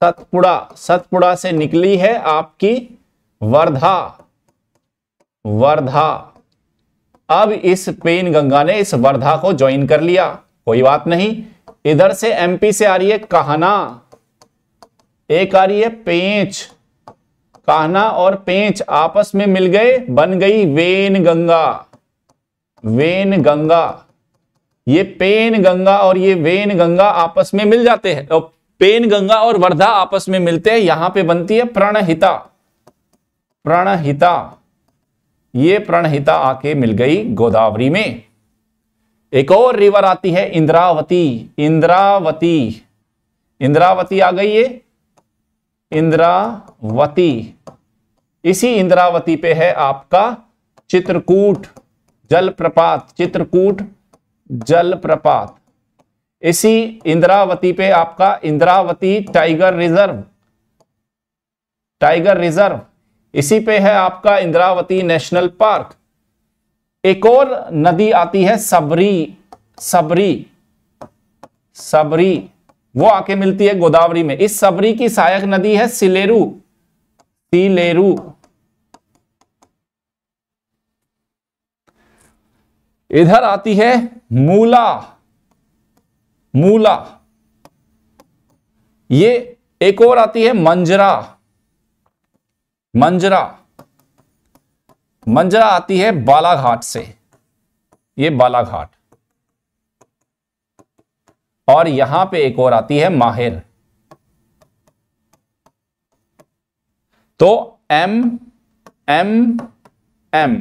सतपुड़ा सतपुड़ा से निकली है आपकी वर्धा वर्धा अब इस पेन गंगा ने इस वर्धा को ज्वाइन कर लिया कोई बात नहीं इधर से एमपी से आ रही है कहना एक आ रही है पेंच कहना और पेंच आपस में मिल गए बन गई वेन गंगा वेन गंगा ये पेन गंगा और ये वेन गंगा आपस में मिल जाते हैं तो पेन गंगा और वर्धा आपस में मिलते हैं यहां पे बनती है प्रणहिता प्रणहिता ये प्रणहिता आके मिल गई गोदावरी में एक और रिवर आती है इंद्रावती इंद्रावती इंद्रावती आ गई ये इंद्रावती इसी इंद्रावती पे है आपका चित्रकूट जलप्रपात चित्रकूट जलप्रपात इसी इंद्रावती पे आपका Indravati tiger reserve tiger reserve इसी पे है आपका इंद्रावती नेशनल पार्क एक और नदी आती है सबरी सबरी सबरी वो आके मिलती है गोदावरी में इस सबरी की सहायक नदी है सिलेरू सिलेरू इधर आती है मूला मूला ये एक और आती है मंजरा मंजरा मंजरा आती है बालाघाट से ये बालाघाट और यहां पे एक और आती है माहिर तो एम एम एम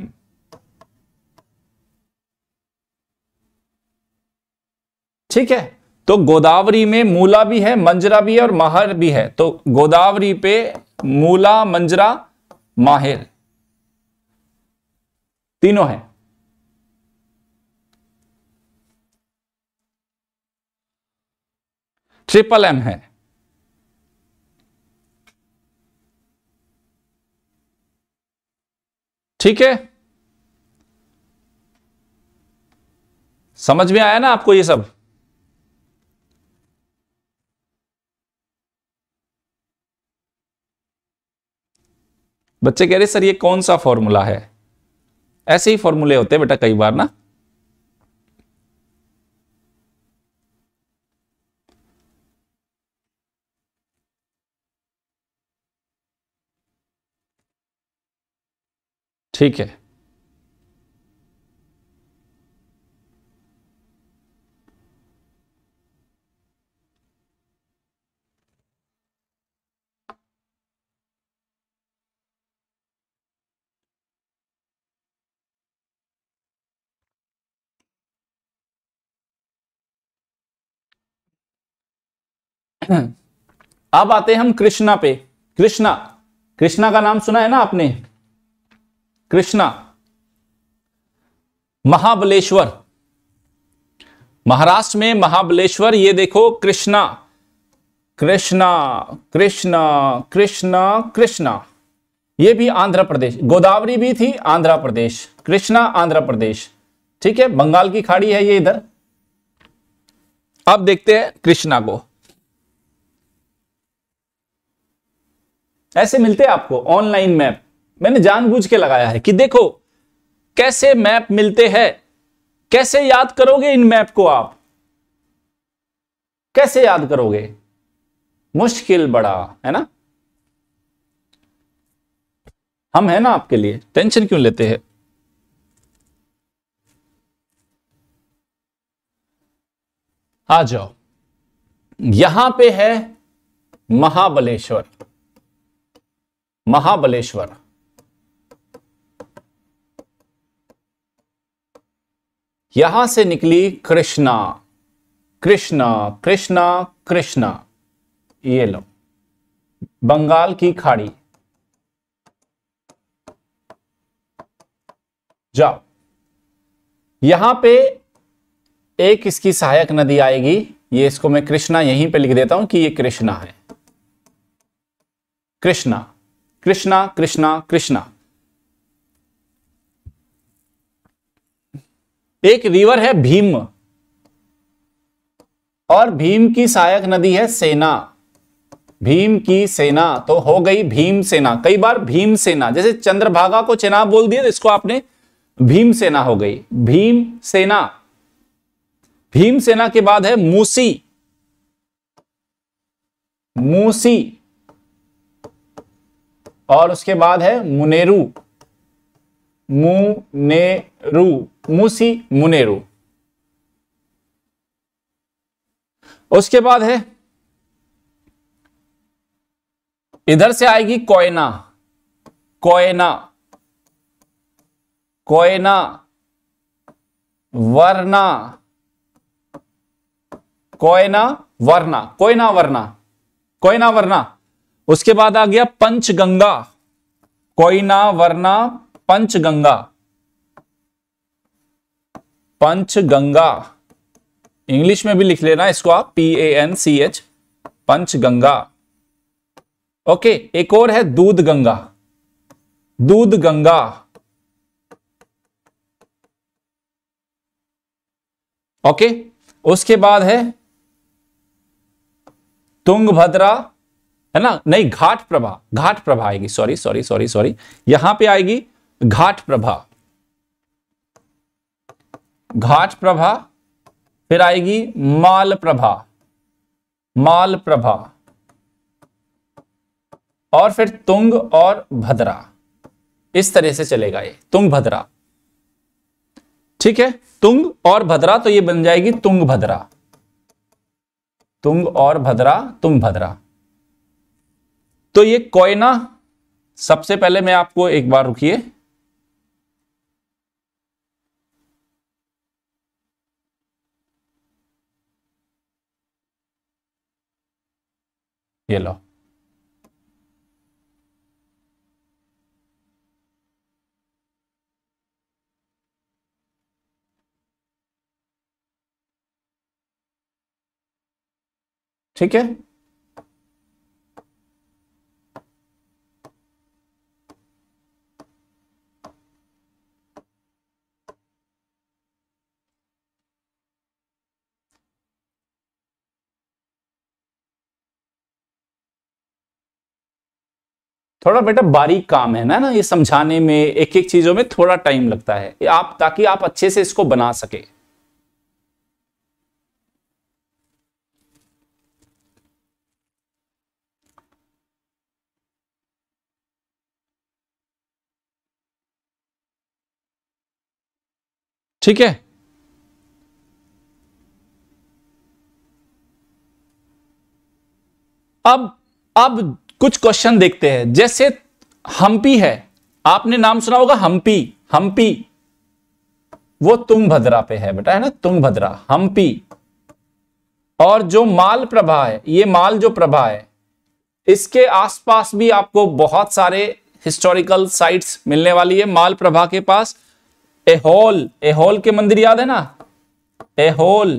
ठीक है तो गोदावरी में मूला भी है मंजरा भी है और माहर भी है तो गोदावरी पे मूला मंजरा माहिर तीनों है ट्रिपल एम है ठीक है समझ में आया ना आपको ये सब बच्चे कह रहे सर ये कौन सा फॉर्मूला है ऐसे ही फॉर्मूले होते हैं बेटा कई बार ना ठीक है अब आते हैं हम कृष्णा पे कृष्णा कृष्णा का नाम सुना है ना आपने कृष्णा महाबलेश्वर महाराष्ट्र में महाबलेश्वर ये देखो कृष्णा कृष्णा कृष्णा कृष्णा कृष्णा ये भी आंध्र प्रदेश गोदावरी भी थी आंध्र प्रदेश कृष्णा आंध्र प्रदेश ठीक है बंगाल की खाड़ी है ये इधर अब देखते हैं कृष्णा को ऐसे मिलते हैं आपको ऑनलाइन मैप मैंने जानबूझ के लगाया है कि देखो कैसे मैप मिलते हैं कैसे याद करोगे इन मैप को आप कैसे याद करोगे मुश्किल बड़ा है ना हम है ना आपके लिए टेंशन क्यों लेते हैं आ जाओ यहां पे है महाबलेश्वर महाबलेश्वर यहां से निकली कृष्णा कृष्णा कृष्णा कृष्णा ये लो बंगाल की खाड़ी जाओ यहां पे एक इसकी सहायक नदी आएगी ये इसको मैं कृष्णा यहीं पे लिख देता हूं कि ये कृष्णा है कृष्णा कृष्णा कृष्णा कृष्णा एक रिवर है भीम और भीम की सहायक नदी है सेना भीम की सेना तो हो गई भीम सेना कई बार भीम सेना जैसे चंद्रभागा को चेनाब बोल दिया तो इसको आपने भीम सेना हो गई भीम सेना भीम सेना के बाद है मूसी मूसी और उसके बाद है मुनेरू मुनेरू मुसी मुनेरू उसके बाद है इधर से आएगी कोयना कोयना कोयना वरना कोयना वरना कोयना वरना कोयना वरना उसके बाद आ गया पंचगंगा कोयना वरना पंचगंगा पंचगंगा इंग्लिश में भी लिख लेना इसको आप P A N C H Panchganga okay एक और है दूध गंगा दूध गंगा ओके उसके बाद है तुंगभद्रा है ना नहीं घाट प्रभा घाट प्रभा आएगी सॉरी सॉरी सॉरी सॉरी यहां पे आएगी घाट प्रभा घाट प्रभा फिर आएगी माल प्रभा माल प्रभा और फिर तुंग और भद्रा इस तरह से चलेगा ये तुंग भद्रा ठीक है तुंग और भद्रा तो ये बन जाएगी तुंग भद्रा तुंग और भद्रा तुंग भद्रा तो ये कोयना सबसे पहले मैं आपको एक बार रुकिए ये लो ठीक है थोड़ा बेटा बारीक काम है ना ना ये समझाने में एक एक चीजों में थोड़ा टाइम लगता है आप ताकि आप अच्छे से इसको बना सके ठीक है अब अब कुछ क्वेश्चन देखते हैं जैसे हम्पी है आपने नाम सुना होगा हम्पी हम्पी वो भद्रा पे है बेटा है ना भद्रा हम्पी और जो माल प्रभा है ये माल जो प्रभा है इसके आसपास भी आपको बहुत सारे हिस्टोरिकल साइट्स मिलने वाली है माल प्रभा के पास एहोल एहोल के मंदिर याद है ना एहोल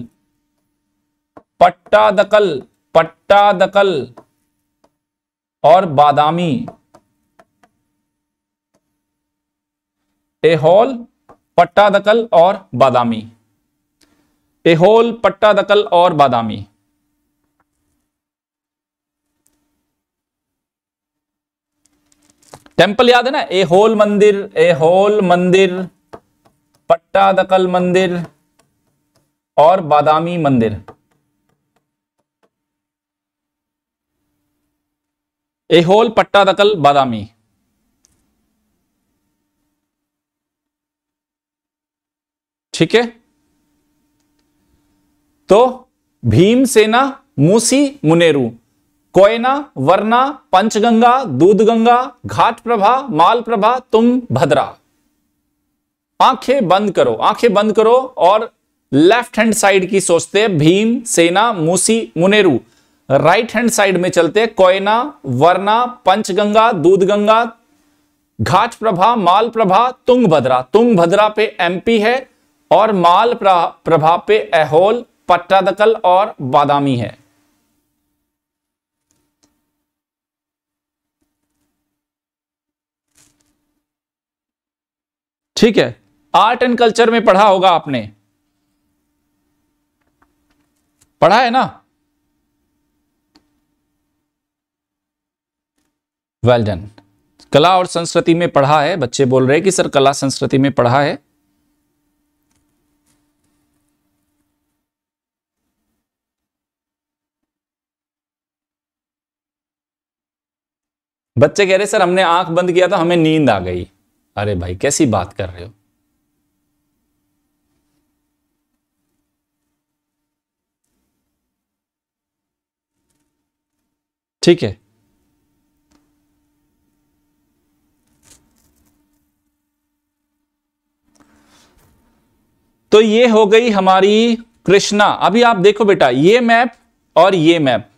पट्टा दकल पट्टा दकल और बादामी एहोल पट्टा दकल और बादामी एहोल पट्टा दकल और बादामी टेम्पल याद है ना एहोल मंदिर एहोल मंदिर पट्टा दकल मंदिर और बादामी मंदिर एहोल पट्टादकल बादामी ठीक है तो भीमसेना मूसी मुनेरू कोयना वरना पंचगंगा दूधगंगा घाट प्रभा माल प्रभा तुम भद्रा आंखें बंद करो आंखें बंद करो और लेफ्ट हैंड साइड की सोचते हैं Bhima Sina Musi Munneru right hand side में चलते हैं कोयना वरना पंचगंगा दूधगंगा घाट प्रभा माल प्रभा तुंग भद्रा तुंग भद्रा पे एमपी है और माल प्रभा पे एहोल पट्टादकल और बादामी है ठीक है आर्ट एंड कल्चर में पढ़ा होगा आपने पढ़ा है ना वेल डन कला और संस्कृति में पढ़ा है बच्चे बोल रहे कि सर कला संस्कृति में पढ़ा है बच्चे कह रहे सर हमने आंख बंद किया था तो हमें नींद आ गई अरे भाई कैसी बात कर रहे हो ठीक है तो ये हो गई हमारी कृष्णा अभी आप देखो बेटा ये मैप और ये मैप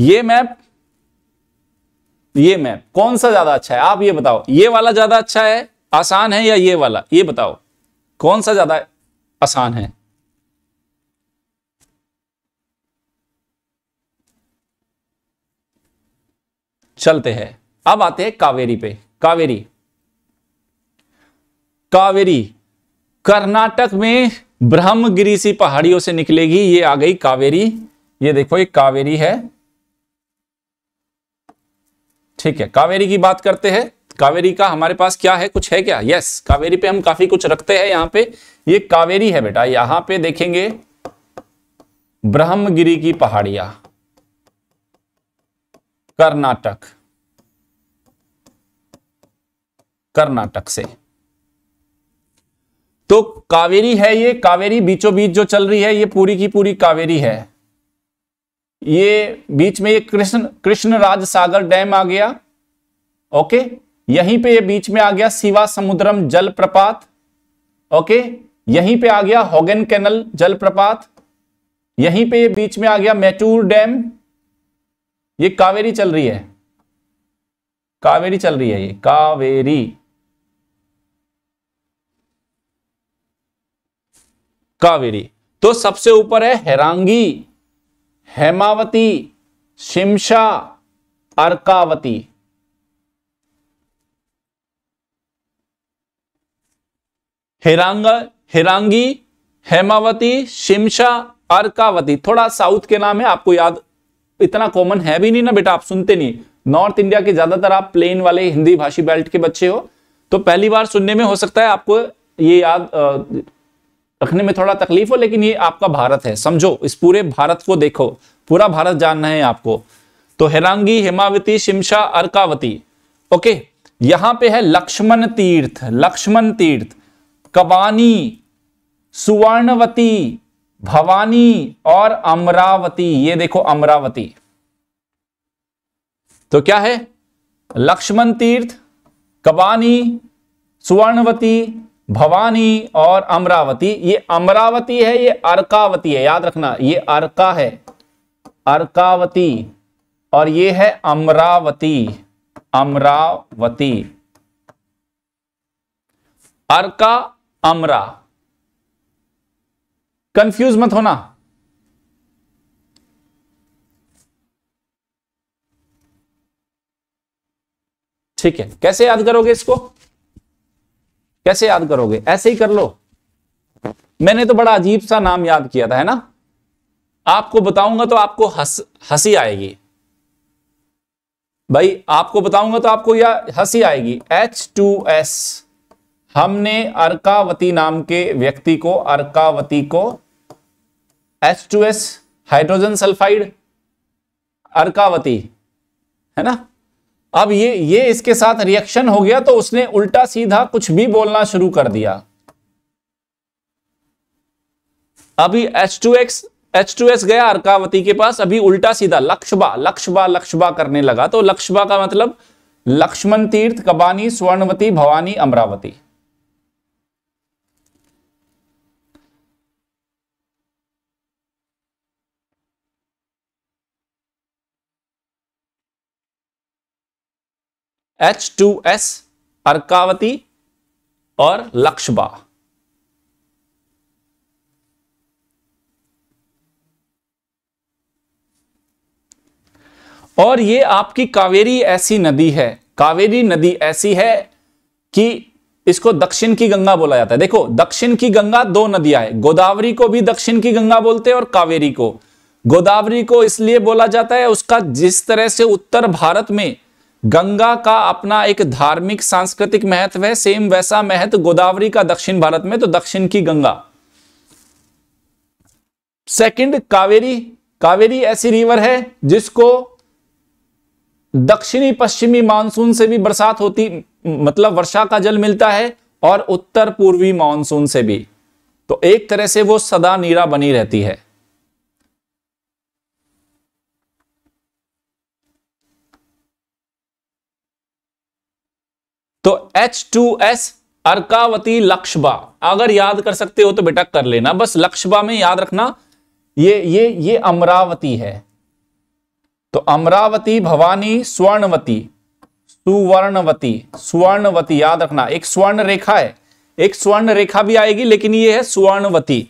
ये मैप ये मैप कौन सा ज्यादा अच्छा है आप ये बताओ ये वाला ज्यादा अच्छा है आसान है या ये वाला ये बताओ कौन सा ज्यादा आसान है चलते हैं अब आते हैं कावेरी पे कावेरी कावेरी कर्नाटक में ब्रह्मगिरी सी पहाड़ियों से निकलेगी ये आ गई कावेरी ये देखो ये कावेरी है ठीक है कावेरी की बात करते हैं कावेरी का हमारे पास क्या है कुछ है क्या यस कावेरी पे हम काफी कुछ रखते हैं यहां पे ये कावेरी है बेटा यहां पे देखेंगे ब्रह्मगिरी की पहाड़िया कर्नाटक कर्नाटक से तो कावेरी है ये कावेरी बीचों बीच जो चल रही है ये पूरी की पूरी कावेरी है ये बीच में ये कृष्ण कृष्ण राज सागर डैम आ गया ओके यहीं पे ये बीच में आ गया शिवा समुद्रम जलप्रपात ओके यहीं पे आ गया होगेन कैनल जलप्रपात यहीं पे ये बीच में आ गया मैचूर डैम ये कावेरी चल रही है कावेरी चल रही है ये कावेरी कावेरी तो सबसे ऊपर है हेरांगी हेमावती शिमशा अर्कावती हेरांग हेरांगी हेमावती शिमशा अर्कावती थोड़ा साउथ के नाम है आपको याद इतना कॉमन है भी नहीं ना बेटा आप सुनते नहीं नॉर्थ इंडिया के ज्यादातर आप प्लेन वाले हिंदी भाषी बेल्ट के बच्चे हो तो पहली बार सुनने में हो सकता है आपको ये याद आ, रखने में थोड़ा तकलीफ हो लेकिन ये आपका भारत है समझो इस पूरे भारत को देखो पूरा भारत जानना है आपको तो हेरांगी हेमावती शिमशा अर्कावती ओके यहां पे है लक्ष्मण तीर्थ लक्ष्मण तीर्थ कबानी सुवर्णवती भवानी और अमरावती ये देखो अमरावती तो क्या है लक्ष्मण तीर्थ कबानी सुवर्णवती भवानी और अमरावती ये अमरावती है ये अर्कावती है याद रखना ये अर्का है अर्कावती और ये है अमरावती अमरावती अर्का अमरा कंफ्यूज मत होना ठीक है कैसे याद करोगे इसको कैसे याद करोगे ऐसे ही कर लो मैंने तो बड़ा अजीब सा नाम याद किया था है ना आपको बताऊंगा तो आपको हंसी हस, आएगी भाई आपको बताऊंगा तो आपको यह हंसी आएगी एच टू एस हमने अर्कावती नाम के व्यक्ति को अर्कावती को H two S hydrogen sulphide Arkavati है ना अब ये ये इसके साथ रिएक्शन हो गया तो उसने उल्टा सीधा कुछ भी बोलना शुरू कर दिया अभी H2X H2S गया अर्कावती के पास अभी उल्टा सीधा लक्ष्बा लक्ष्बा लक्ष्बा करने लगा तो लक्ष्बा का मतलब Lakshmana Tirtha Kabini Suvarnavati Bhavani Amaravati H two S Arkavathi और लक्षबा और ये आपकी कावेरी ऐसी नदी है कावेरी नदी ऐसी है कि इसको दक्षिण की गंगा बोला जाता है देखो दक्षिण की गंगा दो नदियां है गोदावरी को भी दक्षिण की गंगा बोलते हैं और कावेरी को गोदावरी को इसलिए बोला जाता है उसका जिस तरह से उत्तर भारत में गंगा का अपना एक धार्मिक सांस्कृतिक महत्व है सेम वैसा महत्व गोदावरी का दक्षिण भारत में तो दक्षिण की गंगा सेकंड कावेरी कावेरी ऐसी रिवर है जिसको दक्षिणी पश्चिमी मानसून से भी बरसात होती मतलब वर्षा का जल मिलता है और उत्तर पूर्वी मानसून से भी तो एक तरह से वो सदा नीरा बनी रहती है तो H2S अर्कावती लक्ष्बा अगर याद कर सकते हो तो बेटा कर लेना बस लक्ष्बा में याद रखना ये ये ये अमरावती है तो अमरावती भवानी स्वर्णवती सुवर्णवती स्वर्णवती याद रखना एक स्वर्ण रेखा है एक स्वर्ण रेखा भी आएगी लेकिन ये है स्वर्णवती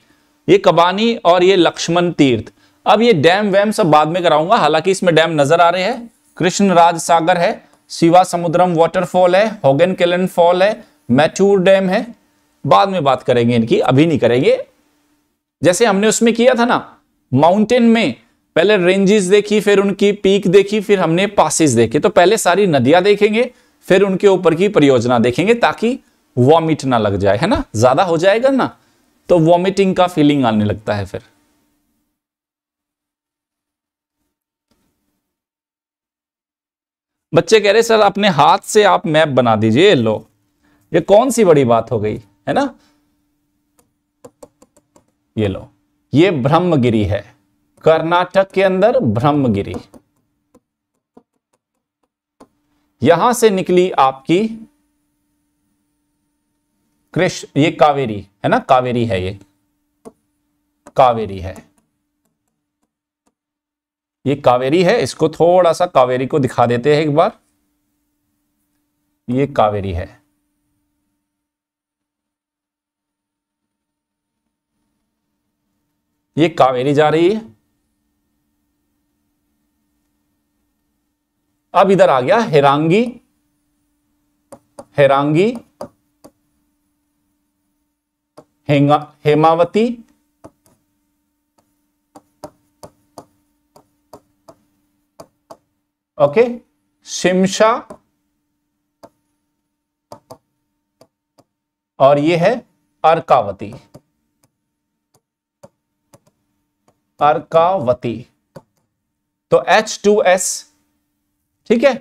ये कबानी और ये लक्ष्मण तीर्थ अब ये डैम वैम सब बाद में कराऊंगा हालांकि इसमें डैम नजर आ रहे हैं कृष्ण राज सागर है शिवा समुद्रम वॉटरफॉल है होगन केलन फॉल है मैचूर डैम है बाद में बात करेंगे इनकी अभी नहीं करेंगे जैसे हमने उसमें किया था ना माउंटेन में पहले रेंजेस देखी फिर उनकी पीक देखी फिर हमने पासिस देखे तो पहले सारी नदियां देखेंगे फिर उनके ऊपर की परियोजना देखेंगे ताकि वॉमिट ना लग जाए है ना ज्यादा हो जाएगा ना तो वॉमिटिंग का फीलिंग आने लगता है फिर बच्चे कह रहे सर अपने हाथ से आप मैप बना दीजिए लो ये कौन सी बड़ी बात हो गई है ना ये लो ये ब्रह्मगिरी है कर्नाटक के अंदर ब्रह्मगिरी यहां से निकली आपकी कृष्ण ये कावेरी है ना कावेरी है ये कावेरी है ये कावेरी है इसको थोड़ा सा कावेरी को दिखा देते हैं एक बार ये कावेरी है ये कावेरी जा रही है अब इधर आ गया हेरांगी हेरांगी हेमावती ओके शिमशा और ये है अर्कावती अर्कावती तो एच टू एस ठीक है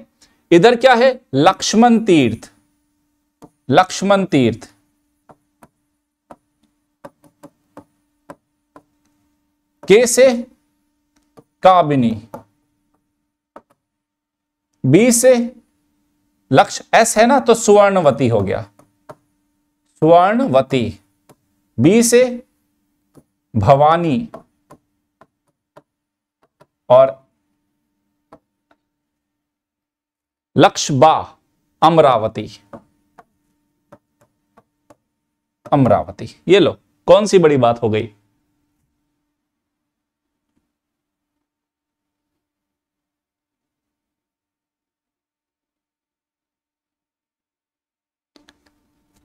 इधर क्या है लक्ष्मण तीर्थ लक्ष्मण तीर्थ के से काबिनी बी से लक्ष्य एस है ना तो सुवर्णवती हो गया सुवर्णवती बी से भवानी और लक्ष्य बा अमरावती अमरावती ये लो कौन सी बड़ी बात हो गई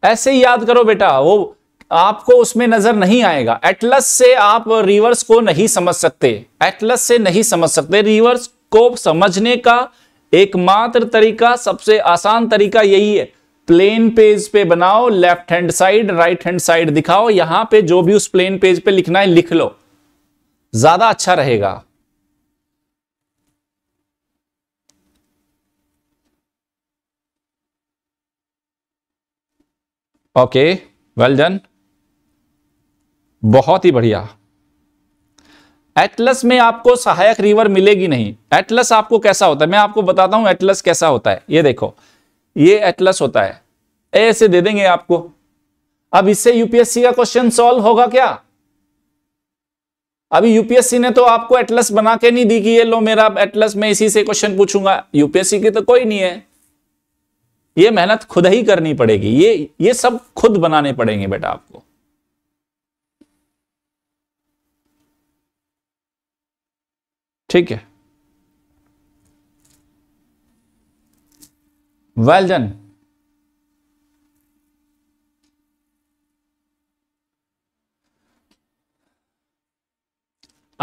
ऐसे ही याद करो बेटा वो आपको उसमें नजर नहीं आएगा एटलस से आप रिवर्स को नहीं समझ सकते एटलस से नहीं समझ सकते रिवर्स को समझने का एकमात्र तरीका सबसे आसान तरीका यही है प्लेन पेज पे बनाओ left hand side right hand side दिखाओ यहां पे जो भी उस प्लेन पेज पे लिखना है लिख लो ज्यादा अच्छा रहेगा ओके वेल डन बहुत ही बढ़िया एटलस में आपको सहायक रिवर मिलेगी नहीं एटलस आपको कैसा होता है मैं आपको बताता हूं एटलस कैसा होता है ये देखो ये एटलस होता है ऐसे दे देंगे आपको अब इससे यूपीएससी का क्वेश्चन सॉल्व होगा क्या अभी यूपीएससी ने तो आपको एटलस बना के नहीं दी कि ये लो मेरा एटलस में इसी से क्वेश्चन पूछूंगा यूपीएससी की तो कोई नहीं है ये मेहनत खुद ही करनी पड़ेगी ये ये सब खुद बनाने पड़ेंगे बेटा आपको ठीक है वेल डन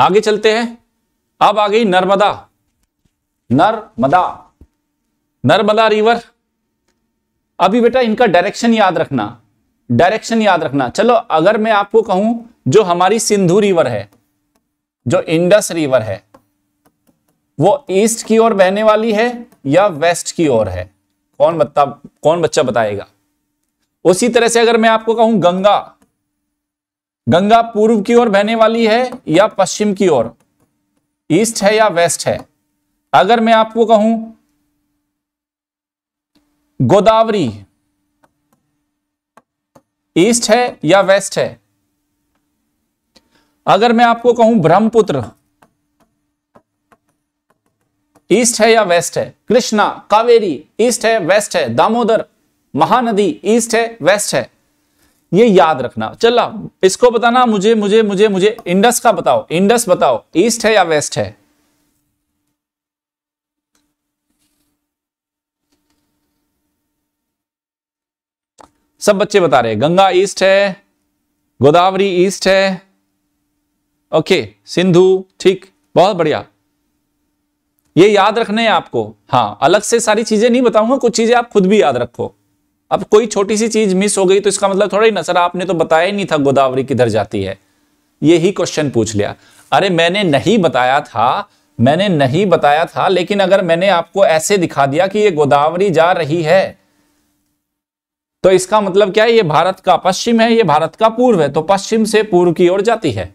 आगे चलते हैं अब आ गई नर्मदा नर्मदा नर्मदा रिवर अभी बेटा इनका डायरेक्शन याद रखना डायरेक्शन याद रखना चलो अगर मैं आपको कहूं जो हमारी सिंधु रिवर है जो इंडस रिवर है वो ईस्ट की ओर बहने वाली है या वेस्ट की ओर है कौन बता कौन बच्चा बताएगा उसी तरह से अगर मैं आपको कहूं गंगा गंगा पूर्व की ओर बहने वाली है या पश्चिम की ओर ईस्ट है या वेस्ट है अगर मैं आपको कहूं गोदावरी ईस्ट है या वेस्ट है अगर मैं आपको कहूं ब्रह्मपुत्र ईस्ट है या वेस्ट है कृष्णा कावेरी ईस्ट है वेस्ट है दामोदर महानदी ईस्ट है वेस्ट है ये याद रखना चला इसको बताना मुझे मुझे मुझे मुझे इंडस का बताओ इंडस बताओ ईस्ट है या वेस्ट है सब बच्चे बता रहे हैं गंगा ईस्ट है गोदावरी ईस्ट है ओके सिंधु ठीक बहुत बढ़िया ये याद रखने हैं आपको हाँ अलग से सारी चीजें नहीं बताऊंगा कुछ चीजें आप खुद भी याद रखो अब कोई छोटी सी चीज मिस हो गई तो इसका मतलब थोड़ा ही ना सर आपने तो बताया ही नहीं था गोदावरी किधर जाती है ये ही क्वेश्चन पूछ लिया अरे मैंने नहीं बताया था मैंने नहीं बताया था लेकिन अगर मैंने आपको ऐसे दिखा दिया कि ये गोदावरी जा रही है तो इसका मतलब क्या है ये भारत का पश्चिम है ये भारत का पूर्व है तो पश्चिम से पूर्व की ओर जाती है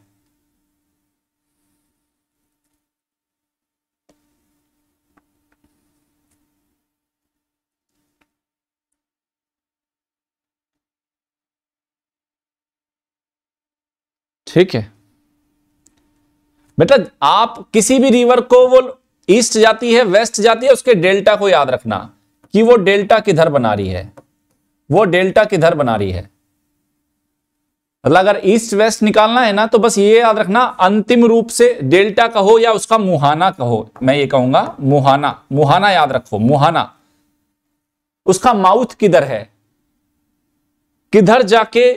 ठीक है बेटा मतलब आप किसी भी रिवर को वो ईस्ट जाती है वेस्ट जाती है उसके डेल्टा को याद रखना कि वो डेल्टा किधर बना रही है वो डेल्टा किधर बना रही है मतलब अगर ईस्ट वेस्ट निकालना है ना तो बस ये याद रखना अंतिम रूप से डेल्टा कहो या उसका मुहाना कहो मैं ये कहूंगा मुहाना मुहाना याद रखो मुहाना उसका माउथ किधर है किधर जाके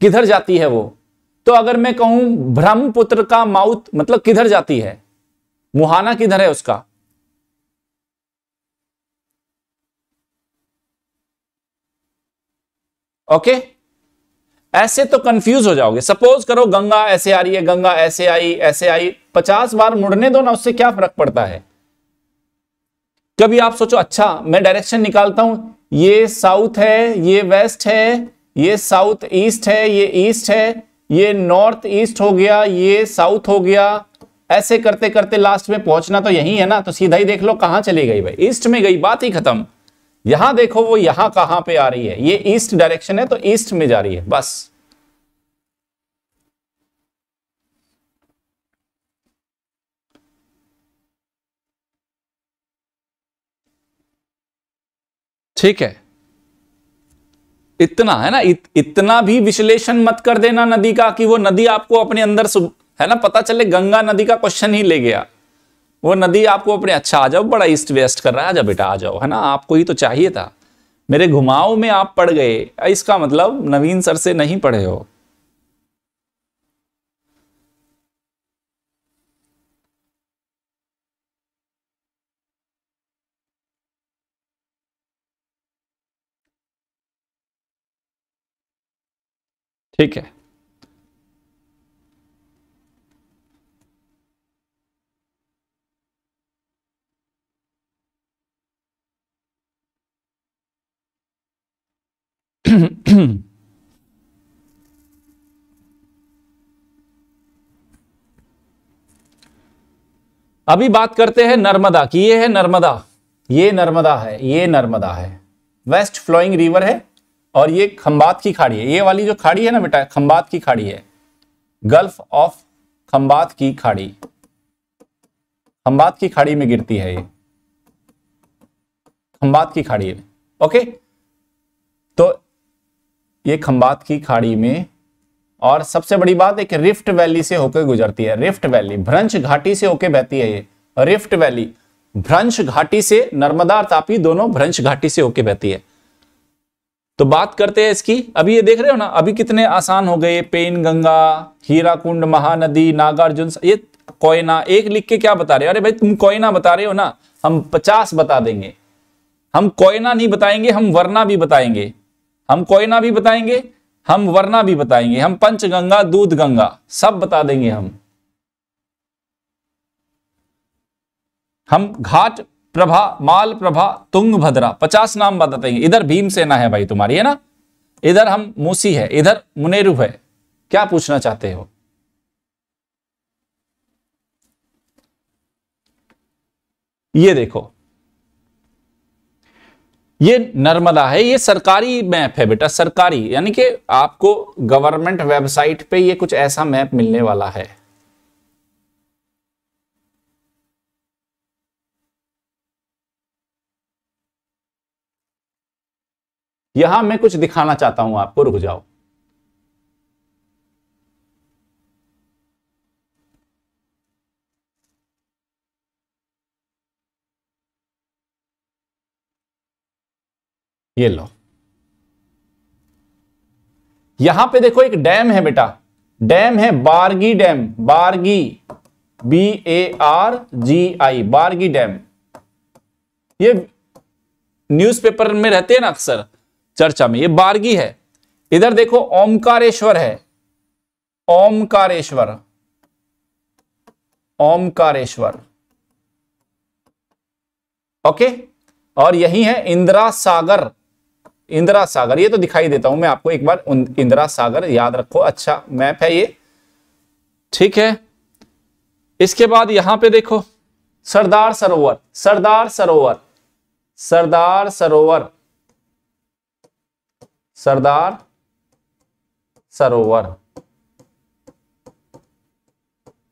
किधर जाती है वो तो अगर मैं कहूं ब्रह्मपुत्र का माउथ मतलब किधर जाती है मुहाना किधर है उसका ओके ऐसे तो कंफ्यूज हो जाओगे सपोज करो गंगा ऐसे आ रही है गंगा ऐसे आई ऐसे आई पचास बार मुड़ने दो ना उससे क्या फर्क पड़ता है कभी आप सोचो अच्छा मैं डायरेक्शन निकालता हूं ये साउथ है ये वेस्ट है ये साउथ ईस्ट है ये ईस्ट है ये नॉर्थ ईस्ट हो गया ये साउथ हो गया ऐसे करते करते लास्ट में पहुंचना तो यही है ना तो सीधा ही देख लो कहां चली गई भाई ईस्ट में गई बात ही खत्म यहां देखो वो यहां कहां पे आ रही है ये ईस्ट डायरेक्शन है तो ईस्ट में जा रही है बस ठीक है इतना है ना इत, इतना भी विश्लेषण मत कर देना नदी का कि वो नदी आपको अपने अंदर है ना पता चले गंगा नदी का क्वेश्चन ही ले गया वो नदी आपको अपने अच्छा आ जाओ बड़ा ईस्ट वेस्ट कर रहा है जाओ बेटा आ जाओ है ना आपको ही तो चाहिए था मेरे घुमाव में आप पड़ गए इसका मतलब नवीन सर से नहीं पढ़े हो ठीक है अभी बात करते हैं नर्मदा की ये है नर्मदा ये नर्मदा है ये नर्मदा है वेस्ट फ्लोइंग रिवर है और ये खंबात की खाड़ी है ये वाली जो खाड़ी है ना बेटा खंबात की खाड़ी है गल्फ ऑफ खंबात की खाड़ी खंबात की खाड़ी में गिरती है ये खंबात की खाड़ी है ओके तो ये खंबात की खाड़ी में और सबसे बड़ी बात एक रिफ्ट वैली से होकर गुजरती है रिफ्ट वैली भ्रंश घाटी से होकर बहती है ये रिफ्ट वैली भ्रंश घाटी से नर्मदा तापी दोनों भ्रंश घाटी से होकर बहती है तो बात करते हैं इसकी अभी ये देख रहे हो ना अभी कितने आसान हो गए पेन गंगा हीराकुंड महानदी नागार्जुन ये कोयना एक लिख के क्या बता रहे हो अरे भाई तुम कोयना बता रहे हो ना हम पचास बता देंगे हम कोयना नहीं बताएंगे हम वरना भी बताएंगे हम कोयना भी बताएंगे हम वरना भी बताएंगे हम पंचगंगा दूध गंगा सब बता देंगे हम हम घाट प्रभा माल प्रभा तुंग भद्रा पचास नाम बताएंगे इधर भीमसेना है भाई तुम्हारी है ना इधर हम मूसी है इधर मुनेरु है क्या पूछना चाहते हो ये देखो ये नर्मदा है ये सरकारी मैप है बेटा सरकारी यानी कि आपको गवर्नमेंट वेबसाइट पे ये कुछ ऐसा मैप मिलने वाला है यहां मैं कुछ दिखाना चाहता हूं आपको रुक जाओ ये लो यहां पे देखो एक डैम है बेटा डैम है Bargi dam Bargi B A R G I Bargi dam ये न्यूज़पेपर में रहते हैं ना अक्सर चर्चा में ये बारगी है इधर देखो ओमकारेश्वर है ओमकारेश्वर ओमकारेश्वर ओके और यही है इंदिरा सागर इंदिरा सागर ये तो दिखाई देता हूं मैं आपको एक बार इंदिरा सागर याद रखो अच्छा मैप है ये ठीक है इसके बाद यहां पे देखो सरदार सरोवर सरदार सरोवर सरदार सरोवर सरदार सरोवर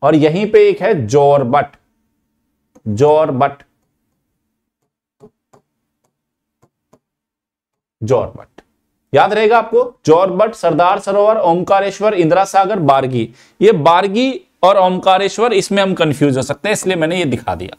और यहीं पे एक है जोरबट जोरबट जोरबट याद रहेगा आपको जोरबट सरदार सरोवर ओमकारेश्वर इंदिरा सागर बारगी ये बारगी और ओमकारेश्वर इसमें हम कंफ्यूज हो सकते हैं इसलिए मैंने ये दिखा दिया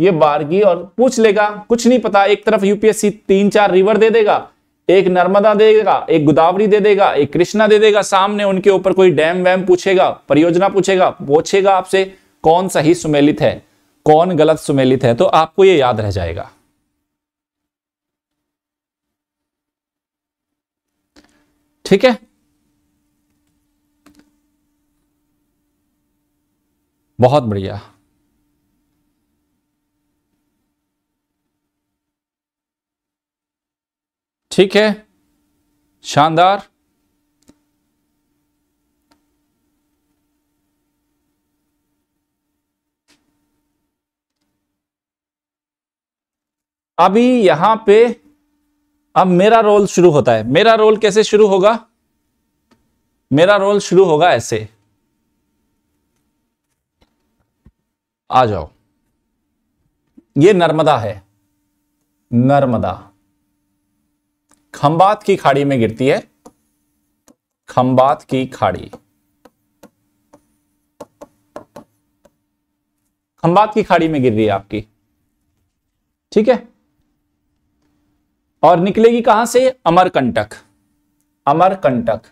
ये बारगी और पूछ लेगा कुछ नहीं पता एक तरफ यूपीएससी तीन चार रिवर दे देगा एक नर्मदा देगा एक गोदावरी दे देगा एक कृष्णा दे देगा सामने उनके ऊपर कोई डैम वैम पूछेगा परियोजना पूछेगा पूछेगा आपसे कौन सही सुमेलित है कौन गलत सुमेलित है तो आपको ये याद रह जाएगा ठीक है बहुत बढ़िया ठीक है शानदार अभी यहां पे अब मेरा रोल शुरू होता है मेरा रोल कैसे शुरू होगा मेरा रोल शुरू होगा ऐसे आ जाओ ये नर्मदा है नर्मदा खंबात की खाड़ी में गिरती है खंबात की खाड़ी खंबात की खाड़ी में गिर रही है आपकी ठीक है और निकलेगी कहां से अमरकंटक अमरकंटक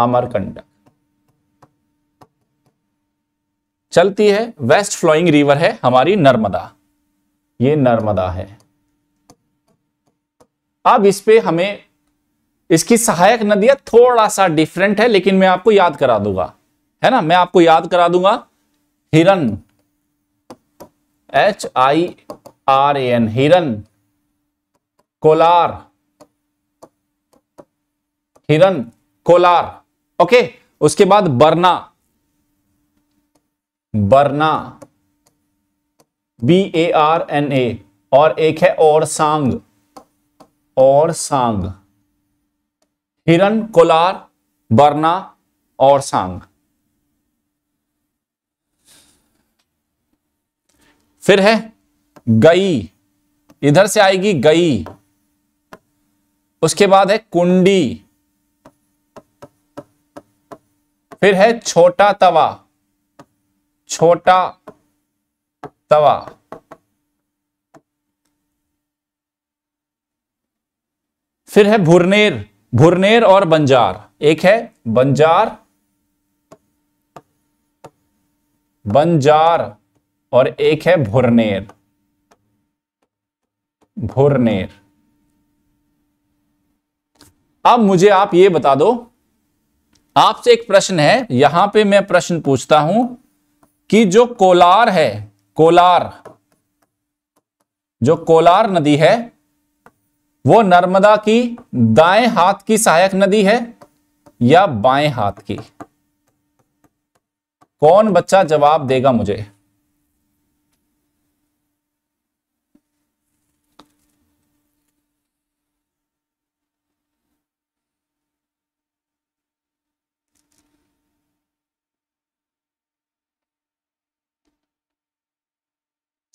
अमरकंटक चलती है वेस्ट फ्लोइंग रिवर है हमारी नर्मदा ये नर्मदा है अब इस पे हमें इसकी सहायक नदियां थोड़ा सा डिफरेंट है लेकिन मैं आपको याद करा दूंगा है ना मैं आपको याद करा दूंगा Hiran H I R A N Hiran Kolar Hiran Kolar okay उसके बाद Barna Barna B A R N A और एक है और सांग और सांग हिरन कोलार बरना और सांग फिर है गई इधर से आएगी गई उसके बाद है कुंडी फिर है छोटा तवा छोटा तवा फिर है भुरनेर भुरनेर और बंजार एक है बंजार बंजार और एक है भुरनेर भोरनेर अब मुझे आप ये बता दो आपसे एक प्रश्न है यहां पे मैं प्रश्न पूछता हूं कि जो कोलार है कोलार जो कोलार नदी है वो नर्मदा की दाएं हाथ की सहायक नदी है या बाएं हाथ की कौन बच्चा जवाब देगा मुझे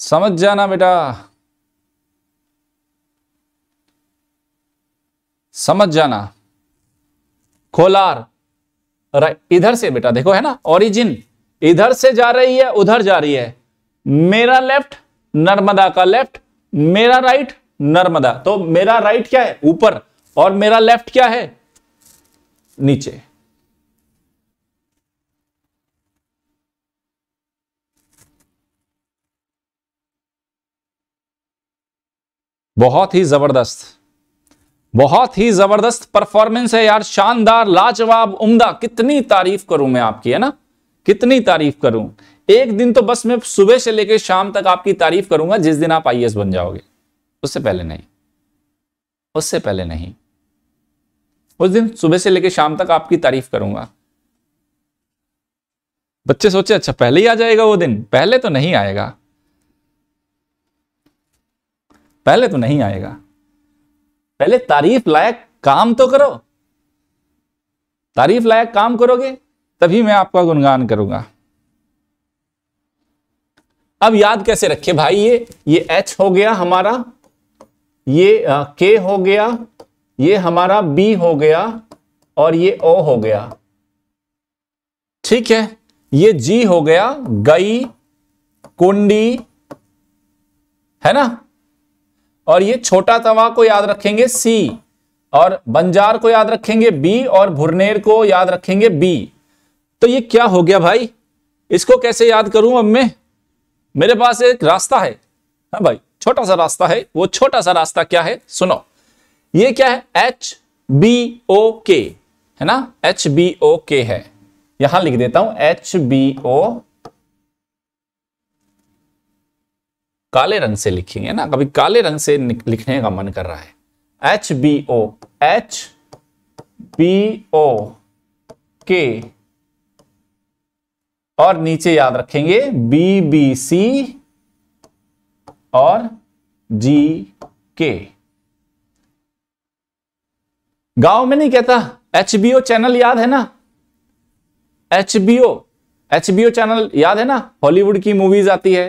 समझ जाना बेटा समझ जाना कोलार इधर से बेटा देखो है ना ओरिजिन इधर से जा रही है उधर जा रही है मेरा लेफ्ट नर्मदा का लेफ्ट मेरा राइट नर्मदा तो मेरा राइट क्या है ऊपर और मेरा लेफ्ट क्या है नीचे बहुत ही जबरदस्त बहुत ही जबरदस्त परफॉर्मेंस है यार शानदार लाजवाब उम्दा कितनी तारीफ करूं मैं आपकी है ना कितनी तारीफ करूं एक दिन तो बस मैं सुबह से लेकर शाम तक आपकी तारीफ करूंगा जिस दिन आप आईएएस बन जाओगे उससे पहले नहीं उससे पहले नहीं उस दिन सुबह से लेकर शाम तक आपकी तारीफ करूंगा बच्चे सोचे अच्छा पहले ही आ जाएगा वो दिन पहले तो नहीं आएगा पहले तो नहीं आएगा पहले तारीफ लायक काम तो करो तारीफ लायक काम करोगे तभी मैं आपका गुणगान करूंगा अब याद कैसे रखे भाई ये ये एच हो गया हमारा ये आ, के हो गया ये हमारा बी हो गया और ये ओ हो गया ठीक है ये जी हो गया गई कुंडी है ना और ये छोटा तवा को याद रखेंगे सी और बंजार को याद रखेंगे बी और भुरनेर को याद रखेंगे बी तो ये क्या हो गया भाई इसको कैसे याद करूं अब मैं मेरे पास एक रास्ता है हाँ भाई छोटा सा रास्ता है वो छोटा सा रास्ता क्या है सुनो ये क्या है एच बी ओ के है ना एच बी ओ के है यहां लिख देता हूं एच बी ओ काले रंग से लिखेंगे ना कभी काले रंग से लिखने का मन कर रहा है H B O H B O के और नीचे याद रखेंगे बी बी सी और जी के गांव में नहीं कहता एच बी ओ चैनल याद है ना H B O H B O channel याद है ना हॉलीवुड की मूवीज आती है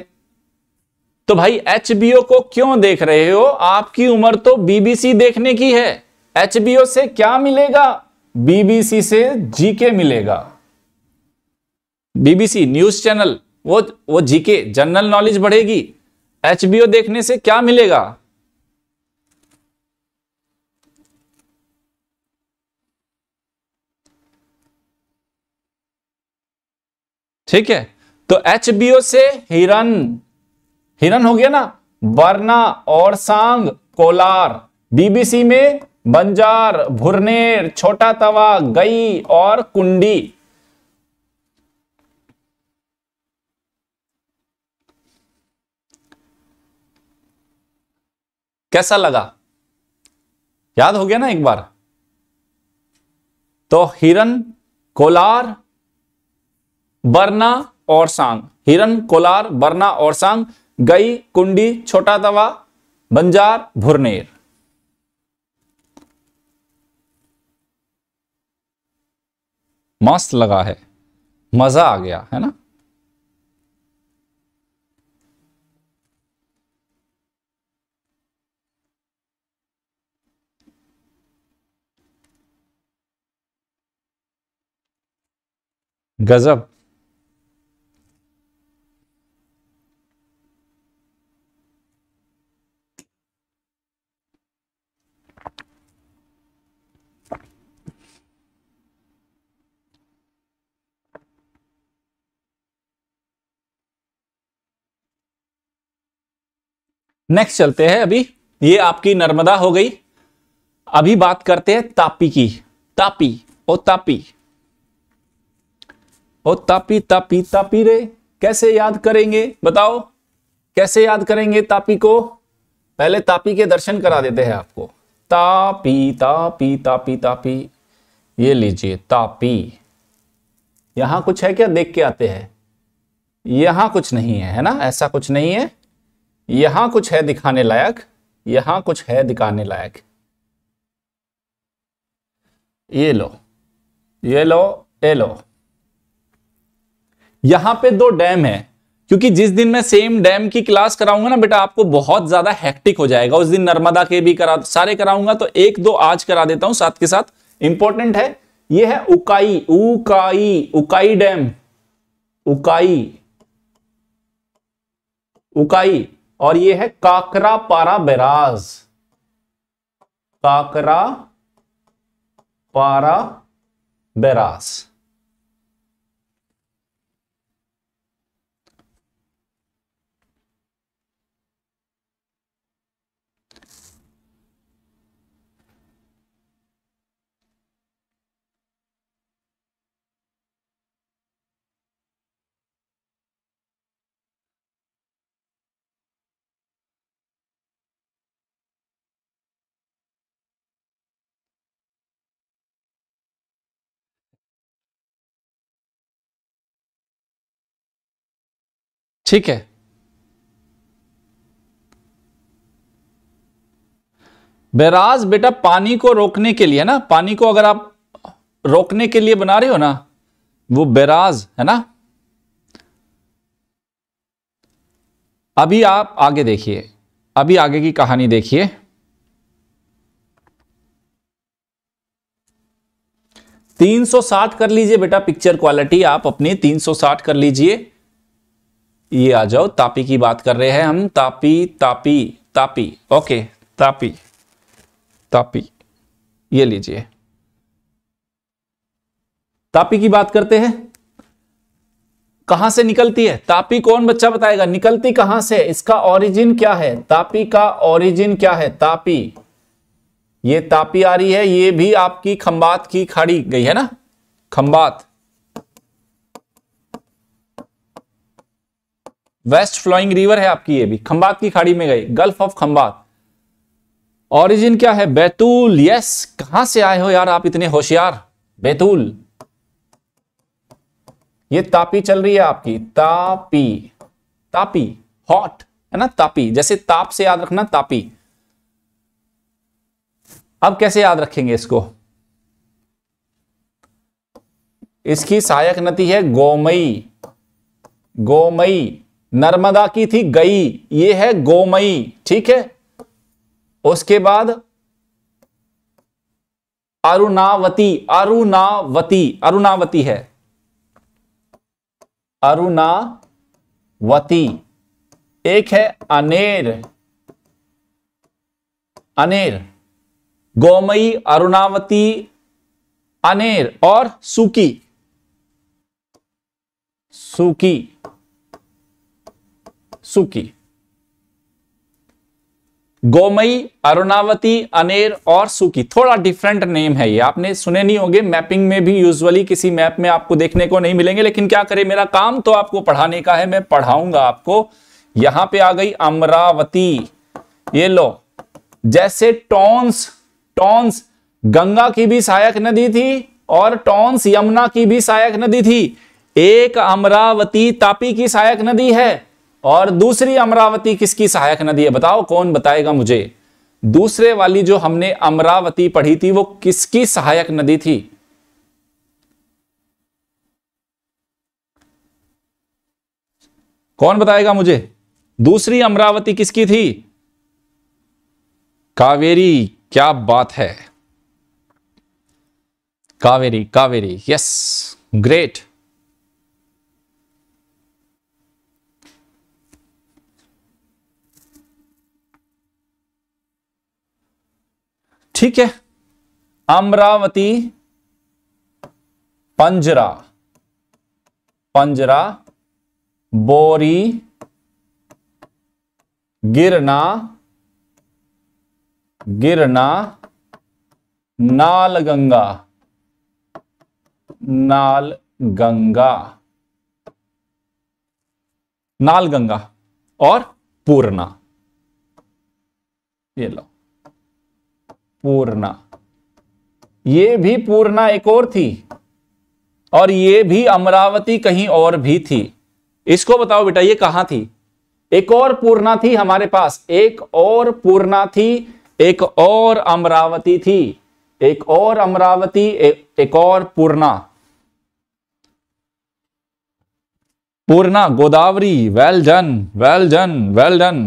तो भाई एच को क्यों देख रहे हो आपकी उम्र तो बीबीसी देखने की है एच से क्या मिलेगा बीबीसी से जीके मिलेगा बीबीसी न्यूज चैनल वो वो जीके जनरल नॉलेज बढ़ेगी एच देखने से क्या मिलेगा ठीक है तो एच से हिरन हिरन हो गया ना बरना और सांग कोलार बीबीसी में बंजार भुरनेर छोटा तवा गई और कुंडी कैसा लगा याद हो गया ना एक बार तो हिरन कोलार बरना और सांग हिरन कोलार बरना और सांग गई कुंडी छोटा तवा बंजार भुरनेर मस्त लगा है मजा आ गया है ना गजब नेक्स्ट चलते हैं अभी ये आपकी नर्मदा हो गई अभी बात करते हैं तापी की तापी ओ तापी ओ तापी तापी तापी रे कैसे याद करेंगे बताओ कैसे याद करेंगे तापी को पहले तापी के दर्शन करा देते हैं आपको तापी तापी तापी तापी ये लीजिए तापी यहां कुछ है क्या देख के आते हैं यहां कुछ नहीं है है ना ऐसा कुछ नहीं है यहां कुछ है दिखाने लायक यहां कुछ है दिखाने लायक ये लो ये लो ये लो यहां पे दो डैम है क्योंकि जिस दिन मैं सेम डैम की क्लास कराऊंगा ना बेटा आपको बहुत ज्यादा हेक्टिक हो जाएगा उस दिन नर्मदा के भी करा सारे कराऊंगा तो एक दो आज करा देता हूं साथ के साथ इंपॉर्टेंट है ये है उकाई उकाई उकाई डैम उकाई उकाई और ये है काकरा पारा बैराज काकरा पारा बैराज ठीक है बैराज बेटा पानी को रोकने के लिए है ना पानी को अगर आप रोकने के लिए बना रहे हो ना वो बैराज है ना अभी आप आगे देखिए अभी आगे की कहानी देखिए तीन सौ साठ कर लीजिए बेटा पिक्चर क्वालिटी आप अपनी तीन सौ साठ कर लीजिए ये आ जाओ तापी की बात कर रहे हैं हम तापी तापी तापी ओके तापी तापी ये लीजिए तापी की बात करते हैं कहां से निकलती है तापी कौन बच्चा बताएगा निकलती कहां से इसका ओरिजिन क्या है तापी का ओरिजिन क्या है तापी ये तापी आ रही है ये भी आपकी खंबात की खाड़ी गई है ना खंबात वेस्ट फ्लोइंग रिवर है आपकी ये भी खंबात की खाड़ी में गई गल्फ ऑफ खंबात ऑरिजिन क्या है बैतूल यस कहां से आए हो यार आप इतने होशियार बैतूल ये तापी चल रही है आपकी तापी तापी हॉट है ना तापी जैसे ताप से याद रखना तापी अब कैसे याद रखेंगे इसको इसकी सहायक नदी है गोमई गोमई नर्मदा की थी गई ये है गोमई ठीक है उसके बाद अरुणावती अरुणावती अरुणावती है अरुणावती एक है अनेर अनेर गोमई अरुणावती अनेर और सुकी सुकी सुकी गोमई अरुणावती अनेर और सुकी थोड़ा डिफरेंट नेम है ये आपने सुने नहीं होंगे मैपिंग में भी यूजुअली किसी मैप में आपको देखने को नहीं मिलेंगे लेकिन क्या करें मेरा काम तो आपको पढ़ाने का है मैं पढ़ाऊंगा आपको यहां पे आ गई अमरावती ये लो जैसे टॉन्स टॉन्स गंगा की भी सहायक नदी थी और टॉन्स यमुना की भी सहायक नदी थी एक अमरावती तापी की सहायक नदी है और दूसरी अमरावती किसकी सहायक नदी है बताओ कौन बताएगा मुझे दूसरे वाली जो हमने अमरावती पढ़ी थी वो किसकी सहायक नदी थी कौन बताएगा मुझे दूसरी अमरावती किसकी थी कावेरी क्या बात है कावेरी कावेरी यस ग्रेट ठीक है अमरावती पंजरा पंजरा बोरी गिरना गिरना नाल नाल गंगा गंगा नाल गंगा और पूर्णा ये लो पूर्णा ये भी पूर्णा एक और थी और ये भी अमरावती कहीं और भी थी इसको बताओ बेटा ये कहां थी एक और पूर्णा थी हमारे पास एक और पूर्णा थी एक और अमरावती थी एक और अमरावती एक और Purna Purna Godavari well done well done well done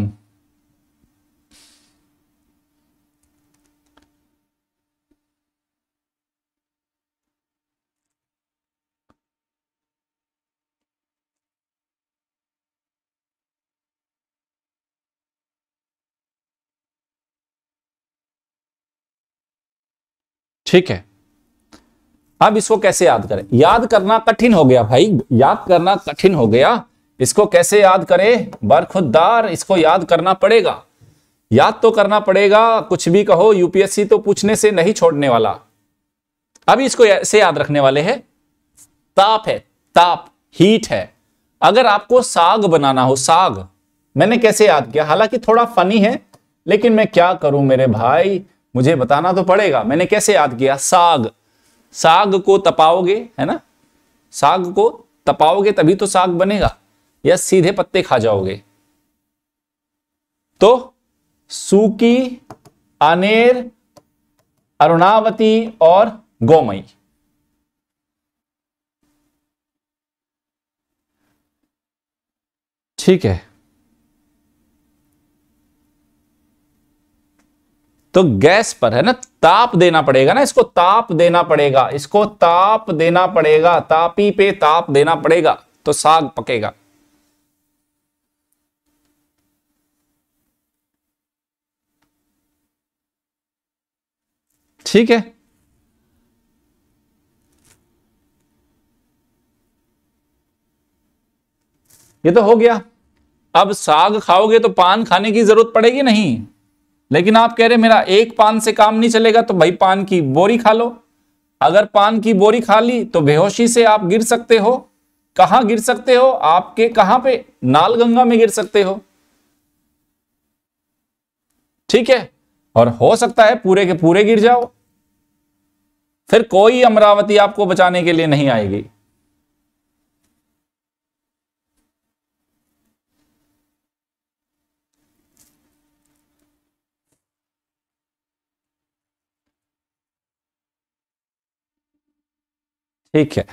ठीक है अब इसको कैसे याद करें याद करना कठिन हो गया भाई याद करना कठिन हो गया इसको कैसे याद करें बरखुदार इसको याद करना पड़ेगा याद तो करना पड़ेगा कुछ भी कहो यूपीएससी तो पूछने से नहीं छोड़ने वाला अभी इसको ऐसे याद रखने वाले हैं ताप है ताप हीट है अगर आपको साग बनाना हो साग मैंने कैसे याद किया हालांकि थोड़ा फनी है लेकिन मैं क्या करूं मेरे भाई मुझे बताना तो पड़ेगा मैंने कैसे याद किया साग साग को तपाओगे है ना साग को तपाओगे तभी तो साग बनेगा या सीधे पत्ते खा जाओगे तो सूकी अनेर अरुणावती और गोमई ठीक है तो गैस पर है ना ताप देना पड़ेगा ना इसको ताप देना पड़ेगा इसको ताप देना पड़ेगा तापी पे ताप देना पड़ेगा तो साग पकेगा ठीक है ये तो हो गया अब साग खाओगे तो पान खाने की जरूरत पड़ेगी नहीं लेकिन आप कह रहे मेरा एक पान से काम नहीं चलेगा तो भाई पान की बोरी खा लो अगर पान की बोरी खा ली तो बेहोशी से आप गिर सकते हो कहां गिर सकते हो आपके कहां पे नाल गंगा में गिर सकते हो ठीक है और हो सकता है पूरे के पूरे गिर जाओ फिर कोई अमरावती आपको बचाने के लिए नहीं आएगी ठीक है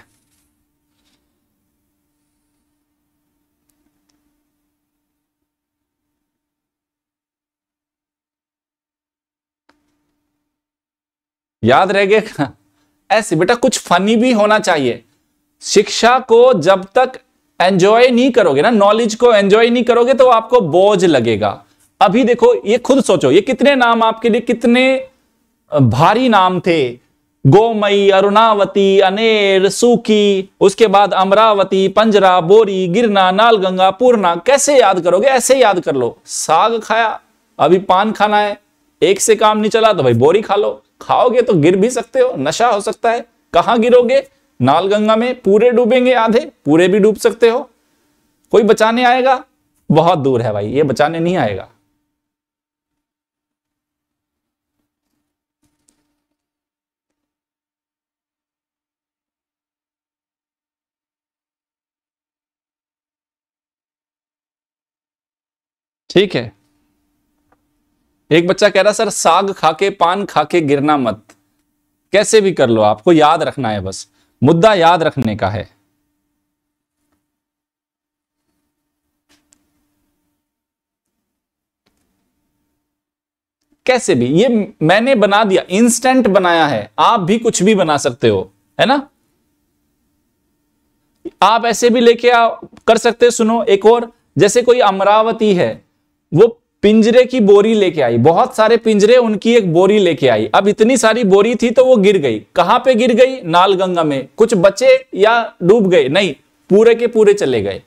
याद रह गए ऐसे बेटा कुछ फनी भी होना चाहिए शिक्षा को जब तक एंजॉय नहीं करोगे ना नॉलेज को एंजॉय नहीं करोगे तो आपको बोझ लगेगा अभी देखो ये खुद सोचो ये कितने नाम आपके लिए कितने भारी नाम थे गोमई अरुणावती अनेर सूखी उसके बाद अमरावती पंजरा बोरी गिरना नालगंगा पूर्णा कैसे याद करोगे ऐसे याद कर लो साग खाया अभी पान खाना है एक से काम नहीं चला तो भाई बोरी खा लो खाओगे तो गिर भी सकते हो नशा हो सकता है कहाँ गिरोगे नालगंगा में पूरे डूबेंगे आधे पूरे भी डूब सकते हो कोई बचाने आएगा बहुत दूर है भाई ये बचाने नहीं आएगा ठीक है एक बच्चा कह रहा सर साग खाके पान खाके गिरना मत कैसे भी कर लो आपको याद रखना है बस मुद्दा याद रखने का है कैसे भी ये मैंने बना दिया इंस्टेंट बनाया है आप भी कुछ भी बना सकते हो है ना आप ऐसे भी लेके आ कर सकते हो सुनो एक और जैसे कोई अमरावती है वो पिंजरे की बोरी लेके आई बहुत सारे पिंजरे उनकी एक बोरी लेके आई अब इतनी सारी बोरी थी तो वो गिर गई कहां पे गिर गई नालगंगा में कुछ बचे या डूब गए नहीं पूरे के पूरे चले गए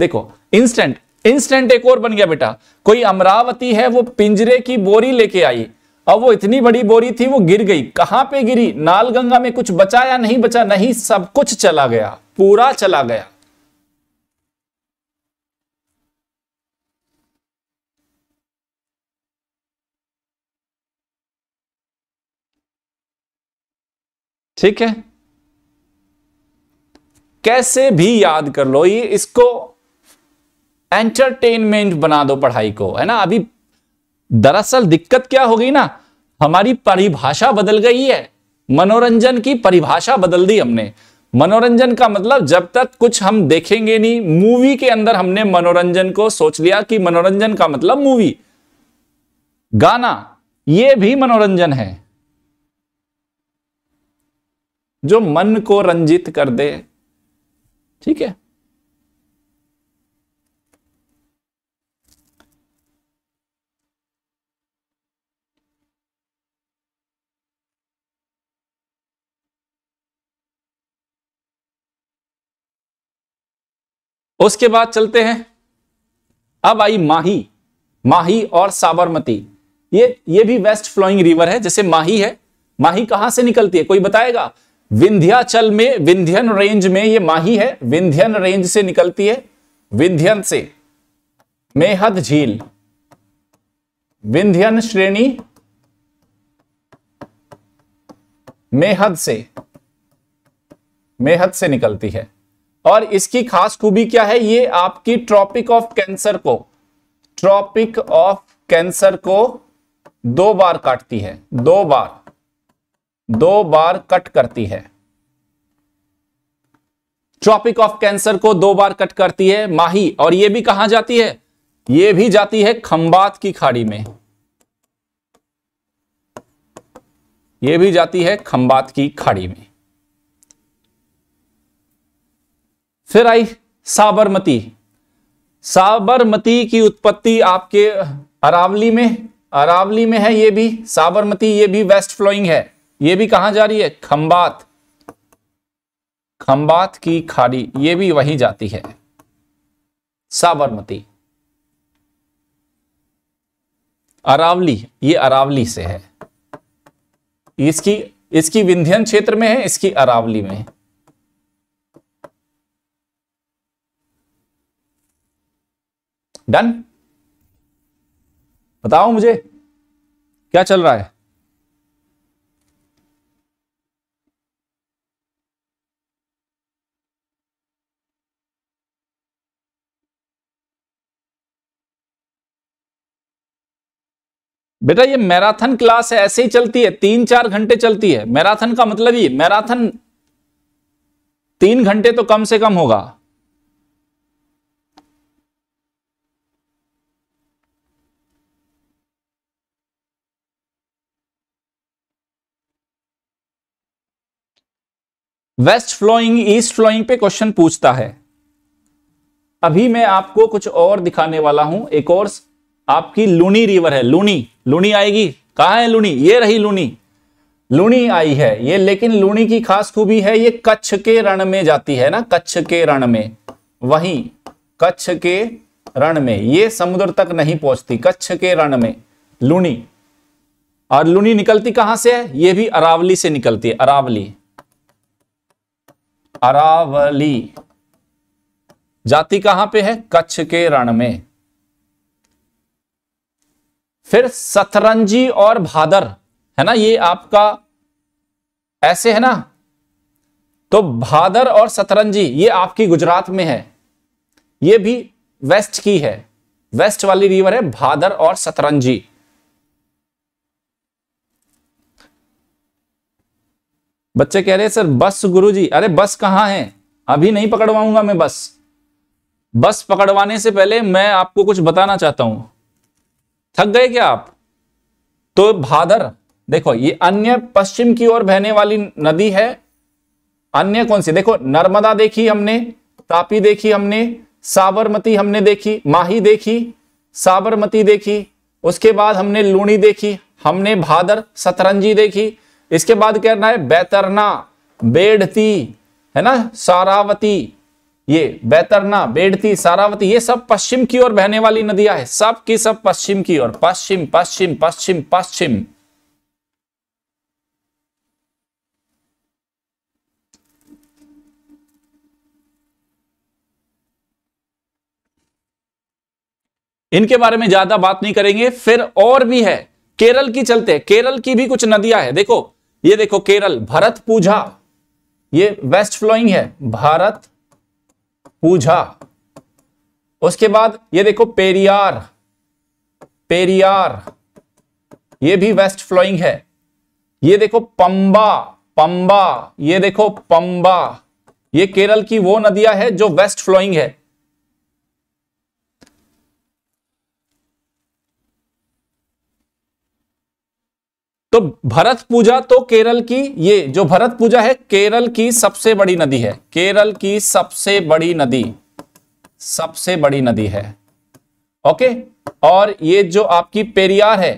देखो इंस्टेंट इंस्टेंट एक और बन गया बेटा कोई अमरावती है वो पिंजरे की बोरी लेके आई अब वो इतनी बड़ी बोरी थी वो गिर गई कहां पे गिरी नालगंगा में कुछ बचा या नहीं बचा नहीं सब कुछ चला गया पूरा चला गया ठीक है कैसे भी याद कर लो ये इसको एंटरटेनमेंट बना दो पढ़ाई को है ना अभी दरअसल दिक्कत क्या होगी ना हमारी परिभाषा बदल गई है मनोरंजन की परिभाषा बदल दी हमने मनोरंजन का मतलब जब तक कुछ हम देखेंगे नहीं मूवी के अंदर हमने मनोरंजन को सोच लिया कि मनोरंजन का मतलब मूवी गाना ये भी मनोरंजन है जो मन को रंजित कर दे ठीक है उसके बाद चलते हैं अब आई माही माही और साबरमती ये ये भी वेस्ट फ्लोइंग रिवर है जैसे माही है माही कहां से निकलती है कोई बताएगा विंध्याचल में विंध्यन रेंज में ये माही है विंध्यन रेंज से निकलती है विंध्यन से मेहद झील विंध्यन श्रेणी मेहद से मेहद से निकलती है और इसकी खास खूबी क्या है ये आपकी ट्रॉपिक ऑफ कैंसर को ट्रॉपिक ऑफ कैंसर को दो बार काटती है दो बार दो बार कट करती है ट्रॉपिक ऑफ कैंसर को दो बार कट करती है माही और यह भी कहां जाती है यह भी जाती है खंबात की खाड़ी में यह भी जाती है खंबात की खाड़ी में फिर आई साबरमती साबरमती की उत्पत्ति आपके अरावली में अरावली में है यह भी साबरमती ये भी वेस्ट फ्लोइंग है ये भी कहां जा रही है खंबात खंबात की खाड़ी ये भी वहीं जाती है साबरमती अरावली ये अरावली से है इसकी इसकी विंध्यन क्षेत्र में है इसकी अरावली में डन बताओ मुझे क्या चल रहा है बेटा ये मैराथन क्लास है ऐसे ही चलती है तीन चार घंटे चलती है मैराथन का मतलब ही मैराथन तीन घंटे तो कम से कम होगा वेस्ट फ्लोइंग ईस्ट फ्लोइंग पे क्वेश्चन पूछता है अभी मैं आपको कुछ और दिखाने वाला हूं एक और आपकी लूनी रिवर है लूनी लूनी आएगी कहा है लूनी ये रही लूनी लूनी आई है ये लेकिन लूनी की खास खूबी है ये कच्छ के रण में जाती है ना कच्छ के रण में वही कच्छ के रण में ये समुद्र तक नहीं पहुंचती कच्छ के रण में लूनी और लूनी निकलती कहां से है ये भी अरावली से निकलती है अरावली अरावली जाती कहां पे है कच्छ के रण में फिर सतरंजी और भादर है ना ये आपका ऐसे है ना तो भादर और सतरंजी ये आपकी गुजरात में है ये भी वेस्ट की है वेस्ट वाली रिवर है भादर और सतरंजी बच्चे कह रहे सर बस गुरुजी अरे बस कहां है अभी नहीं पकड़वाऊंगा मैं बस बस पकड़वाने से पहले मैं आपको कुछ बताना चाहता हूं थक गए क्या आप तो भादर देखो ये अन्य पश्चिम की ओर बहने वाली नदी है अन्य कौन सी देखो नर्मदा देखी हमने तापी देखी हमने साबरमती हमने देखी माही देखी साबरमती देखी उसके बाद हमने लूणी देखी हमने भादर सतरंजी देखी इसके बाद कहना है बैतरना बेड़ती है ना सारावती ये बैतरना बेड़ती सारावती ये सब पश्चिम की ओर बहने वाली नदियां हैं सब की सब पश्चिम की ओर पश्चिम पश्चिम पश्चिम पश्चिम इनके बारे में ज्यादा बात नहीं करेंगे फिर और भी है केरल की चलते हैं केरल की भी कुछ नदियां है देखो ये देखो केरल भरत पूजा ये वेस्ट फ्लोइंग है भारत पूजा उसके बाद ये देखो पेरियार पेरियार ये भी वेस्ट फ्लोइंग है ये देखो पंबा पंबा ये देखो पंबा ये केरल की वो नदियां है जो वेस्ट फ्लोइंग है तो भरत पूजा तो केरल की ये जो भरत पूजा है केरल की सबसे बड़ी नदी है केरल की सबसे बड़ी नदी सबसे बड़ी नदी है ओके और ये जो आपकी पेरियार है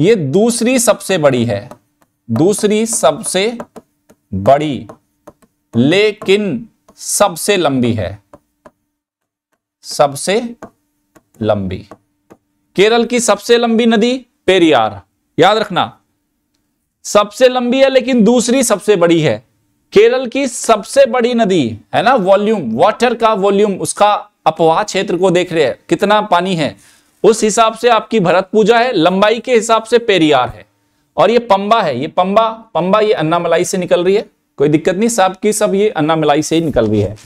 ये दूसरी सबसे बड़ी है दूसरी सबसे बड़ी लेकिन सबसे लंबी है सबसे लंबी केरल की सबसे लंबी नदी पेरियार याद रखना सबसे लंबी है लेकिन दूसरी सबसे बड़ी है केरल की सबसे बड़ी नदी है ना वॉल्यूम वाटर का वॉल्यूम उसका अपवाह क्षेत्र को देख रहे हैं कितना पानी है उस हिसाब से आपकी भरत पूजा है लंबाई के हिसाब से पेरियार है और ये पंबा है ये पंबा पंबा ये अन्नामलाई से निकल रही है कोई दिक्कत नहीं सब की सब ये अन्नामलाई से ही निकल रही है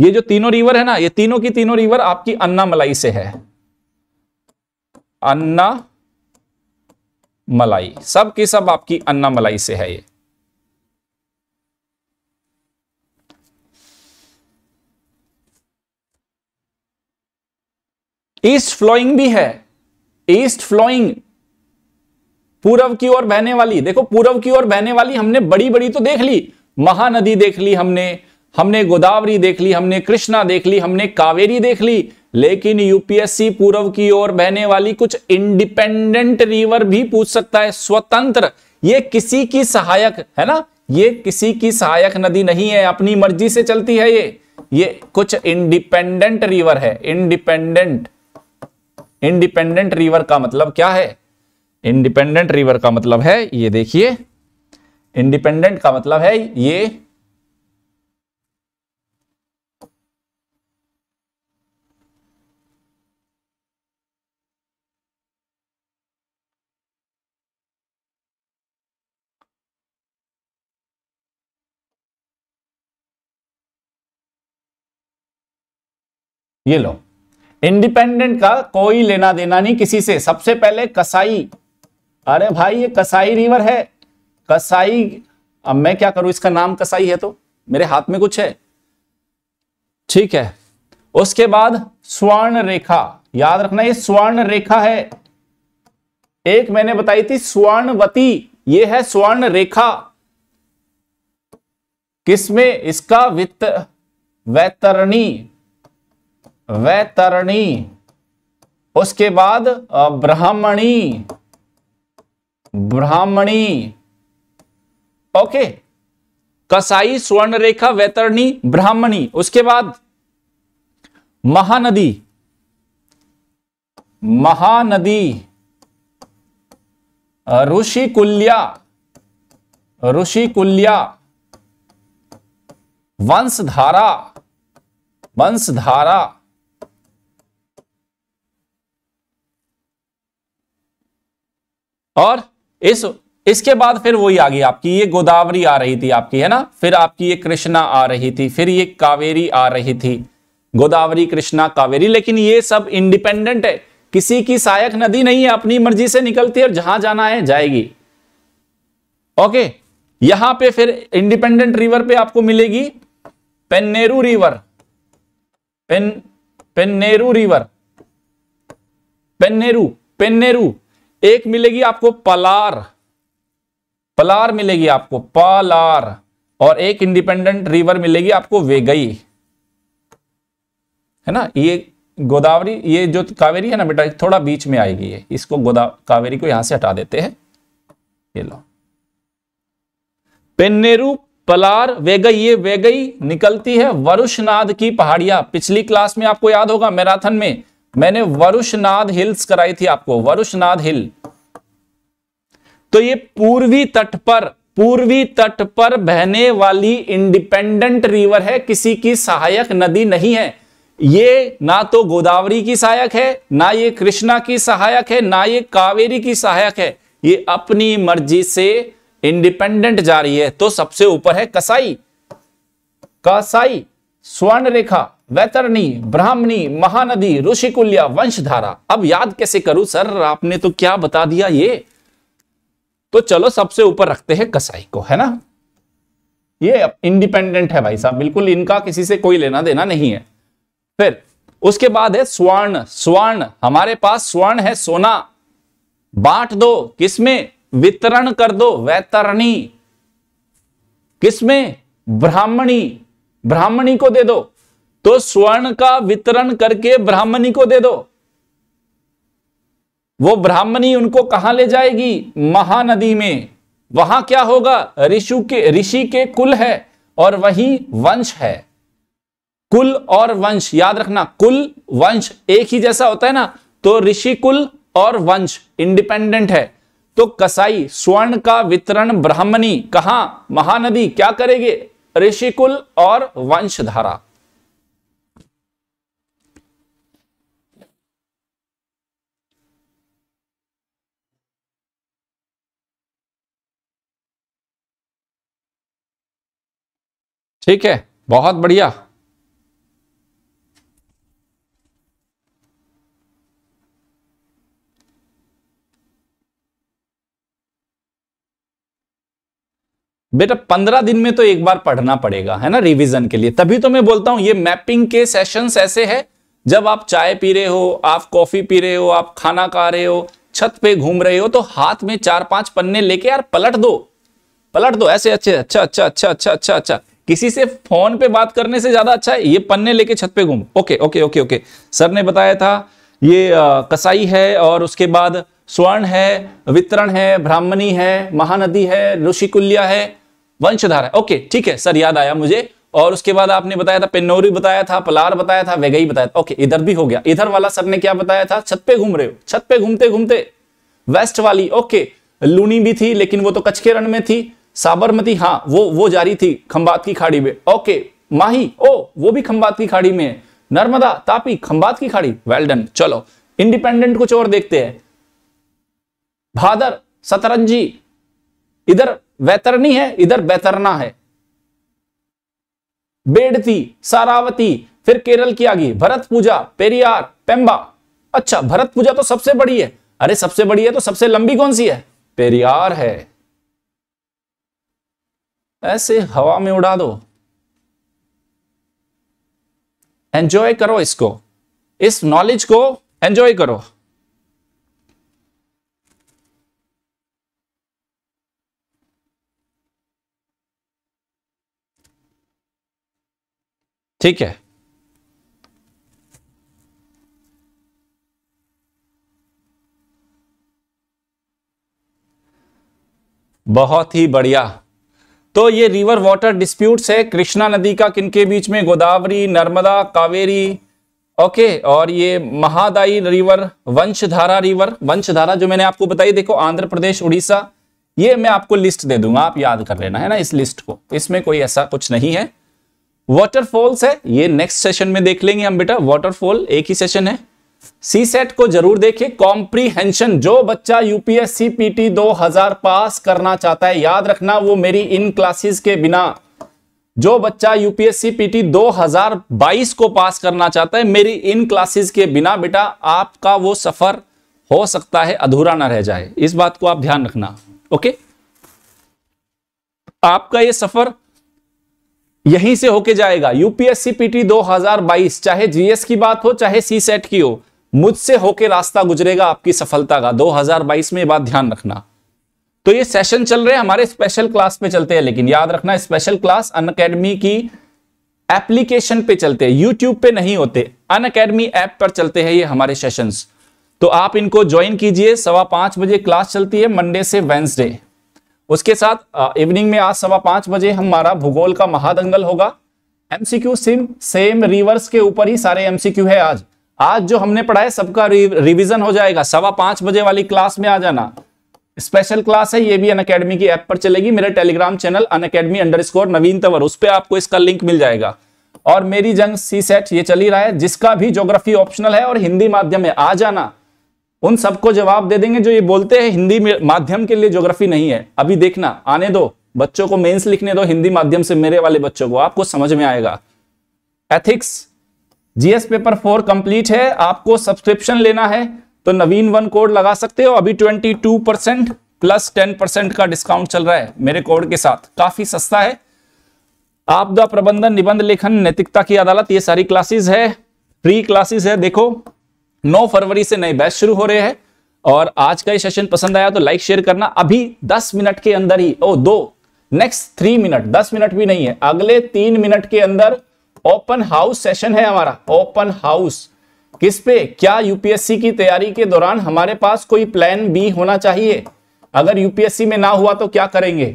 ये जो तीनों रिवर है ना ये तीनों की तीनों रिवर आपकी अन्नामलाई से है अन्ना मलाई सब की सब आपकी अन्ना मलाई से है ये ईस्ट फ्लोइंग भी है ईस्ट फ्लोइंग पूर्व की ओर बहने वाली देखो पूर्व की ओर बहने वाली हमने बड़ी बड़ी तो देख ली महानदी देख ली हमने हमने गोदावरी देख ली हमने कृष्णा देख ली हमने कावेरी देख ली लेकिन यूपीएससी पूर्व की ओर बहने वाली कुछ इंडिपेंडेंट रिवर भी पूछ सकता है स्वतंत्र ये किसी की सहायक है ना ये किसी की सहायक नदी नहीं है अपनी मर्जी से चलती है ये ये कुछ इंडिपेंडेंट रिवर है इंडिपेंडेंट इंडिपेंडेंट रिवर का मतलब क्या है इंडिपेंडेंट रिवर का मतलब है ये देखिए इंडिपेंडेंट का मतलब है ये ये लो इंडिपेंडेंट का कोई लेना देना नहीं किसी से सबसे पहले कसाई अरे भाई ये कसाई रिवर है कसाई अब मैं क्या करूं इसका नाम कसाई है तो मेरे हाथ में कुछ है ठीक है उसके बाद स्वर्ण रेखा याद रखना ये स्वर्ण रेखा है एक मैंने बताई थी स्वर्णवती ये है स्वर्ण रेखा किसमें इसका वित्त वैतरणी वैतरणी उसके बाद ब्राह्मणी ब्राह्मणी ओके कसाई स्वर्ण रेखा वैतरणी ब्राह्मणी उसके बाद महानदी महानदी ऋषिकुल्या ऋषिकुल्या वंशधारा वंशधारा और इस इसके बाद फिर वही आ गई आपकी ये गोदावरी आ रही थी आपकी है ना फिर आपकी ये कृष्णा आ रही थी फिर ये कावेरी आ रही थी गोदावरी कृष्णा कावेरी लेकिन ये सब इंडिपेंडेंट है किसी की सहायक नदी नहीं है अपनी मर्जी से निकलती है और जहां जाना है जाएगी ओके यहां पे फिर इंडिपेंडेंट रिवर पे आपको मिलेगी पेन्नेरू रिवर पेन पेन्नेरू रिवर पेन्नेरू पेन्नेरू एक मिलेगी आपको पलार पलार मिलेगी आपको पालार और एक इंडिपेंडेंट रिवर मिलेगी आपको वेगई है ना ये गोदावरी ये जो कावेरी है ना बेटा थोड़ा बीच में आएगी ये इसको गोदा कावेरी को यहां से हटा देते हैं ये लो पेन्नेरू पलार वेगई ये वेगई निकलती है वरुषनाद की पहाड़ियां पिछली क्लास में आपको याद होगा मैराथन में मैंने वरुषनाद हिल्स कराई थी आपको वरुषनाद हिल तो ये पूर्वी तट पर पूर्वी तट पर बहने वाली इंडिपेंडेंट रिवर है किसी की सहायक नदी नहीं है ये ना तो गोदावरी की सहायक है ना ये कृष्णा की सहायक है ना ये कावेरी की सहायक है ये अपनी मर्जी से इंडिपेंडेंट जा रही है तो सबसे ऊपर है कसाई कसाई स्वर्ण रेखा वैतरणी ब्राह्मणी महानदी ऋषिकुल्या वंशधारा अब याद कैसे करूं सर आपने तो क्या बता दिया ये तो चलो सबसे ऊपर रखते हैं कसाई को है ना ये इंडिपेंडेंट है भाई साहब बिल्कुल इनका किसी से कोई लेना देना नहीं है फिर उसके बाद है स्वर्ण स्वर्ण हमारे पास स्वर्ण है सोना बांट दो किसमें वितरण कर दो वैतरणी किसमें ब्राह्मणी ब्राह्मणी को दे दो तो स्वर्ण का वितरण करके ब्राह्मणी को दे दो वो ब्राह्मणी उनको कहां ले जाएगी महानदी में वहां क्या होगा ऋषु के ऋषि के कुल है और वही वंश है कुल और वंश याद रखना कुल वंश एक ही जैसा होता है ना तो ऋषि कुल और वंश इंडिपेंडेंट है तो कसाई स्वर्ण का वितरण ब्राह्मणी कहा महानदी क्या करेंगे ऋषिकुल और वंशधारा ठीक है बहुत बढ़िया बेटा पंद्रह दिन में तो एक बार पढ़ना पड़ेगा है ना रिवीजन के लिए तभी तो मैं बोलता हूं ये मैपिंग के सेशंस ऐसे हैं जब आप चाय पी रहे हो आप कॉफी पी रहे हो आप खाना खा रहे हो छत पे घूम रहे हो तो हाथ में चार पांच पन्ने लेके यार पलट दो पलट दो ऐसे अच्छे अच्छा अच्छा अच्छा अच्छा अच्छा अच्छा किसी से फोन पे बात करने से ज्यादा अच्छा है ये पन्ने लेके छत पे घूम okay okay okay okay sir ने बताया था ये आ, कसाई है और उसके बाद स्वर्ण है वितरण है ब्राह्मणी है महानदी है ऋषिकुल्या है वंशधार है ओके ठीक है सर याद आया मुझे और उसके बाद आपने बताया था पेन्नौरी बताया था पलार बताया था वेगई बताया था ओके इधर भी हो गया इधर वाला सर ने क्या बताया था छत पे घूम रहे हो छत पे घूमते घूमते वेस्ट वाली ओके लूनी भी थी लेकिन वो तो कच्छ के रण में थी साबरमती हाँ वो वो जारी थी खंबात की खाड़ी में ओके माही ओ वो भी खंबात की खाड़ी में है नर्मदा तापी खंबात की खाड़ी वेल्डन चलो इंडिपेंडेंट कुछ और देखते हैं भादर सतरंजी इधर वैतरणी है इधर बैतरना है बेड़ती सारावती फिर केरल की आगे भरत पूजा पेरियार पेम्बा अच्छा भरत पूजा तो सबसे बड़ी है अरे सबसे बड़ी है तो सबसे लंबी कौन सी है पेरियार है ऐसे हवा में उड़ा दो एंजॉय करो इसको इस नॉलेज को एंजॉय करो ठीक है बहुत ही बढ़िया तो ये रिवर वाटर डिस्प्यूट्स है कृष्णा नदी का किनके बीच में गोदावरी नर्मदा कावेरी ओके okay, और ये महादाई रिवर वंशधारा रिवर वंशधारा जो मैंने आपको बताई देखो आंध्र प्रदेश उड़ीसा ये मैं आपको लिस्ट दे दूंगा आप याद कर लेना है ना इस लिस्ट को इसमें कोई ऐसा कुछ नहीं है वॉटरफॉल्स है ये नेक्स्ट सेशन में देख लेंगे हम बेटा वॉटरफॉल एक ही सेशन है सी सेट को जरूर देखिए कॉम्प्रीहेंशन जो बच्चा यूपीएससी पीटी 2000 पास करना चाहता है याद रखना वो मेरी इन क्लासेस के बिना जो बच्चा यूपीएससी पीटी 2022 को पास करना चाहता है मेरी इन क्लासेस के बिना बेटा आपका वो सफर हो सकता है अधूरा ना रह जाए इस बात को आप ध्यान रखना ओके आपका ये सफर यहीं से होके जाएगा यूपीएससी पीटी 2022 चाहे जीएस की बात हो चाहे सी सेट की हो मुझसे होके रास्ता गुजरेगा आपकी सफलता का 2022 में बात ध्यान रखना तो ये सेशन चल रहे हैं हमारे स्पेशल क्लास पे चलते हैं लेकिन याद रखना स्पेशल क्लास अन अकेडमी की एप्लीकेशन पे चलते हैं यूट्यूब पे नहीं होते अन अकेडमी ऐप पर चलते हैं ये हमारे सेशन तो आप इनको ज्वाइन कीजिए सवा पांच बजे क्लास चलती है मंडे से वेंसडे उसके साथ इवनिंग में आज सवा पांच बजे हमारा भूगोल का महादंगल होगा एमसीक्यू सिम सेम रिवर्स के ऊपर ही सारे एमसीक्यू है आज आज जो हमने पढ़ाया सबका रिवीजन हो जाएगा सवा पांच बजे वाली क्लास में आ जाना स्पेशल क्लास है ये भी अन अकेडमी की ऐप पर चलेगी मेरे Telegram channel Unacademy underscore Naveen Tanwar उस पर आपको इसका लिंक मिल जाएगा और मेरी जंग सी सेट ये चली रहा है जिसका भी ज्योग्राफी ऑप्शनल है और हिंदी माध्यम में आ जाना उन सबको जवाब दे देंगे जो ये बोलते हैं हिंदी माध्यम के लिए ज्योग्राफी नहीं है अभी देखना आने दो बच्चों को मेंस लिखने दो हिंदी माध्यम से मेरे वाले बच्चों को आपको समझ में आएगा ethics GS paper four complete है आपको सब्सक्रिप्शन लेना है तो नवीन वन कोड लगा सकते हो अभी twenty two percent plus ten percent का डिस्काउंट चल रहा है मेरे कोड के साथ काफी सस्ता है आपदा प्रबंधन निबंध लेखन नैतिकता की अदालत ये सारी क्लासेस है फ्री क्लासेस है देखो 9 फरवरी से नए बैच शुरू हो रहे हैं और आज का ये सेशन पसंद आया तो लाइक शेयर करना अभी दस मिनट के अंदर ही ओ दो नेक्स्ट थ्री मिनट दस मिनट भी नहीं है अगले तीन मिनट के अंदर ओपन हाउस सेशन है हमारा ओपन हाउस किस पे क्या यूपीएससी की तैयारी के दौरान हमारे पास कोई प्लान बी होना चाहिए अगर यूपीएससी में ना हुआ तो क्या करेंगे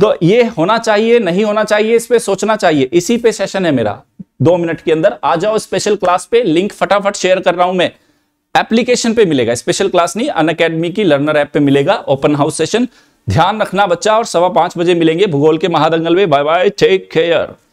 तो ये होना चाहिए नहीं होना चाहिए इस पे सोचना चाहिए इसी पे सेशन है मेरा दो मिनट के अंदर आ जाओ स्पेशल क्लास पे लिंक फटाफट शेयर कर रहा हूं मैं एप्लीकेशन पे मिलेगा स्पेशल क्लास नहीं अन अकेडमी की लर्नर ऐप पे मिलेगा ओपन हाउस सेशन ध्यान रखना बच्चा और सवा पांच बजे मिलेंगे भूगोल के महादंगल में बाय बाय टेक केयर